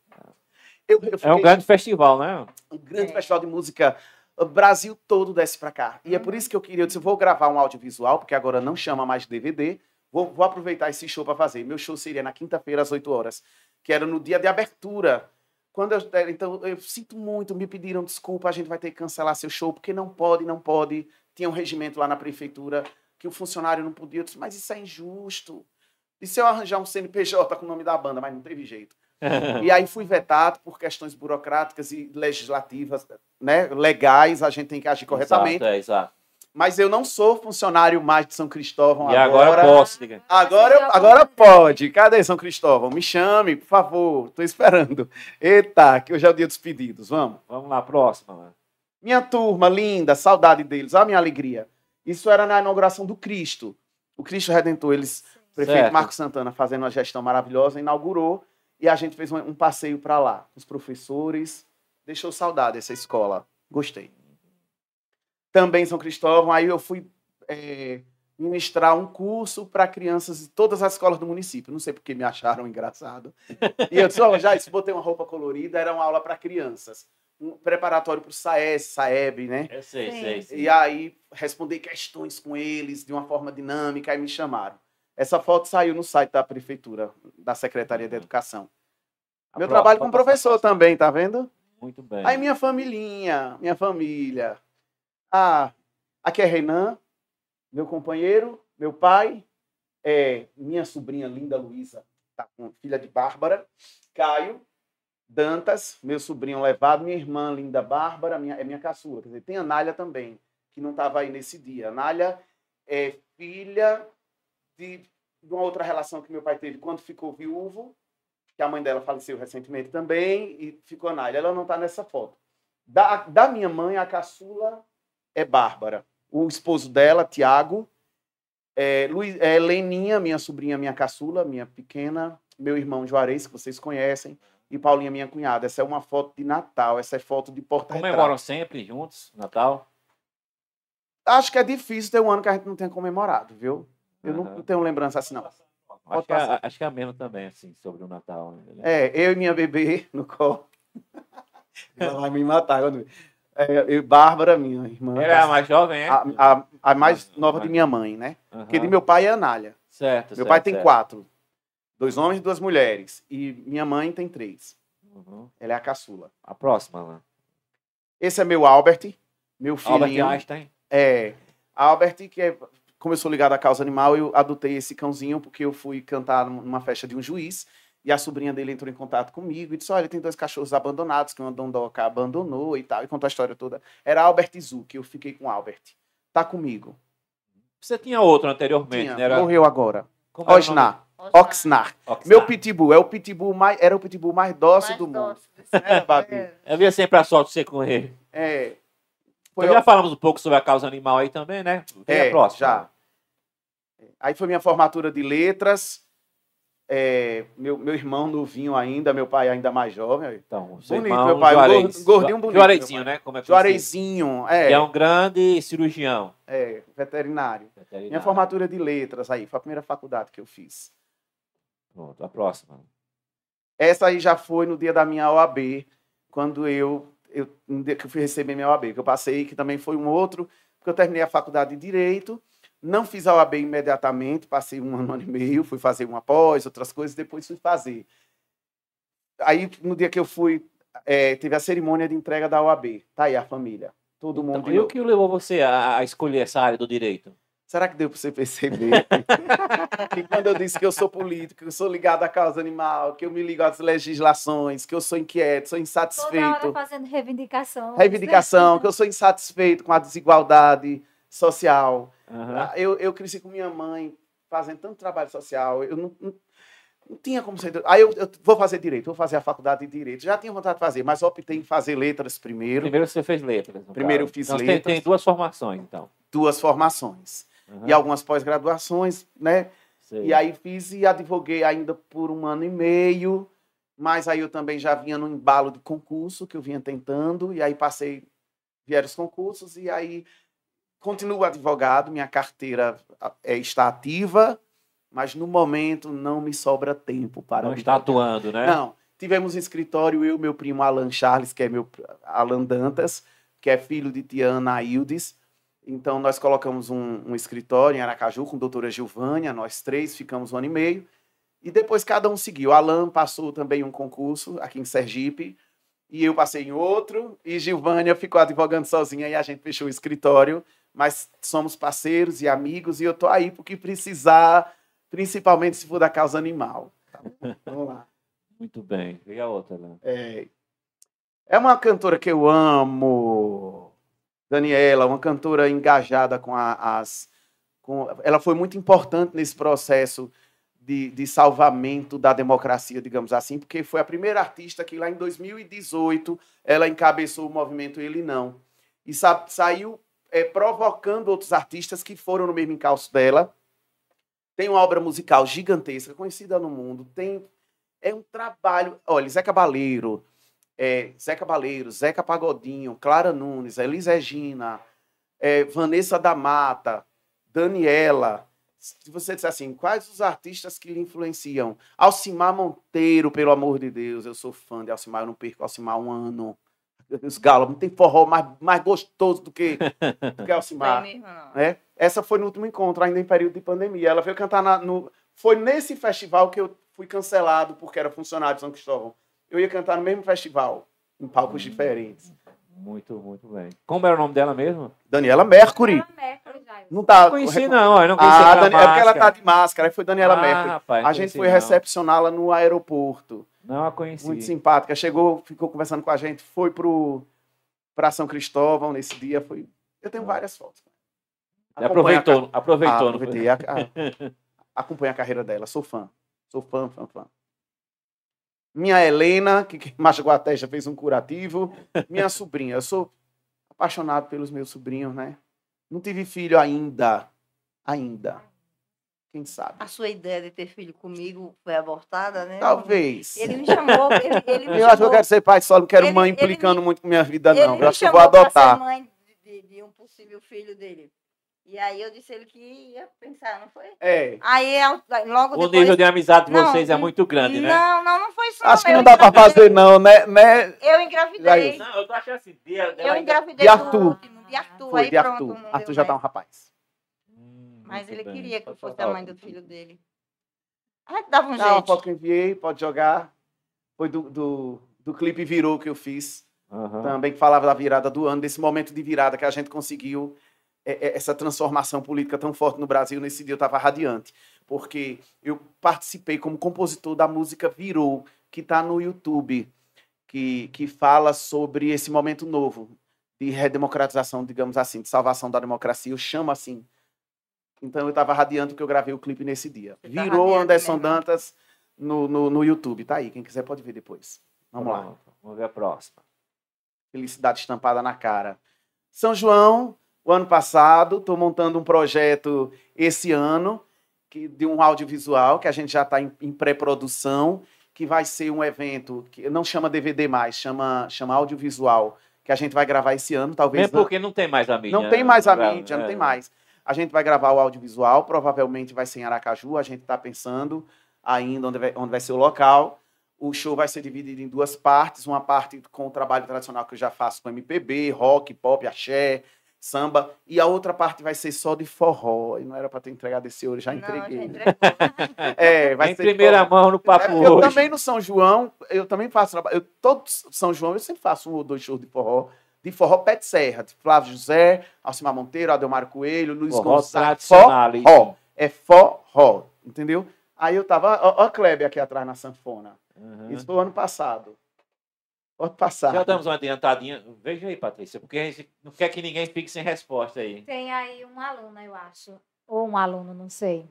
Eu, eu fiquei... É um grande festival, né? Um grande é. festival de música. O Brasil todo desce para cá. E é por isso que eu queria, eu disse, vou gravar um audiovisual, porque agora não chama mais DVD. Vou, vou aproveitar esse show para fazer. Meu show seria na quinta-feira, às 8 horas, que era no dia de abertura quando eu, é, então, eu sinto muito, me pediram desculpa, a gente vai ter que cancelar seu show, porque não pode, não pode. Tinha um regimento lá na prefeitura que o funcionário não podia. Eu disse, mas isso é injusto. E se eu arranjar um CNPJ com o nome da banda? Mas não teve jeito. e aí fui vetado por questões burocráticas e legislativas, né? legais, a gente tem que agir corretamente. Exato, é, exato mas eu não sou funcionário mais de São Cristóvão e agora. agora posso. Diga. Agora, agora pode. Cadê São Cristóvão? Me chame, por favor. Estou esperando. Eita, que hoje é o dia dos pedidos. Vamos. Vamos lá, próxima. Minha turma linda, saudade deles. Olha ah, a minha alegria. Isso era na inauguração do Cristo. O Cristo Redentor, eles, o prefeito certo. Marco Santana, fazendo uma gestão maravilhosa, inaugurou e a gente fez um, um passeio para lá. Os professores. Deixou saudade essa escola. Gostei também em São Cristóvão. Aí eu fui é, ministrar um curso para crianças de todas as escolas do município. Não sei porque me acharam engraçado. E eu disse, oh, já isso, botei uma roupa colorida, era uma aula para crianças. Um preparatório para o SAES, SAEB, né? Eu é, sei, sim, sei, sim. E aí respondi questões com eles de uma forma dinâmica e me chamaram. Essa foto saiu no site da prefeitura, da Secretaria de uhum. Educação. A Meu prova, trabalho como professor também, tá vendo? Muito bem. Aí minha familhinha, minha família, ah, aqui é Renan, meu companheiro, meu pai, é, minha sobrinha linda Luísa, tá filha de Bárbara, Caio, Dantas, meu sobrinho levado, minha irmã linda Bárbara, minha, é minha caçula. Quer dizer, tem a Nália também, que não estava aí nesse dia. A Nália é filha de, de uma outra relação que meu pai teve quando ficou viúvo, que a mãe dela faleceu recentemente também, e ficou a Nália. Ela não está nessa foto. Da, da minha mãe, a caçula é Bárbara. O esposo dela, Tiago, é, é Leninha, minha sobrinha, minha caçula, minha pequena, meu irmão Juarez, que vocês conhecem, e Paulinha, minha cunhada. Essa é uma foto de Natal, essa é foto de porta Comemoram sempre juntos, Natal? Acho que é difícil ter um ano que a gente não tenha comemorado, viu? Eu uhum. não tenho lembrança assim, não. Acho que, é, acho que, é a mesma também, assim, sobre o Natal. Né? É, eu e minha bebê no colo. Ela vai me matar. Eu não... É, Bárbara, minha irmã. É a tá mais jovem, é? A, a, a mais ah, nova de minha mãe, né? Uhum. Porque de meu pai é Anália. Certo. Meu certo, pai tem certo. quatro: dois homens e duas mulheres. E minha mãe tem três. Uhum. Ela é a caçula. A próxima, né? Esse é meu Albert, meu filho. Albert Einstein? É. Albert, que é, como eu sou ligado à causa animal, eu adotei esse cãozinho porque eu fui cantar numa festa de um juiz e a sobrinha dele entrou em contato comigo e disse: Olha, tem dois cachorros abandonados que uma dondoca abandonou e tal. E contou a história toda. Era Albert que eu fiquei com Albert. Tá comigo. Você tinha outro anteriormente, tinha, né? Era... Morreu agora. Como Oxnar. Oxnar. Meu pitbull. É o pitbull mais, era o pitbull mais dócil do mundo. É. Eu via sempre a sorte de você com ele. É. Então foi então, eu... já falamos um pouco sobre a causa animal aí também, né? é, é a próxima? Já. Aí foi minha formatura de letras. É, meu, meu irmão novinho ainda, meu pai ainda mais jovem. Então, bonito, irmão, meu pai. Juarez, gordinho bonito. Juarezinho, né? Como é que Juarezinho, é. Que é um grande cirurgião. É, veterinário. veterinário. Minha formatura de letras aí, foi a primeira faculdade que eu fiz. Pronto, a próxima. Essa aí já foi no dia da minha OAB, quando eu, eu, que eu fui receber minha OAB, que eu passei, que também foi um outro, porque eu terminei a faculdade de Direito não fiz a OAB imediatamente, passei um ano e meio, fui fazer uma pós, outras coisas, depois fui fazer. Aí, no dia que eu fui, é, teve a cerimônia de entrega da OAB. Tá aí a família. Todo então, mundo. Então, e o que levou você a escolher essa área do direito? Será que deu para você perceber que quando eu disse que eu sou político, que eu sou ligado à causa animal, que eu me ligo às legislações, que eu sou inquieto, sou insatisfeito. Toda hora fazendo reivindicação. Reivindicação, né? que eu sou insatisfeito com a desigualdade social, Uhum. Eu, eu cresci com minha mãe fazendo tanto trabalho social, eu não, não, não tinha como ser. Aí eu, eu, vou fazer direito, vou fazer a faculdade de direito. Já tinha vontade de fazer, mas optei em fazer letras primeiro. Primeiro você fez letras. Primeiro caso. eu fiz então, letras. Tem, tem duas formações, então. Duas formações. Uhum. E algumas pós-graduações, né? E aí fiz e advoguei ainda por um ano e meio. Mas aí eu também já vinha no embalo de concurso que eu vinha tentando, e aí passei, vieram os concursos, e aí continuo advogado, minha carteira ah, é, está ativa, mas no momento não me sobra tempo para. Não está atuando, né? Não. Tivemos um escritório, eu e meu primo Alan Charles, que é meu Alan Dantas, que é filho de Tiana Aildes. Então, nós colocamos um, um escritório em Aracaju com a doutora Gilvânia, nós três ficamos um ano e meio. E depois cada um seguiu. Alan passou também um concurso aqui em Sergipe, e eu passei em outro, e Gilvânia ficou advogando sozinha, e a gente fechou o escritório mas somos parceiros e amigos e eu tô aí porque precisar, principalmente se for da causa animal. Tá Vamos lá. Muito bem. E a outra, né? É, é uma cantora que eu amo, Daniela, uma cantora engajada com a, as. Com, ela foi muito importante nesse processo de, de salvamento da democracia, digamos assim, porque foi a primeira artista que lá em 2018 ela encabeçou o movimento Ele Não. E sa, saiu é, provocando outros artistas que foram no mesmo encalço dela. Tem uma obra musical gigantesca, conhecida no mundo. Tem é um trabalho. Olha, Zé Cabaleiro, é, Zé Cabaleiro, Zeca Pagodinho, Clara Nunes, Elis Regina, é, Vanessa da Mata, Daniela. Se você disser assim, quais os artistas que lhe influenciam? Alcimar Monteiro, pelo amor de Deus, eu sou fã de Alcimar, eu não perco Alcimar um ano os galos, não tem forró mais, mais gostoso do que, do que Alcimar. É né? Essa foi no último encontro, ainda em período de pandemia. Ela veio cantar na, no. Foi nesse festival que eu fui cancelado porque era funcionário de São Cristóvão. Eu ia cantar no mesmo festival, em palcos hum. diferentes. Muito, muito bem. Como era o nome dela mesmo? Daniela Mercury. Mercury não tá. Não conheci, não. Eu não conheci ah, Dani... É porque ela tá de máscara. Aí foi Daniela ah, Mercury. Rapaz, a gente foi recepcioná-la no aeroporto. Não a conheci. Muito simpática. Chegou, ficou conversando com a gente, foi para São Cristóvão nesse dia. Foi. Eu tenho várias fotos. E aproveitou, a... aproveitou. Ah, aproveitei. A... Acompanho a carreira dela. Sou fã. Sou fã, fã, fã. Minha Helena, que machucou a testa, fez um curativo. Minha sobrinha. Eu sou apaixonado pelos meus sobrinhos, né? Não tive filho ainda. Ainda. Quem sabe? A sua ideia de ter filho comigo foi abortada, né? Talvez. Ele me chamou. Ele, ele me eu chamou. acho que eu quero ser pai só, não quero ele, mãe implicando me, muito com minha vida, não. Eu acho que eu vou adotar. Ser mãe de, de, um possível filho dele. E aí eu disse ele que ia pensar, não foi? É. Aí é logo o depois. O nível de amizade de vocês não, é muito grande, né? Não, não, não foi isso. Acho que não dá para fazer, não, né? né? Eu engravidei. Não, eu tô achando assim. De, eu engravidei. De Arthur. Do de Arthur. Foi, aí de pronto, Arthur. Arthur já tá um rapaz. Mas ele bem. queria que eu fosse a mãe do filho dele. Ah, dava um Não, jeito. Não, foto que enviei, pode jogar. Foi do, do, do clipe Virou que eu fiz. Uhum. Também que falava da virada do ano, desse momento de virada que a gente conseguiu é, é, essa transformação política tão forte no Brasil. Nesse dia eu estava radiante, porque eu participei como compositor da música Virou, que está no YouTube, que, que fala sobre esse momento novo de redemocratização, digamos assim, de salvação da democracia. Eu chamo assim então eu estava radiando que eu gravei o clipe nesse dia. Você tá Virou tá Anderson Dantas no, no, no, YouTube. Tá aí, quem quiser pode ver depois. Vamos Pronto. lá. Vamos ver a próxima. Felicidade estampada na cara. São João, o ano passado, estou montando um projeto esse ano que, de um audiovisual que a gente já está em, em pré-produção, que vai ser um evento que não chama DVD mais, chama, chama audiovisual, que a gente vai gravar esse ano, talvez. É porque não tem mais a mídia. Não tem é. mais a mídia, não tem mais. A gente vai gravar o audiovisual, provavelmente vai ser em Aracaju, a gente está pensando ainda onde vai, onde vai ser o local. O show vai ser dividido em duas partes, uma parte com o trabalho tradicional que eu já faço com MPB, rock, pop, axé, samba, e a outra parte vai ser só de forró. E não era para ter entregado esse ouro, já entreguei. Não, já é, vai em ser primeira mão no papo é, hoje. Eu também no São João, eu também faço, trabalho. todo São João eu sempre faço um ou dois shows de forró de forró pé de serra, de Flávio José, Alcimar Monteiro, Adelmar Coelho, Luiz forró Gonçalves. Forró É forró, entendeu? Aí eu tava, ó, ó Kleber aqui atrás na sanfona. Uhum. Isso foi ano passado. Ano passado. Já damos uma adiantadinha. Veja aí, Patrícia, porque a gente não quer que ninguém fique sem resposta aí. Tem aí um aluno, eu acho. Ou um aluno, não sei.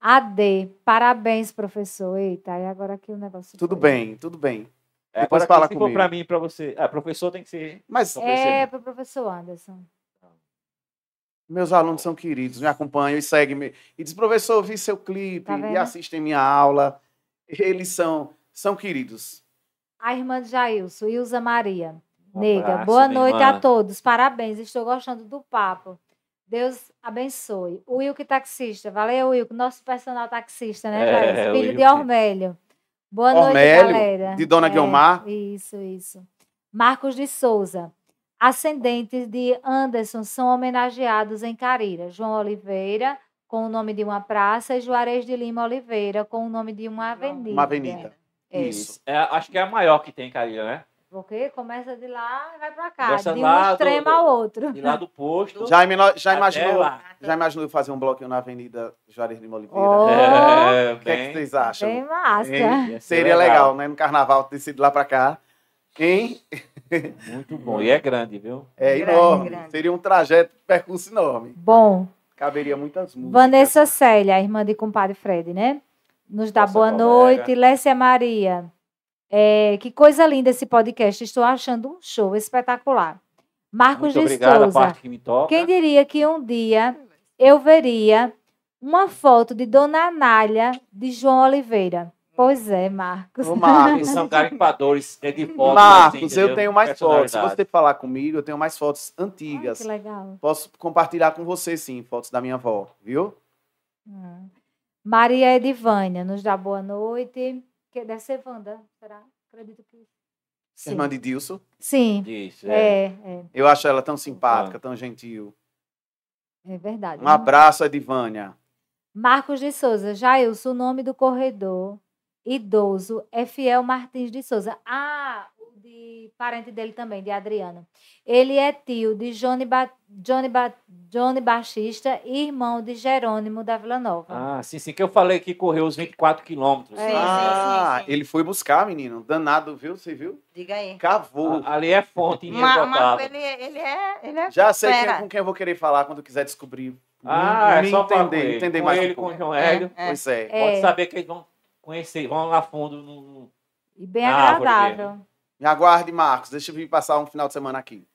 AD, parabéns, professor. Eita, e agora aqui o negócio. Tudo foi. bem, tudo bem. É, Depois agora fala ficou para mim para você. Ah, professor tem que ser. Mas então, é para o professor Anderson. Meus alunos são queridos, me acompanham e seguem. -me. E diz, professor, ouvi vi seu clipe tá e assistem minha aula. Eles são, são queridos. A irmã de Jailson, Ilza Maria. Um Nega, abraço, boa noite irmã. a todos. Parabéns, estou gostando do papo. Deus abençoe. O Wilk taxista. Valeu, Wilk. Nosso personal taxista, né, é, é Filho Wilke. de Ormelho. Boa Ormélio, noite, galera. De Dona é, Guilmar. Isso, isso. Marcos de Souza. Ascendentes de Anderson são homenageados em Careira. João Oliveira, com o nome de uma praça, e Juarez de Lima Oliveira, com o nome de uma avenida. Uma avenida. É. Isso. É, acho que é a maior que tem em Careira, né? Porque começa de lá e vai para cá, de um extremo ao outro. De lá do posto. Já, já imaginou, já imaginou fazer um bloquinho na Avenida Juarez de Oliveira? Oh, é, o que, é que vocês acham? Bem massa. Hein? Seria legal. legal, né? No carnaval ter sido lá para cá. Hein? Muito bom. E é grande, viu? É grande, enorme. Grande. Seria um trajeto, percurso enorme. Bom. Caberia muitas músicas. Vanessa Célia, irmã de compadre Fred, né? Nos dá Nossa boa noite. Lécia Maria. É, que coisa linda esse podcast. Estou achando um show espetacular. Marcos Muito de obrigado, Souza. A parte que me toca. Quem diria que um dia eu veria uma foto de Dona Anália de João Oliveira? Pois é, Marcos. O Marcos, são garimpadores é de fotos. Assim, Marcos, assim, eu tenho mais fotos. Se você falar comigo, eu tenho mais fotos antigas. Ai, que legal. Posso compartilhar com você, sim, fotos da minha avó, viu? Hum. Maria Edivânia nos dá boa noite que deve ser Wanda, será? Acredito que. Sim. Irmã de Dilson? Sim. Isso, é. É, é. Eu acho ela tão simpática, ah. tão gentil. É verdade. Um abraço, Edivânia. Marcos de Souza, Jailson, o nome do corredor idoso é Fiel Martins de Souza. Ah, parente dele também, de Adriano. Ele é tio de Johnny, ba Johnny, ba Johnny Baixista e irmão de Jerônimo da Vila Nova. Ah, sim, sim, que eu falei que correu os 24 quilômetros. É, ah, sim, sim, sim. ele foi buscar, menino. Danado, viu? Você viu? Diga aí. Cavou. Ah, ali é fonte Mas Ele, é, ele, é, ele é Já sei quem, com quem eu vou querer falar quando quiser descobrir. Ah, hum, é Me é só entender, entender com mais ele, um com o Hélio. É, é. pois é. é. Pode saber que eles vão conhecer, vão lá fundo no... E bem agradável. Me aguarde, Marcos. Deixa eu vir passar um final de semana aqui.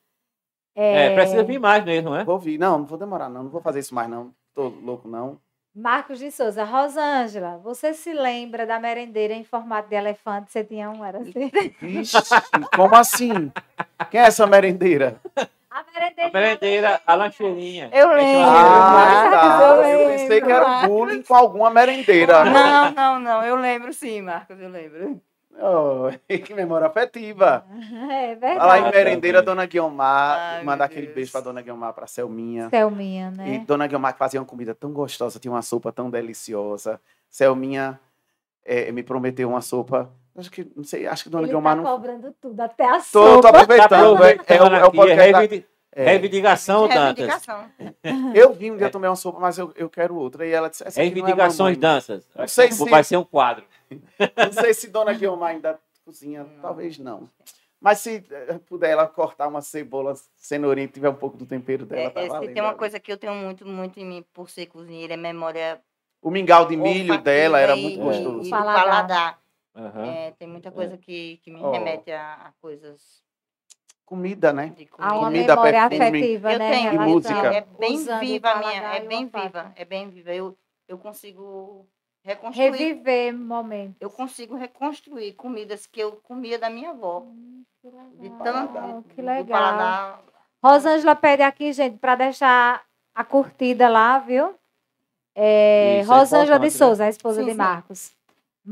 É, é precisa vir mais mesmo, né? Vou vir. Não, não vou demorar, não. Não vou fazer isso mais, não. Tô louco, não. Marcos de Souza, Rosângela, você se lembra da merendeira em formato de elefante? Você tinha um, era assim? Ixi, como assim? Quem é essa merendeira? A merendeira, a, merendeira, é a lancheirinha. Eu é lembro. Ah, ah, tá. eu, lembro, eu pensei que era bullying com alguma merendeira. Não, não, não. Eu lembro sim, Marcos, eu lembro. Oh, que memória afetiva. É verdade. Lá em Merendeira, Dona Guiomar, mandar aquele Deus. beijo pra Dona Guiomar, pra Selminha. Selminha, né? E Dona Guiomar que fazia uma comida tão gostosa, tinha uma sopa tão deliciosa. Selminha é, me prometeu uma sopa Acho que, não sei, acho que Dona Ele Guilmar tá não... cobrando tudo, até a tô, sopa. Tô aproveitando, tá é, é, o, é o é podcast Reivindic... da... é. Reivindicação, Dantas. Eu vim um dia tomar uma sopa, mas eu, eu quero outra. E ela disse, é Reivindicações, é danças. Não sei se... Vai ser um quadro. Não sei se Dona Guilherme ainda cozinha, não. talvez não. Mas se eh, puder ela cortar uma cebola, cenourinha, tiver um pouco do tempero dela, é, tá valendo, Tem uma coisa que eu tenho muito, muito em mim, por ser cozinheira, é memória... O mingau de milho dela era e, muito gostoso. E, e paladar. paladar. Uhum. É, tem muita coisa é. que, que me oh. remete a, a coisas comida, né? comida, ah, comida memória perfume, afetiva, eu né? Tenho, e música. É bem viva a minha, é bem viva, é bem viva. Eu, eu consigo Reconstruir. Reviver momentos. Eu consigo reconstruir comidas que eu comia da minha avó. Hum, que legal. De tanto. Oh, que legal. Paraná. Rosângela pede aqui, gente, para deixar a curtida lá, viu? É, Isso, é Rosângela é de né? Souza, a esposa sim, de Marcos. Sim.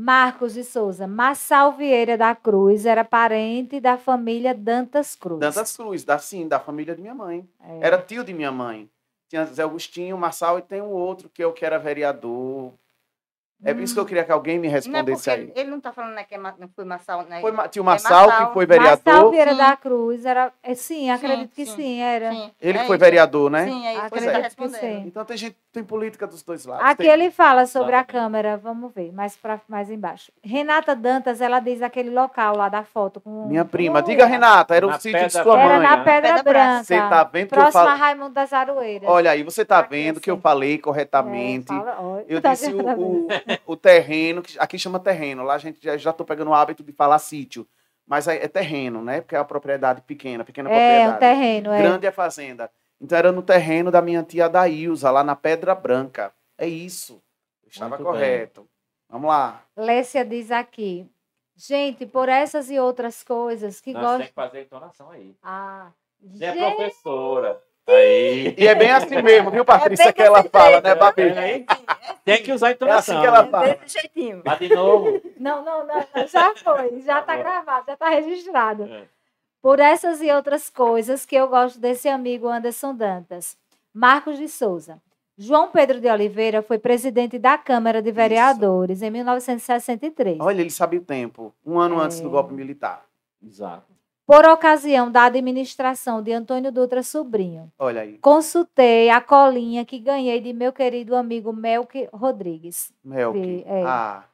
Marcos de Souza, Massal Vieira da Cruz era parente da família Dantas Cruz. Dantas Cruz, da, sim, da família de minha mãe. É. Era tio de minha mãe. Tinha Zé Agostinho, Massal e tem um outro que eu que era vereador. É por isso que eu queria que alguém me respondesse não é aí. Ele não está falando né, que não é foi Massal, né? Foi, tinha o é Massal, Massal, que foi vereador. Massal Vieira da Cruz, era, é, sim, sim, acredito que sim, sim era. Sim. Ele é foi vereador, né? Sim, aí acredito que sim. Então tem gente, tem política dos dois lados. Aqui tem... ele fala sobre a Câmara, vamos ver, mais, para mais embaixo. Renata Dantas, ela diz aquele local lá da foto. Com... Minha prima, diga Renata, era o sítio de sua mãe. Era na Pedra, Branca. Você tá vendo que eu falo... Raimundo das Aroeiras. Olha aí, você tá é vendo que assim. eu falei corretamente. Eu tá disse o tá o terreno, que aqui chama terreno, lá a gente já, já tô pegando o hábito de falar sítio. Mas é terreno, né? Porque é uma propriedade pequena, pequena é, propriedade. É, um terreno, é. Grande é a fazenda. Então era no terreno da minha tia Daílza, lá na Pedra Branca. É isso. Estava Muito correto. Bem. Vamos lá. Lécia diz aqui. Gente, por essas e outras coisas que gosta. Nós tem que fazer entonação aí. Ah. gente... é professora. Aí. E é bem assim mesmo, viu, Patrícia, é que ela fala, né, Babi? É, Tem que usar a entonação. É assim que ela né? fala. Desse jeitinho. Mas de novo? Não, não, não, não já foi, já está tá gravado, já está registrado. É. Por essas e outras coisas que eu gosto desse amigo Anderson Dantas. Marcos de Souza. João Pedro de Oliveira foi presidente da Câmara de Vereadores Isso. em 1963. Olha, ele sabe o tempo, um ano antes do é. golpe militar. Exato por ocasião da administração de Antônio Dutra Sobrinho. Olha aí. Consultei a colinha que ganhei de meu querido amigo Melk Rodrigues. Melk. é. Ah.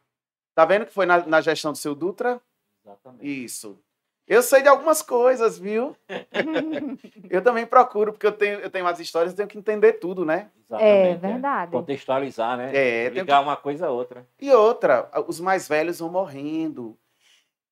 Tá vendo que foi na, na, gestão do seu Dutra? Exatamente. Isso. Eu sei de algumas coisas, viu? eu também procuro, porque eu tenho, eu tenho as histórias, eu tenho que entender tudo, né? É, Exatamente, é verdade. É. Contextualizar, né? É, Ligar que... uma coisa a outra. E outra, os mais velhos vão morrendo.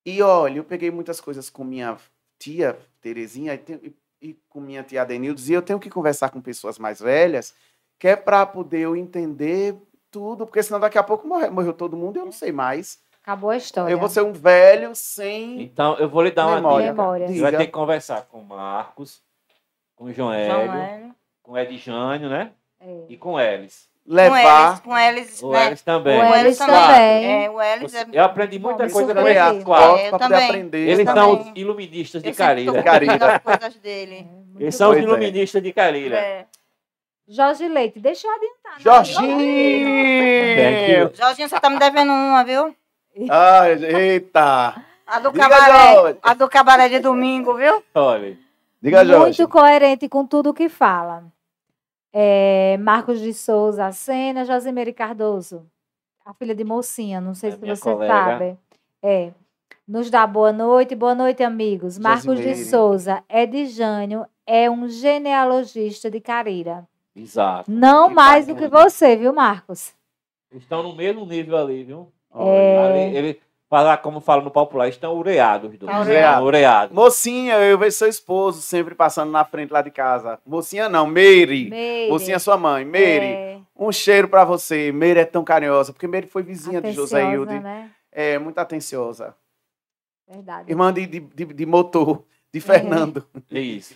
E olha, eu peguei muitas coisas com minha tia Terezinha e, e com minha tia Denildes, e eu tenho que conversar com pessoas mais velhas, que é para poder eu entender tudo, porque senão daqui a pouco morreu, morreu todo mundo e eu não sei mais. Acabou a história. Eu vou ser um velho sem. Então, eu vou lhe dar memória. uma memória. Você vai ter que conversar com o Marcos, com o João Hélio, com o Edjânio, né? É. E com o Elis levar. Com eles, com eles, o né? também. O Elis também. É, o Elis é... Eu aprendi muita Bom, coisa com ele, quatro. Para aprender. Eles eu são também. os iluministas de Carira. Carira. coisas dele. É, eles são os iluministas de carilha. É. Jorge Leite, deixa eu adiantar. Né? Jorginho! Jorginho, você está me devendo uma, viu? Ah, eita! A do, cabaré, a do cabaré de domingo, viu? Olha. Diga, Jorge. Muito coerente com tudo que fala é, Marcos de Souza Sena, Josimeire Cardoso, a filha de mocinha, não sei é se você colega. sabe. É. Nos dá boa noite, boa noite, amigos. Marcos Josimeire. de Souza, Jânio, é um genealogista de carreira. Exato. Não que mais bacana. do que você, viu, Marcos? Estão no mesmo nível ali, viu? É. Olha, é... ali, ele falar como falam no popular, estão ureados. Tá ureado. ureado. Mocinha, eu vejo seu esposo sempre passando na frente lá de casa. Mocinha não, Meire. Meire. Mocinha sua mãe, Meire. É. Um cheiro para você. Meire é tão carinhosa, porque Meire foi vizinha atenciosa, de José Hilde. Né? É, muito atenciosa. Verdade. Irmã de, de, de, de motor, de Fernando. É. Isso.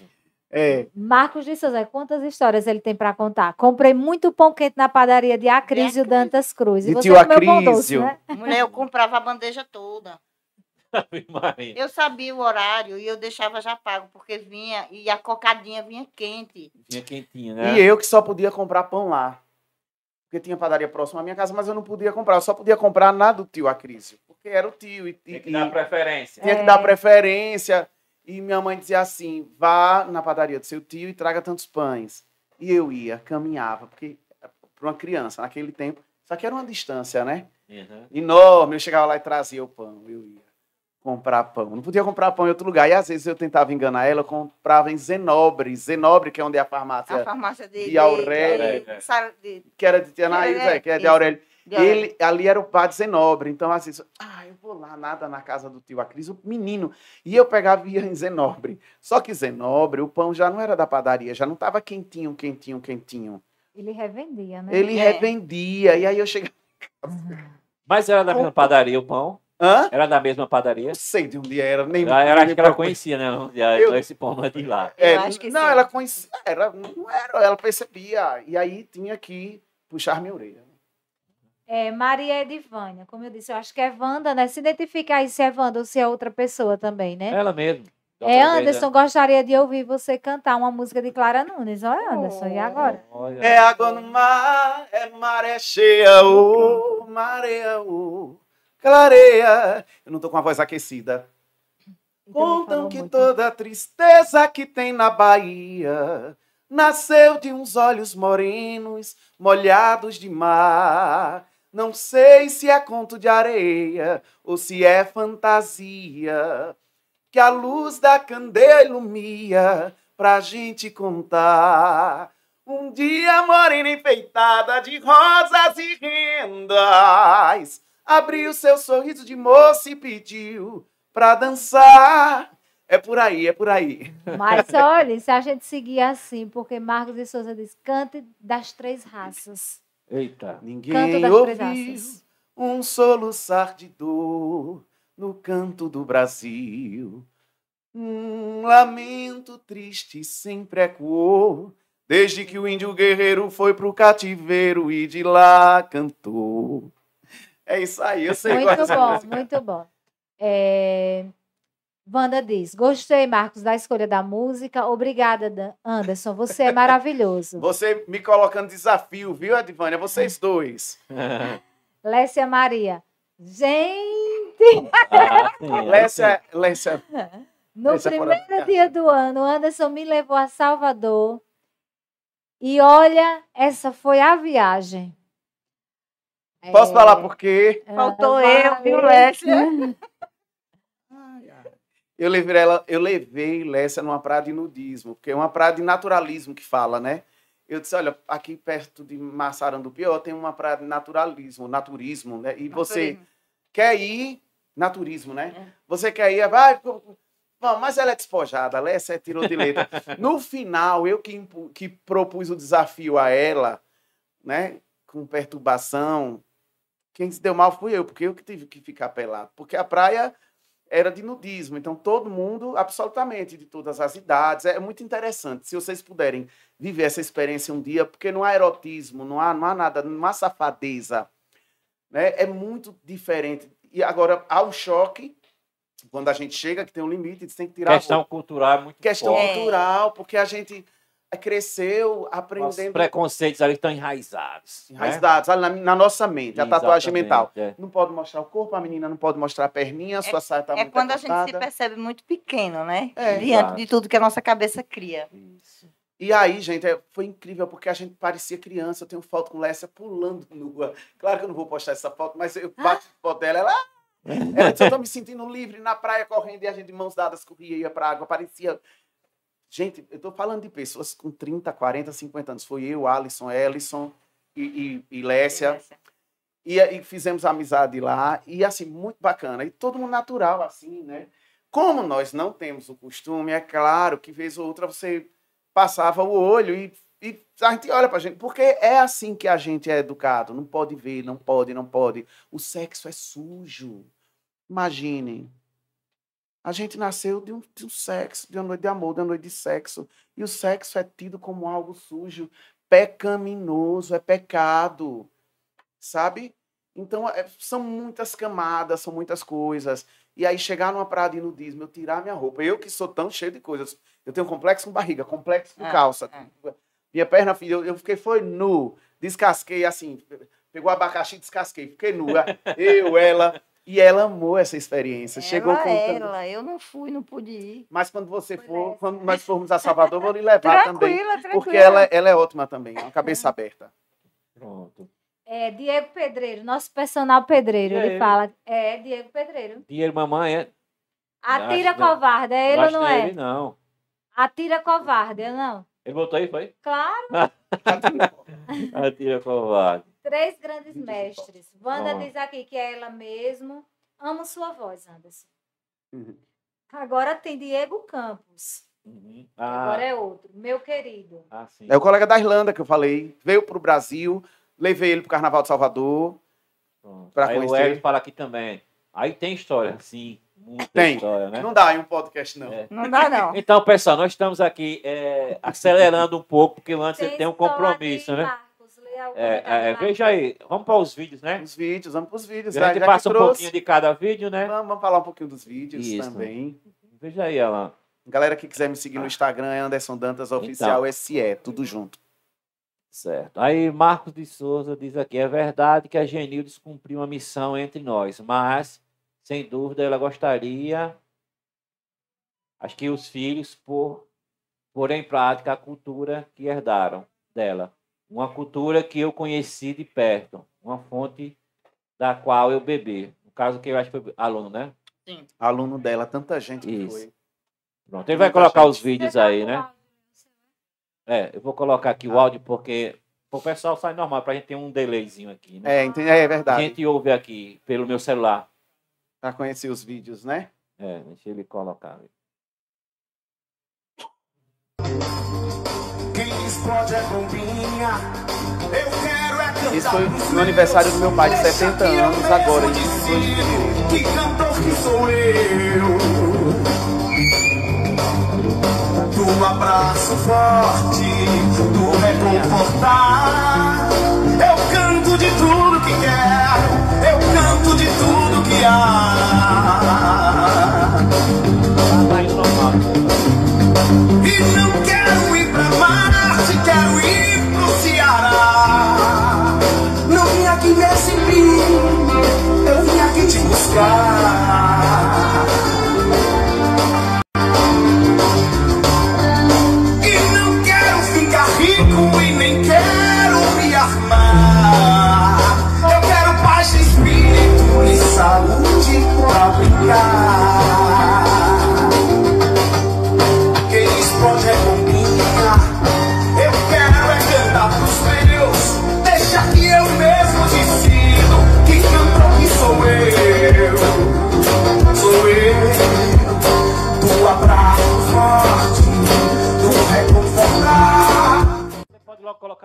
É. Marcos de Souza, quantas histórias ele tem para contar? Comprei muito pão quente na padaria de Acrísio é, Dantas Cruz. E de você tio Acrísio. né? Mulher, eu comprava a bandeja toda. eu sabia o horário e eu deixava já pago, porque vinha e a cocadinha vinha quente. Vinha quentinha, né? E eu que só podia comprar pão lá. Porque tinha padaria próxima à minha casa, mas eu não podia comprar. Eu só podia comprar na do tio Acrísio. Porque era o tio. E, tinha que dar preferência. Tinha é. que dar é. preferência. E minha mãe dizia assim: vá na padaria do seu tio e traga tantos pães. E eu ia, caminhava, porque eh, para uma criança, naquele tempo, só que era uma distância, né? Uhum. Enorme. Eu chegava lá e trazia o pão. Eu ia comprar pão. Não podia comprar pão em outro lugar. E às vezes eu tentava enganar ela, eu comprava em Zenobre. Zenobre, que é onde é a farmácia. A farmácia de, de Aurélia. De, de, que era de Tia que é de Aurélio. Ele, ali era o padre Zenobre. Então, assim, ah, eu vou lá, nada na casa do tio Acris, o menino. E eu pegava e ia em Zenobre. Só que Zenobre, o pão já não era da padaria, já não estava quentinho, quentinho, quentinho. Ele revendia, né? Ele é. revendia. E aí eu chegava. Mas era da mesma padaria o pão? Hã? Era da mesma padaria? Não sei de onde era, nem. era, acho que ela conhecia, né? Eu, esse pão não é de lá. É, não, sim. ela conhecia, era, não era, ela percebia. E aí tinha que puxar minha orelha. Né? É, Maria Edivânia, como eu disse, eu acho que é Wanda, né? Se identificar aí se é Wanda ou se é outra pessoa também, né? Ela mesmo. É, Anderson, gostaria de ouvir você cantar uma música de Clara Nunes. Olha, Anderson, oh, e agora? Olha. É água no mar, é maré cheia, ô, oh, maré, ô, oh, clareia. Eu não tô com a voz aquecida. Então, Contam que muito. toda a tristeza que tem na Bahia nasceu de uns olhos morenos, molhados de mar. Não sei se é conto de areia ou se é fantasia que a luz da candeia ilumia pra gente contar. Um dia morena enfeitada de rosas e rendas abriu seu sorriso de moça e pediu pra dançar. É por aí, é por aí. Mas olha, se a gente seguir assim, porque Marcos de Souza diz: cante das três raças. Eita. Ninguém ouviu um soluçar de dor no canto do Brasil. Um lamento triste sempre ecoou, desde que o índio guerreiro foi pro cativeiro e de lá cantou. É isso aí, eu sei Muito bom, muito bom. É... Wanda diz: Gostei, Marcos, da escolha da música. Obrigada, Anderson. Você é maravilhoso. Você me colocando desafio, viu, Edivânia? Vocês dois. Lécia Maria. Gente! Ah, Lécia, Lécia. No Lécia primeiro fora... dia do ano, Anderson me levou a Salvador. E olha, essa foi a viagem. Posso é... falar por quê? É, Faltou eu, viu, Lécia? eu levei, ela, eu levei Lessa numa praia de nudismo, porque é uma praia de naturalismo que fala, né? Eu disse, olha, aqui perto de Pior tem uma praia de naturalismo, naturismo, né? E naturismo. você quer ir, naturismo, né? É. Você quer ir, vai, Bom, mas ela é despojada, ela é tirou de letra. No final, eu que, que propus o desafio a ela, né? Com perturbação. Quem se deu mal fui eu, porque eu que tive que ficar pelado. Porque a praia era de nudismo. Então, todo mundo, absolutamente, de todas as idades. É muito interessante. Se vocês puderem viver essa experiência um dia, porque não há erotismo, não há, não há nada, não há safadeza. Né? É muito diferente. E agora, há um choque quando a gente chega, que tem um limite, tem que tirar. Questão cultural é muito Questão forte. cultural, porque a gente é, cresceu aprendendo. Os preconceitos ali estão enraizados. Né? Enraizados, né? ali na, na, nossa mente, Exatamente, a tatuagem mental. É. Não pode mostrar o corpo, a menina não pode mostrar a perninha, a sua é, saia está é muito É quando acostada. a gente se percebe muito pequeno, né? É, Diante exato. de tudo que a nossa cabeça cria. Isso. E aí, gente, é, foi incrível, porque a gente parecia criança. Eu tenho foto com Lécia pulando nua. Claro que eu não vou postar essa foto, mas eu bato ah! a foto dela, ela... Ah! Ela disse, eu estou me sentindo livre na praia, correndo, e a gente de mãos dadas corria, ia a água, parecia Gente, eu estou falando de pessoas com 30, 40, 50 anos. Foi eu, Alisson, Ellison e, e, e Lécia. E, e, fizemos amizade lá. E assim, muito bacana. E todo mundo natural, assim, né? Como nós não temos o costume, é claro que vez ou outra você passava o olho e, e a gente olha pra gente. Porque é assim que a gente é educado. Não pode ver, não pode, não pode. O sexo é sujo. Imaginem a gente nasceu de um, de um sexo, de uma noite de amor, de uma noite de sexo. E o sexo é tido como algo sujo, pecaminoso, é pecado. Sabe? Então, é, são muitas camadas, são muitas coisas. E aí, chegar numa parada de nudismo, eu tirar minha roupa. Eu que sou tão cheio de coisas. Eu tenho complexo com barriga, complexo com é, calça. É. Minha perna, filha, eu, eu fiquei, foi nu. Descasquei, assim, pegou abacaxi, descasquei. Fiquei nua. eu, ela. E ela amou essa experiência. Ela, Chegou com ela, eu não fui, não pude ir. Mas quando você for, essa. quando nós formos a Salvador, vou lhe levar tranquila, também. Tranquila. Porque ela, ela é ótima também, é uma cabeça uhum. aberta. Pronto. É, Diego Pedreiro, nosso personal pedreiro, é ele, ele fala. É, Diego Pedreiro. Diego Mamãe é. Atira acho, né? covarde, é ele ou não é, é? Ele, não. Atira covarde, é não. Ele botou aí, foi? Claro. Atira covarde. Três grandes Muito mestres. Bom. Wanda diz aqui que é ela mesmo. Amo sua voz, Anderson. Uhum. Agora tem Diego Campos. Uhum. Ah. Agora é outro, meu querido. Ah, é o colega da Irlanda que eu falei. Veio para o Brasil, levei ele para o Carnaval de Salvador. Para conhecer. O Hélio fala aqui também. Aí tem história, sim. Muita tem. História, né? Não dá em um podcast, não. É. Não dá, não. Então, pessoal, nós estamos aqui é, acelerando um pouco, porque antes tem, tem um compromisso, né? É, é, é veja aí, vamos para os vídeos, né? Os vídeos, vamos para os vídeos. A gente já passa um pouquinho de cada vídeo, né? Vamos, vamos falar um pouquinho dos vídeos Isso. também. Veja aí, Alan. Galera que quiser me seguir no Instagram é Anderson Dantas então. Oficial então. SE, tudo junto. Certo. Aí Marcos de Souza diz aqui: é verdade que a Genildes cumpriu uma missão entre nós, mas, sem dúvida, ela gostaria. Acho que os filhos por, por em prática a cultura que herdaram dela uma cultura que eu conheci de perto, uma fonte da qual eu bebi. No caso que eu acho que foi aluno, né? Sim. Aluno dela, tanta gente que foi. Pronto, ele vai colocar gente. os vídeos aí, né? né? É, eu vou colocar aqui o ah. áudio porque o pessoal sai normal para a gente ter um delayzinho aqui, né? É, entendi, é, é verdade. A gente ouve aqui pelo meu celular. Para conhecer os vídeos, né? É, deixa ele colocar. Quem explode é bombinha. Eu quero é cantar. Isso foi no aniversário do meu pai de 70 anos, agora, em Que cantor que sou eu? Do abraço forte, do reconfortar. Eu canto de tudo que quer. eu canto de tudo que há. E não quero quero ir pro Ceará. Não vim aqui me exibir, eu vim aqui te buscar.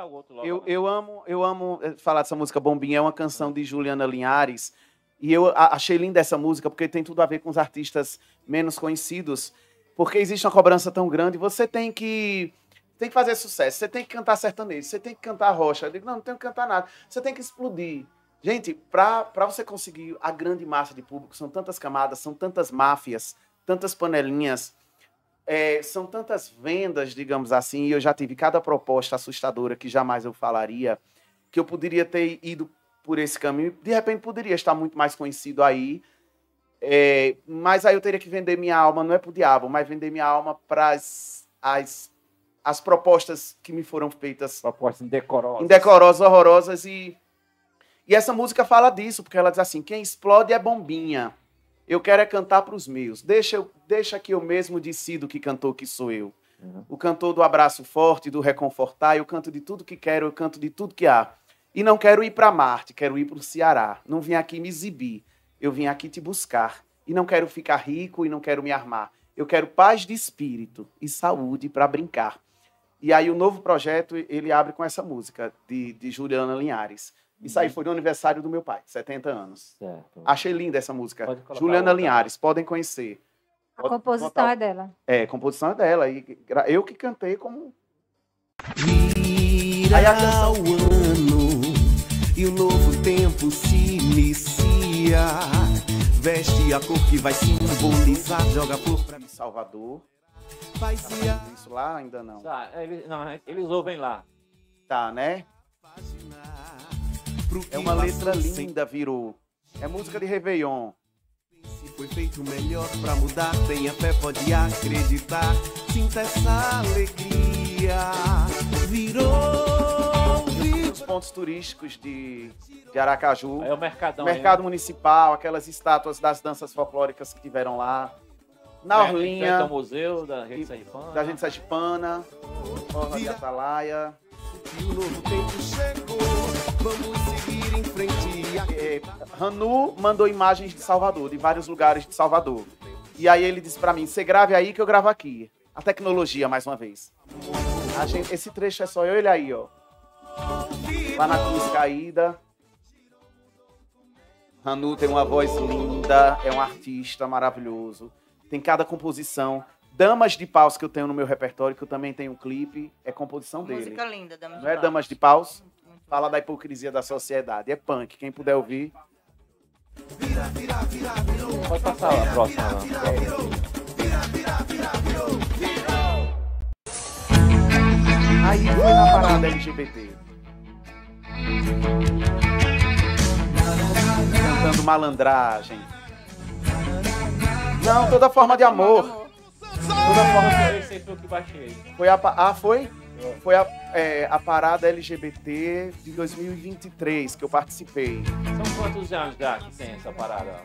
tocar o outro logo. Eu, eu, amo, eu amo eh, falar dessa música Bombinha, é uma canção de Juliana Linhares. E eu achei linda essa música porque tem tudo a ver com os artistas menos conhecidos. Porque existe uma cobrança tão grande, você tem que tem que fazer sucesso, você tem que cantar sertanejo, você tem que cantar rocha. Eu digo, não, não tenho que cantar nada. Você tem que explodir. Gente, para você conseguir a grande massa de público, são tantas camadas, são tantas máfias, tantas panelinhas, é, são tantas vendas, digamos assim, e eu já tive cada proposta assustadora que jamais eu falaria, que eu poderia ter ido por esse caminho. De repente poderia estar muito mais conhecido aí, é, mas aí eu teria que vender minha alma, não é para o diabo, mas vender minha alma para as, as propostas que me foram feitas. Propostas indecorosas. Indecorosas, horrorosas. E, e essa música fala disso, porque ela diz assim: quem explode é bombinha. Eu quero é cantar para os meus. Deixa, deixa que eu mesmo decido que cantor que sou eu. Uhum. O cantor do abraço forte, do reconfortar, eu canto de tudo que quero, eu canto de tudo que há. E não quero ir para Marte, quero ir para o Ceará. Não vim aqui me exibir, eu vim aqui te buscar. E não quero ficar rico e não quero me armar. Eu quero paz de espírito e saúde para brincar. E aí o novo projeto, ele abre com essa música de, de Juliana Linhares. Isso aí uhum. foi no aniversário do meu pai, 70 anos. Certo. Achei linda essa música. Juliana outra. Linhares, podem conhecer. A composição é dela. É, composição é dela. E eu que cantei como. Vira aí a canção... o ano e o novo tempo se inicia. Veste a cor que vai simbolizar, joga flor pra mim. Salvador. Tá isso lá ainda não. Tá, eles, não, eles ouvem lá. Tá, né? é uma letra linda, virou. É música de Réveillon. Se foi feito melhor para mudar, tenha fé, pode acreditar. Sinta essa alegria. Virou. virou. Os pontos turísticos de, de Aracaju. É o mercadão. Mercado municipal, aquelas estátuas das danças folclóricas que tiveram lá. Na é, Orlinha. o museu da gente Sergipana. Da gente Sergipana. Orla de Atalaia. E o novo tempo chegou. Vamos seguir em frente. É, Hanu mandou imagens de Salvador, de vários lugares de Salvador. E aí ele disse para mim: você grave aí que eu gravo aqui. A tecnologia, mais uma vez. Gente, esse trecho é só eu, ele aí, ó. Lá na cruz caída. Hanu tem uma voz linda, é um artista maravilhoso. Tem cada composição. Damas de Paus que eu tenho no meu repertório, que eu também tenho um clipe, é composição dele. Música linda, Damas Não de é Paus. Não é Damas de Paus? fala da hipocrisia da sociedade. É punk, quem puder ouvir. Pode passar a próxima. Aí foi na parada LGBT. Cantando malandragem. Não, toda forma de amor. Toda forma de amor. Foi a... Ah, foi? Foi a, é, a Parada LGBT de 2023 que eu participei. São quantos anos já que tem essa parada?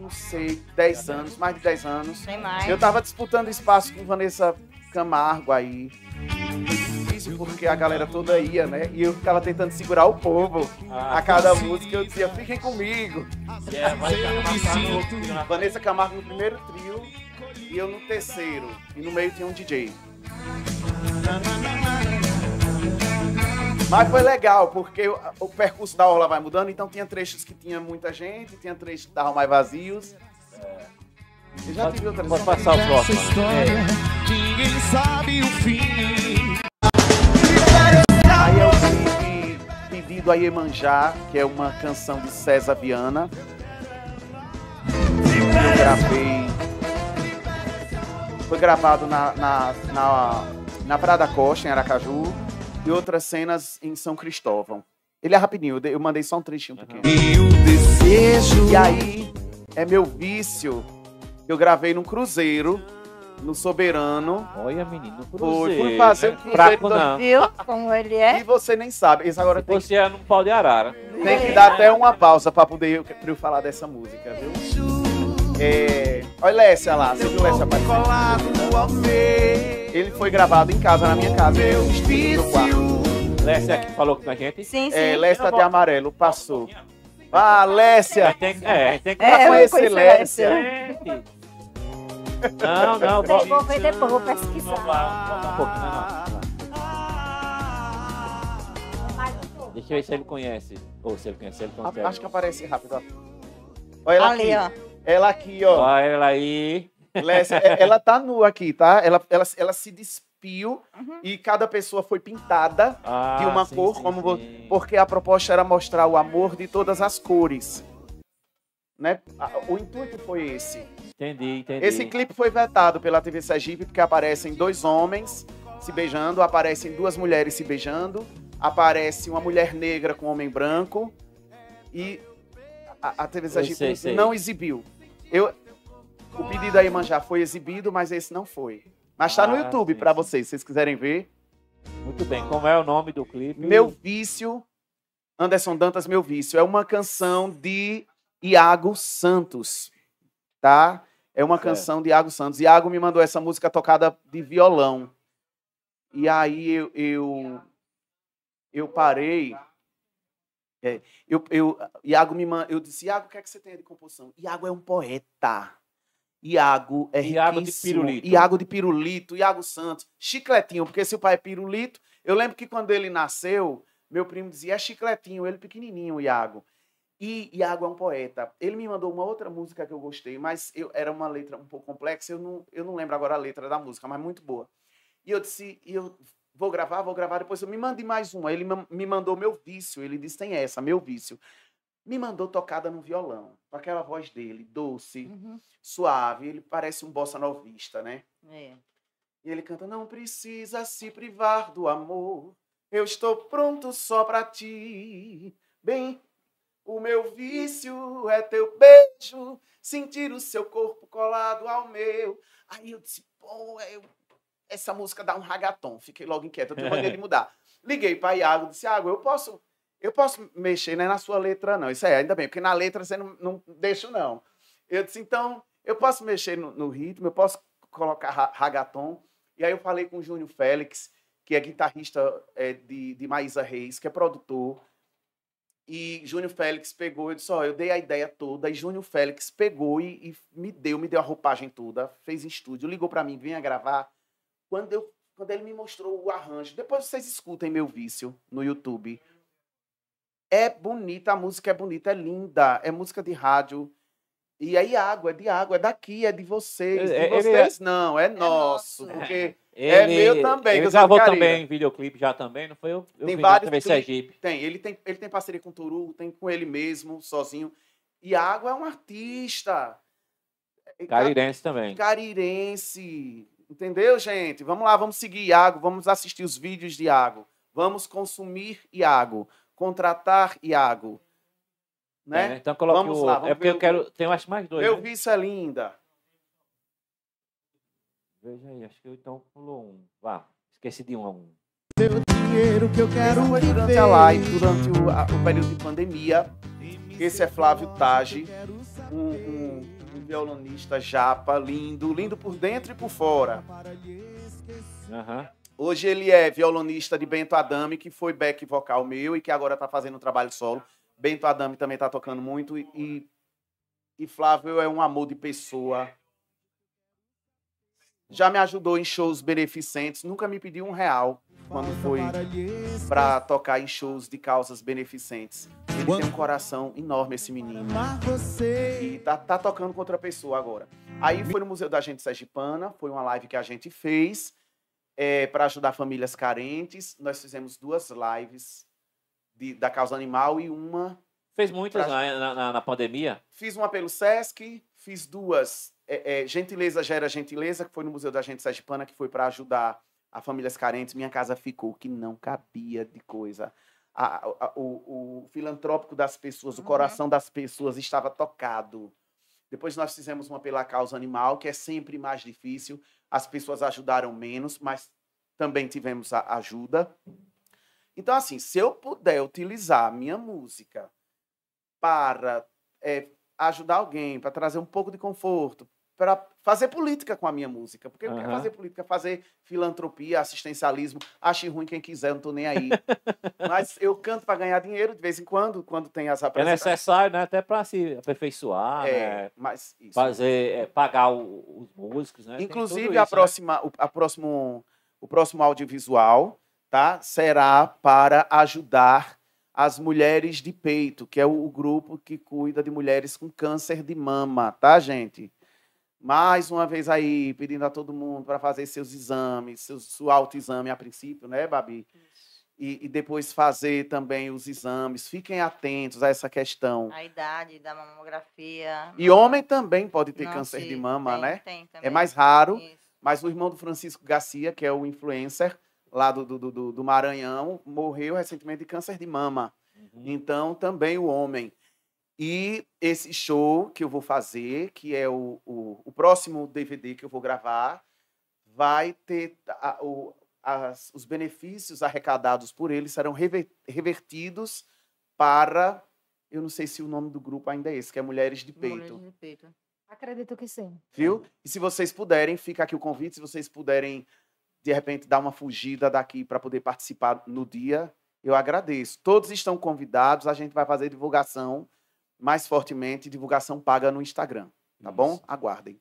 Não sei, 10 anos, mais de 10 anos. Tem mais. Eu tava disputando espaço com Vanessa Camargo aí. Isso porque a galera toda ia, né? E eu ficava tentando segurar o povo. Ah, a cada música eu dizia, fiquem comigo. Yeah, é, Vanessa Camargo no primeiro trio e eu no terceiro. E no meio tem um DJ. Mas foi legal, porque o, percurso da aula vai mudando, então tinha trechos que tinha muita gente, tinha trechos que estavam mais vazios. É. Eu já tive outra Pode passar o próximo. Né? História, é. Ninguém sabe o fim. Aí eu pedido a Iemanjá, que é uma canção de César Viana. Eu gravei. Foi gravado na, na, na, na Praia da Costa, em Aracaju e outras cenas em São Cristóvão. Ele é rapidinho, eu mandei só um trechinho uhum. E desejo. E aí é meu vício. Eu gravei num cruzeiro, no Soberano. Olha, menino, cruzeiro. Foi, fui fazer o né? cruzeiro. Fraco, não. Viu como ele é? E você nem sabe. Isso agora tem você que... é num pau de arara. Tem que dar até uma pausa para poder pra eu falar dessa música, viu? É... Olha Lécia lá, você viu essa aparecendo? Ele foi gravado em casa, na minha casa, meu no quarto. Lécia aqui falou com a gente. Sim, é, sim. É, Lécia até amarelo, passou. Ah, Lécia! Tem, é, tem que é, é conhecer Lécia. Lécia. Não, não, vou, vou ver depois, vou pesquisar. Vamos lá, vamos lá um pouquinho, Deixa eu ver se ele conhece. Ou se ele conhece, se ele consegue. Acho que aparece rápido, ó. Olha Ali, aqui. ó. Ela aqui, ó. Olha ela aí. Lécia, é é, ela tá nua aqui, tá? Ela, ela, ela se despiu uhum. e cada pessoa foi pintada ah, de uma sim, cor, sim, como sim. porque a proposta era mostrar o amor de todas as cores. Né? O intuito foi esse. Entendi, entendi. Esse clipe foi vetado pela TV Sergipe porque aparecem dois homens se beijando, aparecem duas mulheres se beijando, aparece uma mulher negra com um homem branco e a, a TV Sergipe sei, sei. não exibiu. Eu, o pedido aí, já foi exibido, mas esse não foi. Mas está ah, no YouTube para vocês, se vocês quiserem ver. Muito bem. Como é o nome do clipe? Meu Vício, Anderson Dantas, Meu Vício. É uma canção de Iago Santos, tá? É uma canção é. de Iago Santos. Iago me mandou essa música tocada de violão. E aí eu, eu, eu parei é, eu, eu, Iago me manda. eu disse, Iago, o que é que você tem de composição? Iago é um poeta. Iago é Iago de pirulito. Iago de pirulito, Iago Santos. Chicletinho, porque se o pai é pirulito, eu lembro que quando ele nasceu, meu primo dizia, é chicletinho, ele pequenininho, Iago. E Iago é um poeta. Ele me mandou uma outra música que eu gostei, mas eu, era uma letra um pouco complexa, eu não, eu não lembro agora a letra da música, mas muito boa. E eu disse, e eu Vou gravar, vou gravar, depois eu me mande mais uma. Ele me mandou meu vício, ele disse: tem essa, meu vício. Me mandou tocada no violão, com aquela voz dele, doce, uhum. suave. Ele parece um bossa novista, né? É. E ele canta: Não precisa se privar do amor, eu estou pronto só pra ti. Bem, o meu vício é teu beijo, sentir o seu corpo colado ao meu. Aí eu disse: Pô, é, eu essa música dá um ragaton. Fiquei logo inquieto, eu mandei de mudar. Liguei para Iago, disse, Iago, eu posso, eu posso mexer né, na sua letra, não. Isso é, ainda bem, porque na letra você não, não deixa, não. Eu disse, então, eu posso mexer no, no ritmo, eu posso colocar ragaton. E aí eu falei com o Júnior Félix, que é guitarrista é, de, de Maísa Reis, que é produtor. E Júnior Félix pegou, eu disse, ó, oh, eu dei a ideia toda, e Júnior Félix pegou e, e, me deu, me deu a roupagem toda, fez em estúdio, ligou para mim, vinha gravar. Quando, eu, quando ele me mostrou o arranjo, depois vocês escutem meu vício no YouTube. É bonita, a música é bonita, é linda, é música de rádio. E aí, água, é de água, é daqui, é de vocês. De é, vocês é... não, é nosso. É Porque ele, é meu também. Ele gravou também videoclipe já também, não foi? Eu, eu tem vários. Também Sergipe. Tem, ele tem, ele tem parceria com o Turu, tem com ele mesmo, sozinho. E água é um artista. É, é Carirense também. Carirense. Entendeu, gente? Vamos lá, vamos seguir Iago, vamos assistir os vídeos de Iago. Vamos consumir Iago, contratar Iago. Né? É, né? então coloque vamos o... lá, vamos É porque eu o... quero. Tem acho mais dois. Eu né? vi isso é linda. Veja aí, acho que eu então pulou um. Vá, esqueci de um a um. dinheiro que eu quero viver. É durante a live, durante o, a, o período de pandemia. Esse é Flávio Tage, um, um violonista japa, lindo, lindo por dentro e por fora. Uhum. Hoje ele é violonista de Bento Adame, que foi back vocal meu e que agora está fazendo um trabalho solo. Bento Adame também está tocando muito e, e Flávio é um amor de pessoa. Já me ajudou em shows beneficentes, nunca me pediu um real quando foi para tocar em shows de causas beneficentes. Ele tem um coração enorme, esse menino. E tá, tá tocando com outra pessoa agora. Aí foi no Museu da Gente Sergipana, foi uma live que a gente fez é, para ajudar famílias carentes. Nós fizemos duas lives de, da causa animal e uma. Fez muitas pra... na, na, na, pandemia? Fiz uma pelo Sesc, fiz duas. É, é, gentileza gera gentileza, que foi no Museu da Gente Sergipana, que foi para ajudar a famílias carentes, minha casa ficou que não cabia de coisa. A, a, o, o, filantrópico das pessoas, uhum. o coração das pessoas estava tocado. Depois nós fizemos uma pela causa animal, que é sempre mais difícil. As pessoas ajudaram menos, mas também tivemos ajuda. Então, assim, se eu puder utilizar minha música para é, ajudar alguém, para trazer um pouco de conforto, para fazer política com a minha música. Porque uhum. eu quero fazer política, fazer filantropia, assistencialismo. Ache ruim quem quiser, não tô nem aí. Mas eu canto para ganhar dinheiro de vez em quando, quando tem as é apresentações. É necessário, né? Até para se aperfeiçoar, é, né? Mas isso. Fazer, é, pagar o, os músicos, né? Inclusive, isso, a né? próxima, né? o, a próximo, o próximo audiovisual tá? será para ajudar as mulheres de peito, que é o, o grupo que cuida de mulheres com câncer de mama, tá, gente? mais uma vez aí, pedindo a todo mundo para fazer seus exames, seu autoexame a princípio, né, Babi? E, e, depois fazer também os exames. Fiquem atentos a essa questão. A idade da mamografia. E homem também pode ter câncer de mama, tem, né? Tem, é também. É mais raro, Isso. mas o irmão do Francisco Garcia, que é o influencer lá do, do, do, do Maranhão, morreu recentemente de câncer de mama. Uhum. Então, também o homem. E esse show que eu vou fazer, que é o, o, o próximo DVD que eu vou gravar, vai ter a, o, as, os benefícios arrecadados por ele serão rever, revertidos para. Eu não sei se o nome do grupo ainda é esse, que é Mulheres de Peito. Mulheres de Peito. Acredito que sim. Viu? E se vocês puderem, fica aqui o convite, se vocês puderem, de repente, dar uma fugida daqui para poder participar no dia, eu agradeço. Todos estão convidados, a gente vai fazer divulgação mais fortemente divulgação paga no Instagram. Tá Isso. bom? Aguardem.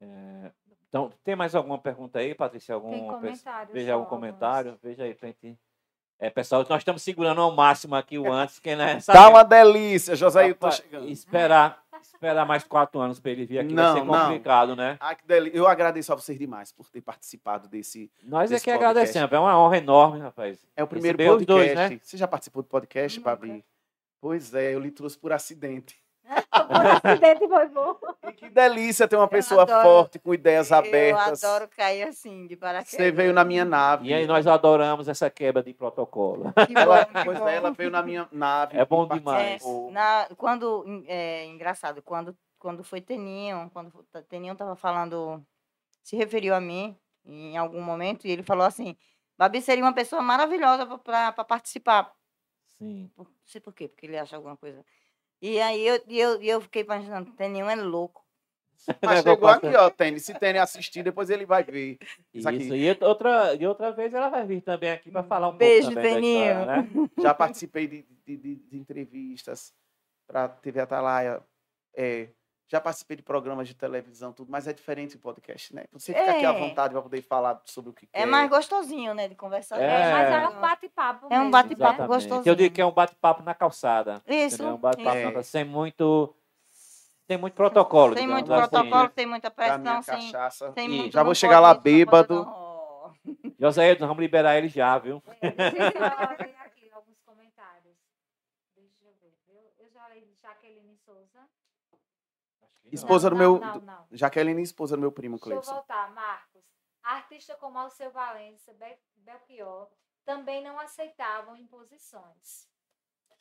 É, então, tem mais alguma pergunta aí, Patrícia? Algum, tem comentários. Veja algum comentário, veja aí pra gente. É, pessoal, nós estamos segurando ao máximo aqui o antes, quem não é. Sabe? Tá uma delícia, José, tá chegando. Esperar, esperar mais quatro anos para ele vir aqui não, vai ser complicado, não. né? Ah, Eu agradeço a vocês demais por ter participado desse. Nós é desse é que podcast. agradecemos, é uma honra enorme, rapaz. É o primeiro Receber podcast. Dois, né? Você já participou do podcast, Babi? Pois é, eu lhe trouxe por acidente. por acidente foi bom. E que delícia ter uma pessoa adoro, forte, com ideias abertas. Eu adoro cair assim, de paraquedas. Você veio na minha nave. E aí nós adoramos essa quebra de protocolo. Que bom, ela, que pois bom. é, ela veio na minha nave. É bom demais. É, na, quando, é, engraçado, quando, quando foi Teninho, quando Teninho estava falando, se referiu a mim em algum momento, e ele falou assim, Babi seria uma pessoa maravilhosa para participar, Sim. Por, não sei por quê, porque ele acha alguma coisa. E aí eu, eu, eu fiquei imaginando, Teninho é louco. Mas chegou aqui, ó, Tênis. Se Tênis né, assistir, depois ele vai ver. Isso, isso. E, outra, e outra vez ela vai vir também aqui para falar um Beijo, pouco Teninho. Né? Já participei de, de, de, de entrevistas para TV Atalaia. É, já participei de programas de televisão, tudo, mas é diferente do podcast, né? Você fica é. aqui à é. vontade para poder falar sobre o que é quer. É mais gostosinho, né, de conversar. É, é mas é um bate-papo. É um bate-papo gostosinho. Eu digo que é um bate-papo na calçada. Isso. É um bate-papo na é. calçada, sem muito... Tem muito protocolo. Tem muito assim. Né? protocolo, tem muita pressão. sim tem muito, já vou chegar lá bêbado. José, nós vamos liberar ele já, viu? Esposa do meu. Não, não, não. Jaqueline, esposa do meu primo, Cleiton. Deixa eu voltar, Marcos. Artista como Alceu Valença, Belchior, também não aceitavam imposições.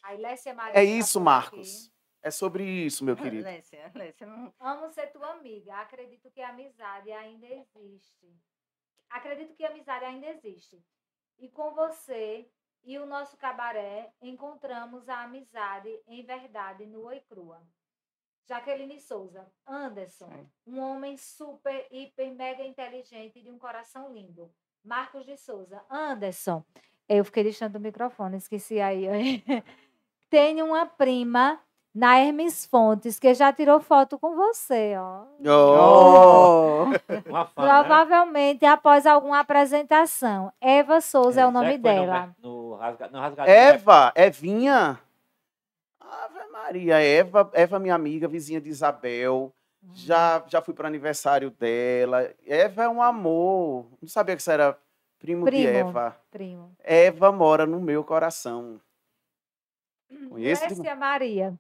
A Lécia Maria. É tá isso, Marcos. É sobre isso, meu querido. Lécia, Lécia não... Amo ser tua amiga. Acredito que a amizade ainda existe. Acredito que a amizade ainda existe. E com você e o nosso cabaré encontramos a amizade em verdade nua e crua. Jaqueline Souza, Anderson, um homem super, hiper, mega inteligente e de um coração lindo. Marcos de Souza, Anderson, eu fiquei deixando o microfone, esqueci aí. Tenho uma prima na Hermes Fontes que já tirou foto com você, ó. Oh! Né? Provavelmente após alguma apresentação. Eva Souza é, é o nome dela. No, no, rasga, no Eva, né? Evinha. Maria, Eva, Eva minha amiga, vizinha de Isabel, uhum. já, já fui para aniversário dela. Eva é um amor. Não sabia que você era primo, primo de Eva. Primo. Eva mora no meu coração. Hum, conhece a Maria.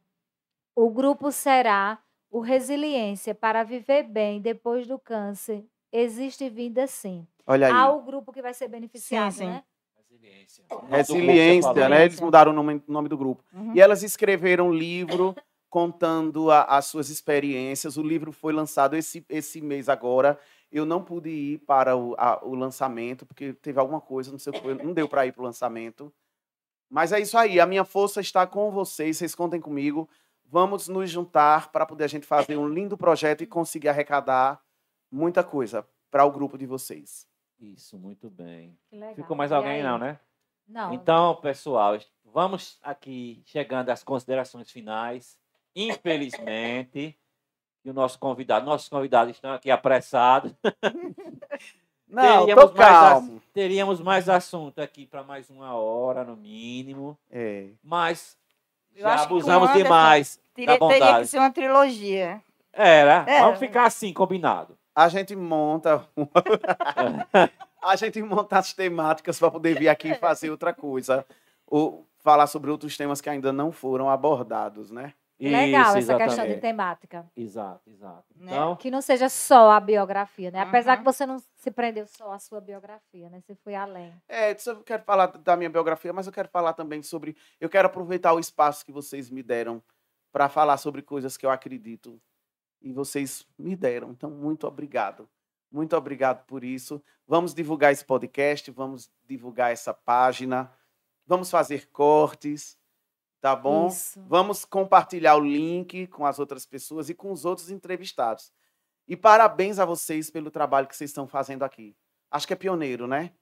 O grupo será o Resiliência para Viver Bem Depois do Câncer. Existe vinda sim. Olha aí. Há o grupo que vai ser beneficiado, sim, sim. né? Resiliência, né? Eles mudaram o nome, nome do grupo. Uhum. E elas escreveram um livro contando a, as suas experiências. O livro foi lançado esse, esse mês agora. Eu não pude ir para o, a, o lançamento, porque teve alguma coisa, não sei o que não deu para ir para o lançamento. Mas é isso aí, a minha força está com vocês, vocês contem comigo. Vamos nos juntar para poder a gente fazer um lindo projeto e conseguir arrecadar muita coisa para o grupo de vocês. Isso, muito bem. Ficou mais alguém, não, né? Não. Então, pessoal, vamos aqui chegando às considerações finais. Infelizmente, o nosso convidado, nossos convidados estão aqui apressados. Não, teríamos, mais, teríamos mais assunto aqui para mais uma hora, no mínimo. É. Mas Eu já abusamos demais. Teria, da bondade. teria que ser uma trilogia. Era. Era. Vamos ficar assim, combinado. A gente monta. a gente monta as temáticas para poder vir aqui e fazer outra coisa. Ou falar sobre outros temas que ainda não foram abordados, né? Legal Isso, essa exatamente. questão de temática. Exato, exato. Né? Então... Que não seja só a biografia, né? Apesar uhum. que você não se prendeu só à sua biografia, né? Você foi além. É, eu quero falar da minha biografia, mas eu quero falar também sobre. Eu quero aproveitar o espaço que vocês me deram para falar sobre coisas que eu acredito e vocês me deram. Então, muito obrigado. Muito obrigado por isso. Vamos divulgar esse podcast, vamos divulgar essa página, vamos fazer cortes, tá bom? Isso. Vamos compartilhar o link com as outras pessoas e com os outros entrevistados. E parabéns a vocês pelo trabalho que vocês estão fazendo aqui. Acho que é pioneiro, né?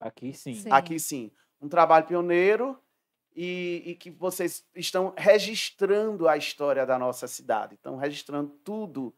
Aqui sim. sim. Aqui sim. Um trabalho pioneiro e, e, que vocês estão registrando a história da nossa cidade, estão registrando tudo.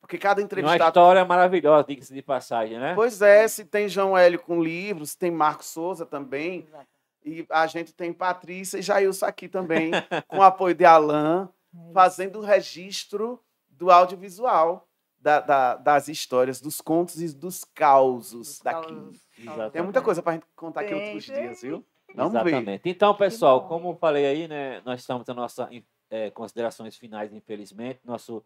Porque cada entrevista. Uma história maravilhosa, diga-se de passagem, né? Pois é, se tem João Hélio com livros, tem Marco Souza também. Exato. E a gente tem Patrícia e Jailson aqui também, com o apoio de Alain, é fazendo o registro do audiovisual da, da, das histórias, dos contos e dos causos dos daqui. Causos. Tem muita coisa para gente contar aqui outros dias, viu? Vamos Exatamente. Ver. Então, pessoal, como falei aí, né, nós estamos nas nossas é, considerações finais, infelizmente. Nosso,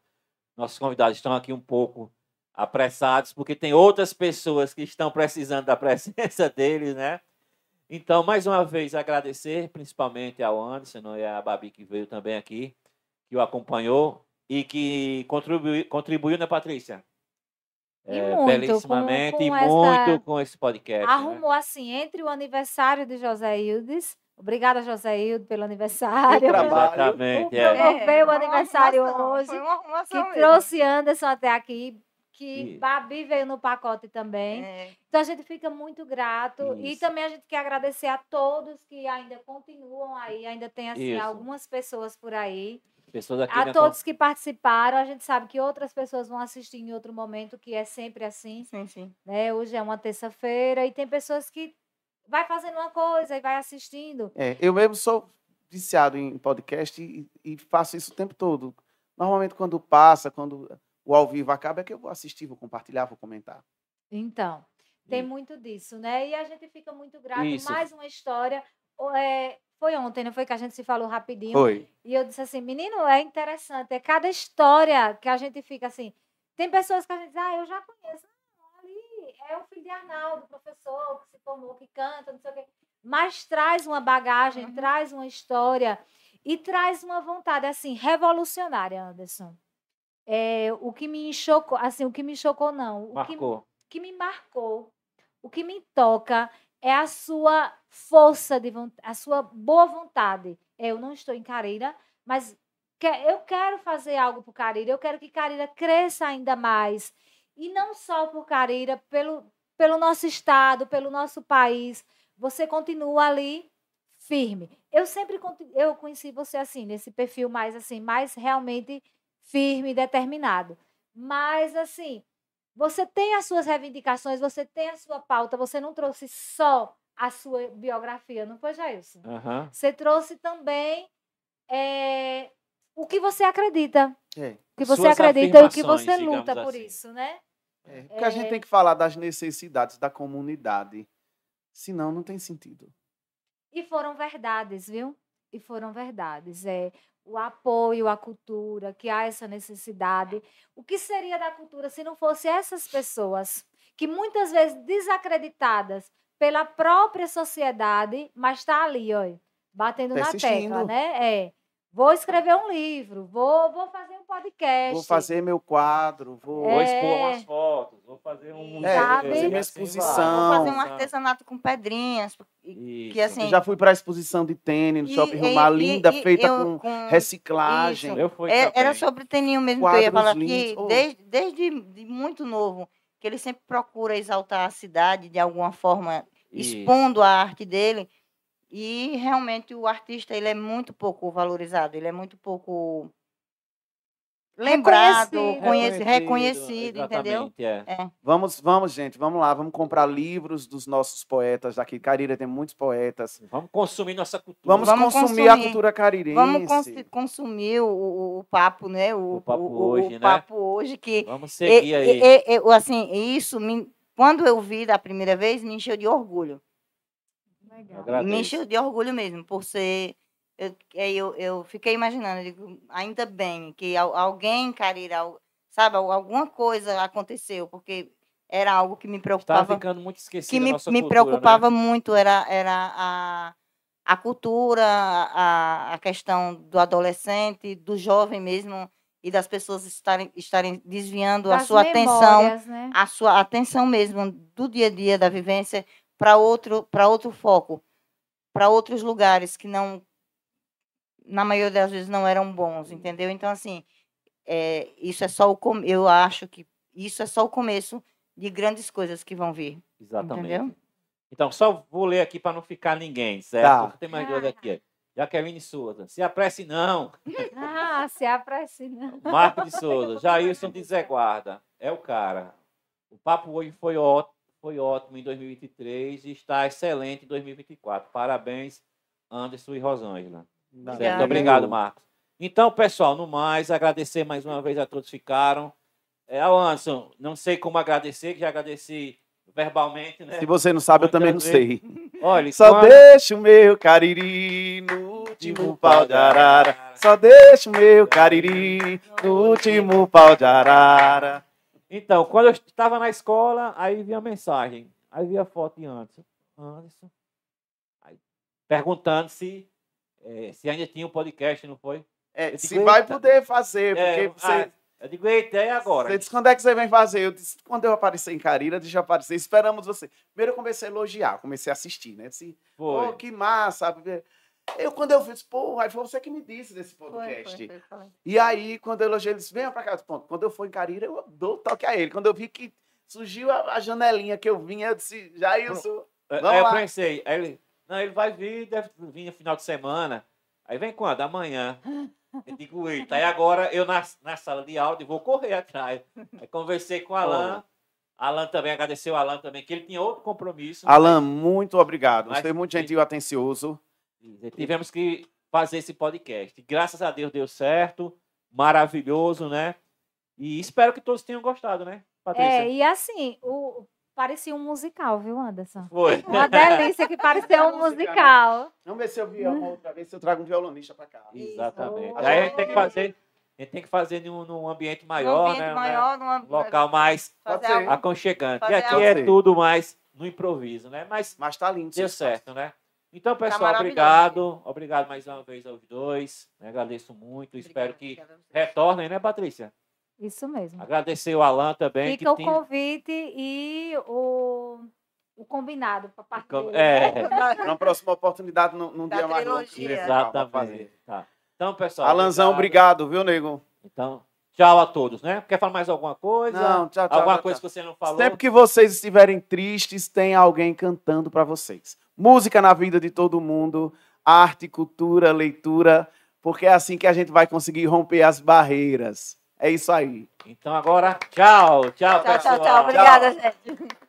nossos convidados estão aqui um pouco apressados, porque tem outras pessoas que estão precisando da presença deles, né? Então, mais uma vez, agradecer principalmente ao Anderson né, e à Babi que veio também aqui, que o acompanhou e que contribuiu, contribuiu né, Patrícia? E é, muito, belíssimamente, com, com e essa... muito com esse podcast. Né? Arrumou né? assim, entre o aniversário de José Hildes. Obrigada, José Hildo, pelo aniversário. Exatamente. Promoveu é. o aniversário hoje. Que mesmo. trouxe Anderson até aqui. Que Isso. Babi veio no pacote também. É. Então a gente fica muito grato. Isso. E também a gente quer agradecer a todos que ainda continuam aí, ainda tem assim, algumas pessoas por aí pessoas aqui. A todos que participaram, a gente sabe que outras pessoas vão assistir em outro momento, que é sempre assim. Sim, sim. Né? Hoje é uma terça-feira e tem pessoas que vai fazendo uma coisa e vai assistindo. É, eu mesmo sou viciado em podcast e, e faço isso o tempo todo. Normalmente, quando passa, quando o ao vivo acaba, é que eu vou assistir, vou compartilhar, vou comentar. Então, tem muito disso, né? E a gente fica muito grato. Isso. Mais uma história. É, foi ontem, não foi que a gente se falou rapidinho? Foi. E eu disse assim, menino, é interessante. É cada história que a gente fica assim. Tem pessoas que a gente diz, ah, eu já conheço. Ali é o filho de Arnaldo, professor que se formou, que canta, não sei o quê. Mas traz uma bagagem, uhum. traz uma história e traz uma vontade, assim, revolucionária, Anderson. É, o que me chocou, assim, o que me chocou não. O marcou. Que, que me marcou, o que me toca é a sua força de a sua boa vontade. Eu não estou em Careira, mas eu quero fazer algo por Careira, eu quero que Careira cresça ainda mais. E não só por Careira, pelo, pelo nosso estado, pelo nosso país. Você continua ali firme. Eu sempre eu conheci você assim, nesse perfil mais assim, mais realmente firme e determinado. Mas assim, você tem as suas reivindicações, você tem a sua pauta, você não trouxe só a sua biografia, não foi, Jailson? Uhum. Você trouxe também é, o que você acredita. É. O que você suas acredita e o que você luta por assim. isso, né? É, porque a gente é. tem que falar das necessidades da comunidade. Senão, não tem sentido. E foram verdades, viu? E foram verdades. É, o apoio à cultura, que há essa necessidade. O que seria da cultura se não fosse essas pessoas que muitas vezes desacreditadas pela própria sociedade, mas está ali, ó, batendo na tecla, né? É. Vou escrever um livro, vou, vou fazer um podcast. Vou fazer meu quadro, vou, é... vou expor é. umas fotos, vou fazer um é, fazer assim, minha assim exposição. Vou fazer um artesanato com pedrinhas. Que, assim... Eu já fui para a exposição de tênis no e, Shopping Rumar, linda, e, feita eu, com, com, reciclagem. Isso. Eu fui é, Era sobre teninho mesmo Quadros que eu ia falar que oh. desde, muito novo, que ele sempre procura exaltar a cidade de alguma forma, isso. expondo a arte dele. E realmente o artista ele é muito pouco valorizado, ele é muito pouco lembrado, reconhecido, reconhecido entendeu? É. É. Vamos, vamos, gente, vamos lá, vamos comprar livros dos nossos poetas daqui. Carira tem muitos poetas. Vamos consumir nossa cultura. Vamos, vamos consumir, consumir, a cultura carirense. Vamos cons consumir o, o, o, papo, né? O, o papo hoje, né? papo hoje que vamos seguir e, aí. E, e, assim, isso me, quando eu vi da primeira vez me encheu de orgulho. Legal. Me encheu de orgulho mesmo, por ser. Eu, eu, eu fiquei imaginando, eu digo, ainda bem que alguém, Carira, sabe, alguma coisa aconteceu, porque era algo que me preocupava. Estava ficando muito esquecido. Que me, me cultura, né? preocupava né? muito era, era a, a cultura, a, a questão do adolescente, do jovem mesmo e das pessoas estarem, estarem desviando das a sua atenção, né? a sua atenção mesmo do dia a dia da vivência para outro, para outro foco, para outros lugares que não, na maioria das vezes, não eram bons, entendeu? Então, assim, é, isso é só o com... eu acho que isso é só o começo de grandes coisas que vão vir. Exatamente. Entendeu? Então, só vou ler aqui para não ficar ninguém, certo? Tá. tem mais duas aqui. Jaqueline Souza, se apresse não. Ah, se apresse não. Marco de Souza, Jailson de Zé Guarda, é o cara. O papo hoje foi ótimo foi ótimo em 2023 e está excelente em 2024. Parabéns, Anderson e Rosângela. Certo? Obrigado, Marcos. Então, pessoal, no mais, agradecer mais uma vez a todos que ficaram. É, Anderson, não sei como agradecer, que já agradeci verbalmente, né? Se você não sabe, Muitas eu também vezes. não sei. Olha, Só quando... deixa o meu cariri no último pau de arara. Só deixa o meu cariri no último pau de arara. Então, quando eu estava na escola, aí via a mensagem. Aí via a foto de Anderson. Anderson. Aí, perguntando se, é, se ainda tinha um podcast, não foi? É, digo, se vai poder fazer, é, porque ah, você. Ah, eu digo, eita, é agora. Você disse, quando é que você vem fazer? Eu disse, quando eu aparecer em Carira, deixa eu aparecer. Esperamos você. Primeiro eu comecei a elogiar, comecei a assistir, né? Eu disse, Foi. oh, que massa. Eu, quando eu vi disse, pô, aí foi você que me disse desse podcast. Foi, foi, foi, e aí, quando eu elogiei, ele disse, venha pra cá. Ponto. Quando eu fui em Carira, eu dou toque a ele. Quando eu vi que surgiu a, a janelinha que eu vinha, eu disse, já é é, vamos é, Eu pensei, aí ele, não, ele vai vir, deve vir no final de semana. Aí vem quando? Amanhã. Eu digo, eita, aí agora eu na, na sala de aula vou correr atrás. Aí conversei com o Alain. Alan também agradeceu Alan também, que ele tinha outro compromisso. Alan, muito obrigado. Mas, Você é muito gentil e atencioso. E tivemos que fazer esse podcast. Graças a Deus deu certo, maravilhoso, né? E espero que todos tenham gostado, né, Patrícia? É, e assim, o, parecia um musical, viu, Anderson? Foi. Uma delícia que pareceu um né? musical. Vamos ver se eu vi uma outra vez, se eu trago um violonista para cá. Exatamente. Aí a gente tem que fazer a gente tem que fazer num, num ambiente maior, num ambiente né? Maior, né? Num local mais aconchegante. e aqui é tudo mais no improviso, né? Mas, Mas tá lindo. Deu certo, né? Então, tá pessoal, obrigado. Obrigado mais uma vez aos dois. Né? Agradeço muito. Obrigada, Espero que obrigada. retornem, né, Patrícia? Isso mesmo. Agradecer o Alan também. Fica o tem... convite e o, o combinado para participar. É. Na próxima oportunidade, não, dia mais. Tá, Exatamente. Tá. Então, pessoal. Alanzão, obrigado. obrigado, viu, nego? Então. Tchau a todos, né? Quer falar mais alguma coisa? Não, tchau, tchau. Alguma tchau, coisa tchau. que você não falou? Sempre que vocês estiverem tristes, tem alguém cantando para vocês música na vida de todo mundo, arte, cultura, leitura, porque é assim que a gente vai conseguir romper as barreiras. É isso aí. Então agora, tchau, tchau, tchau pessoal. Tchau, tchau, obrigada, tchau. gente.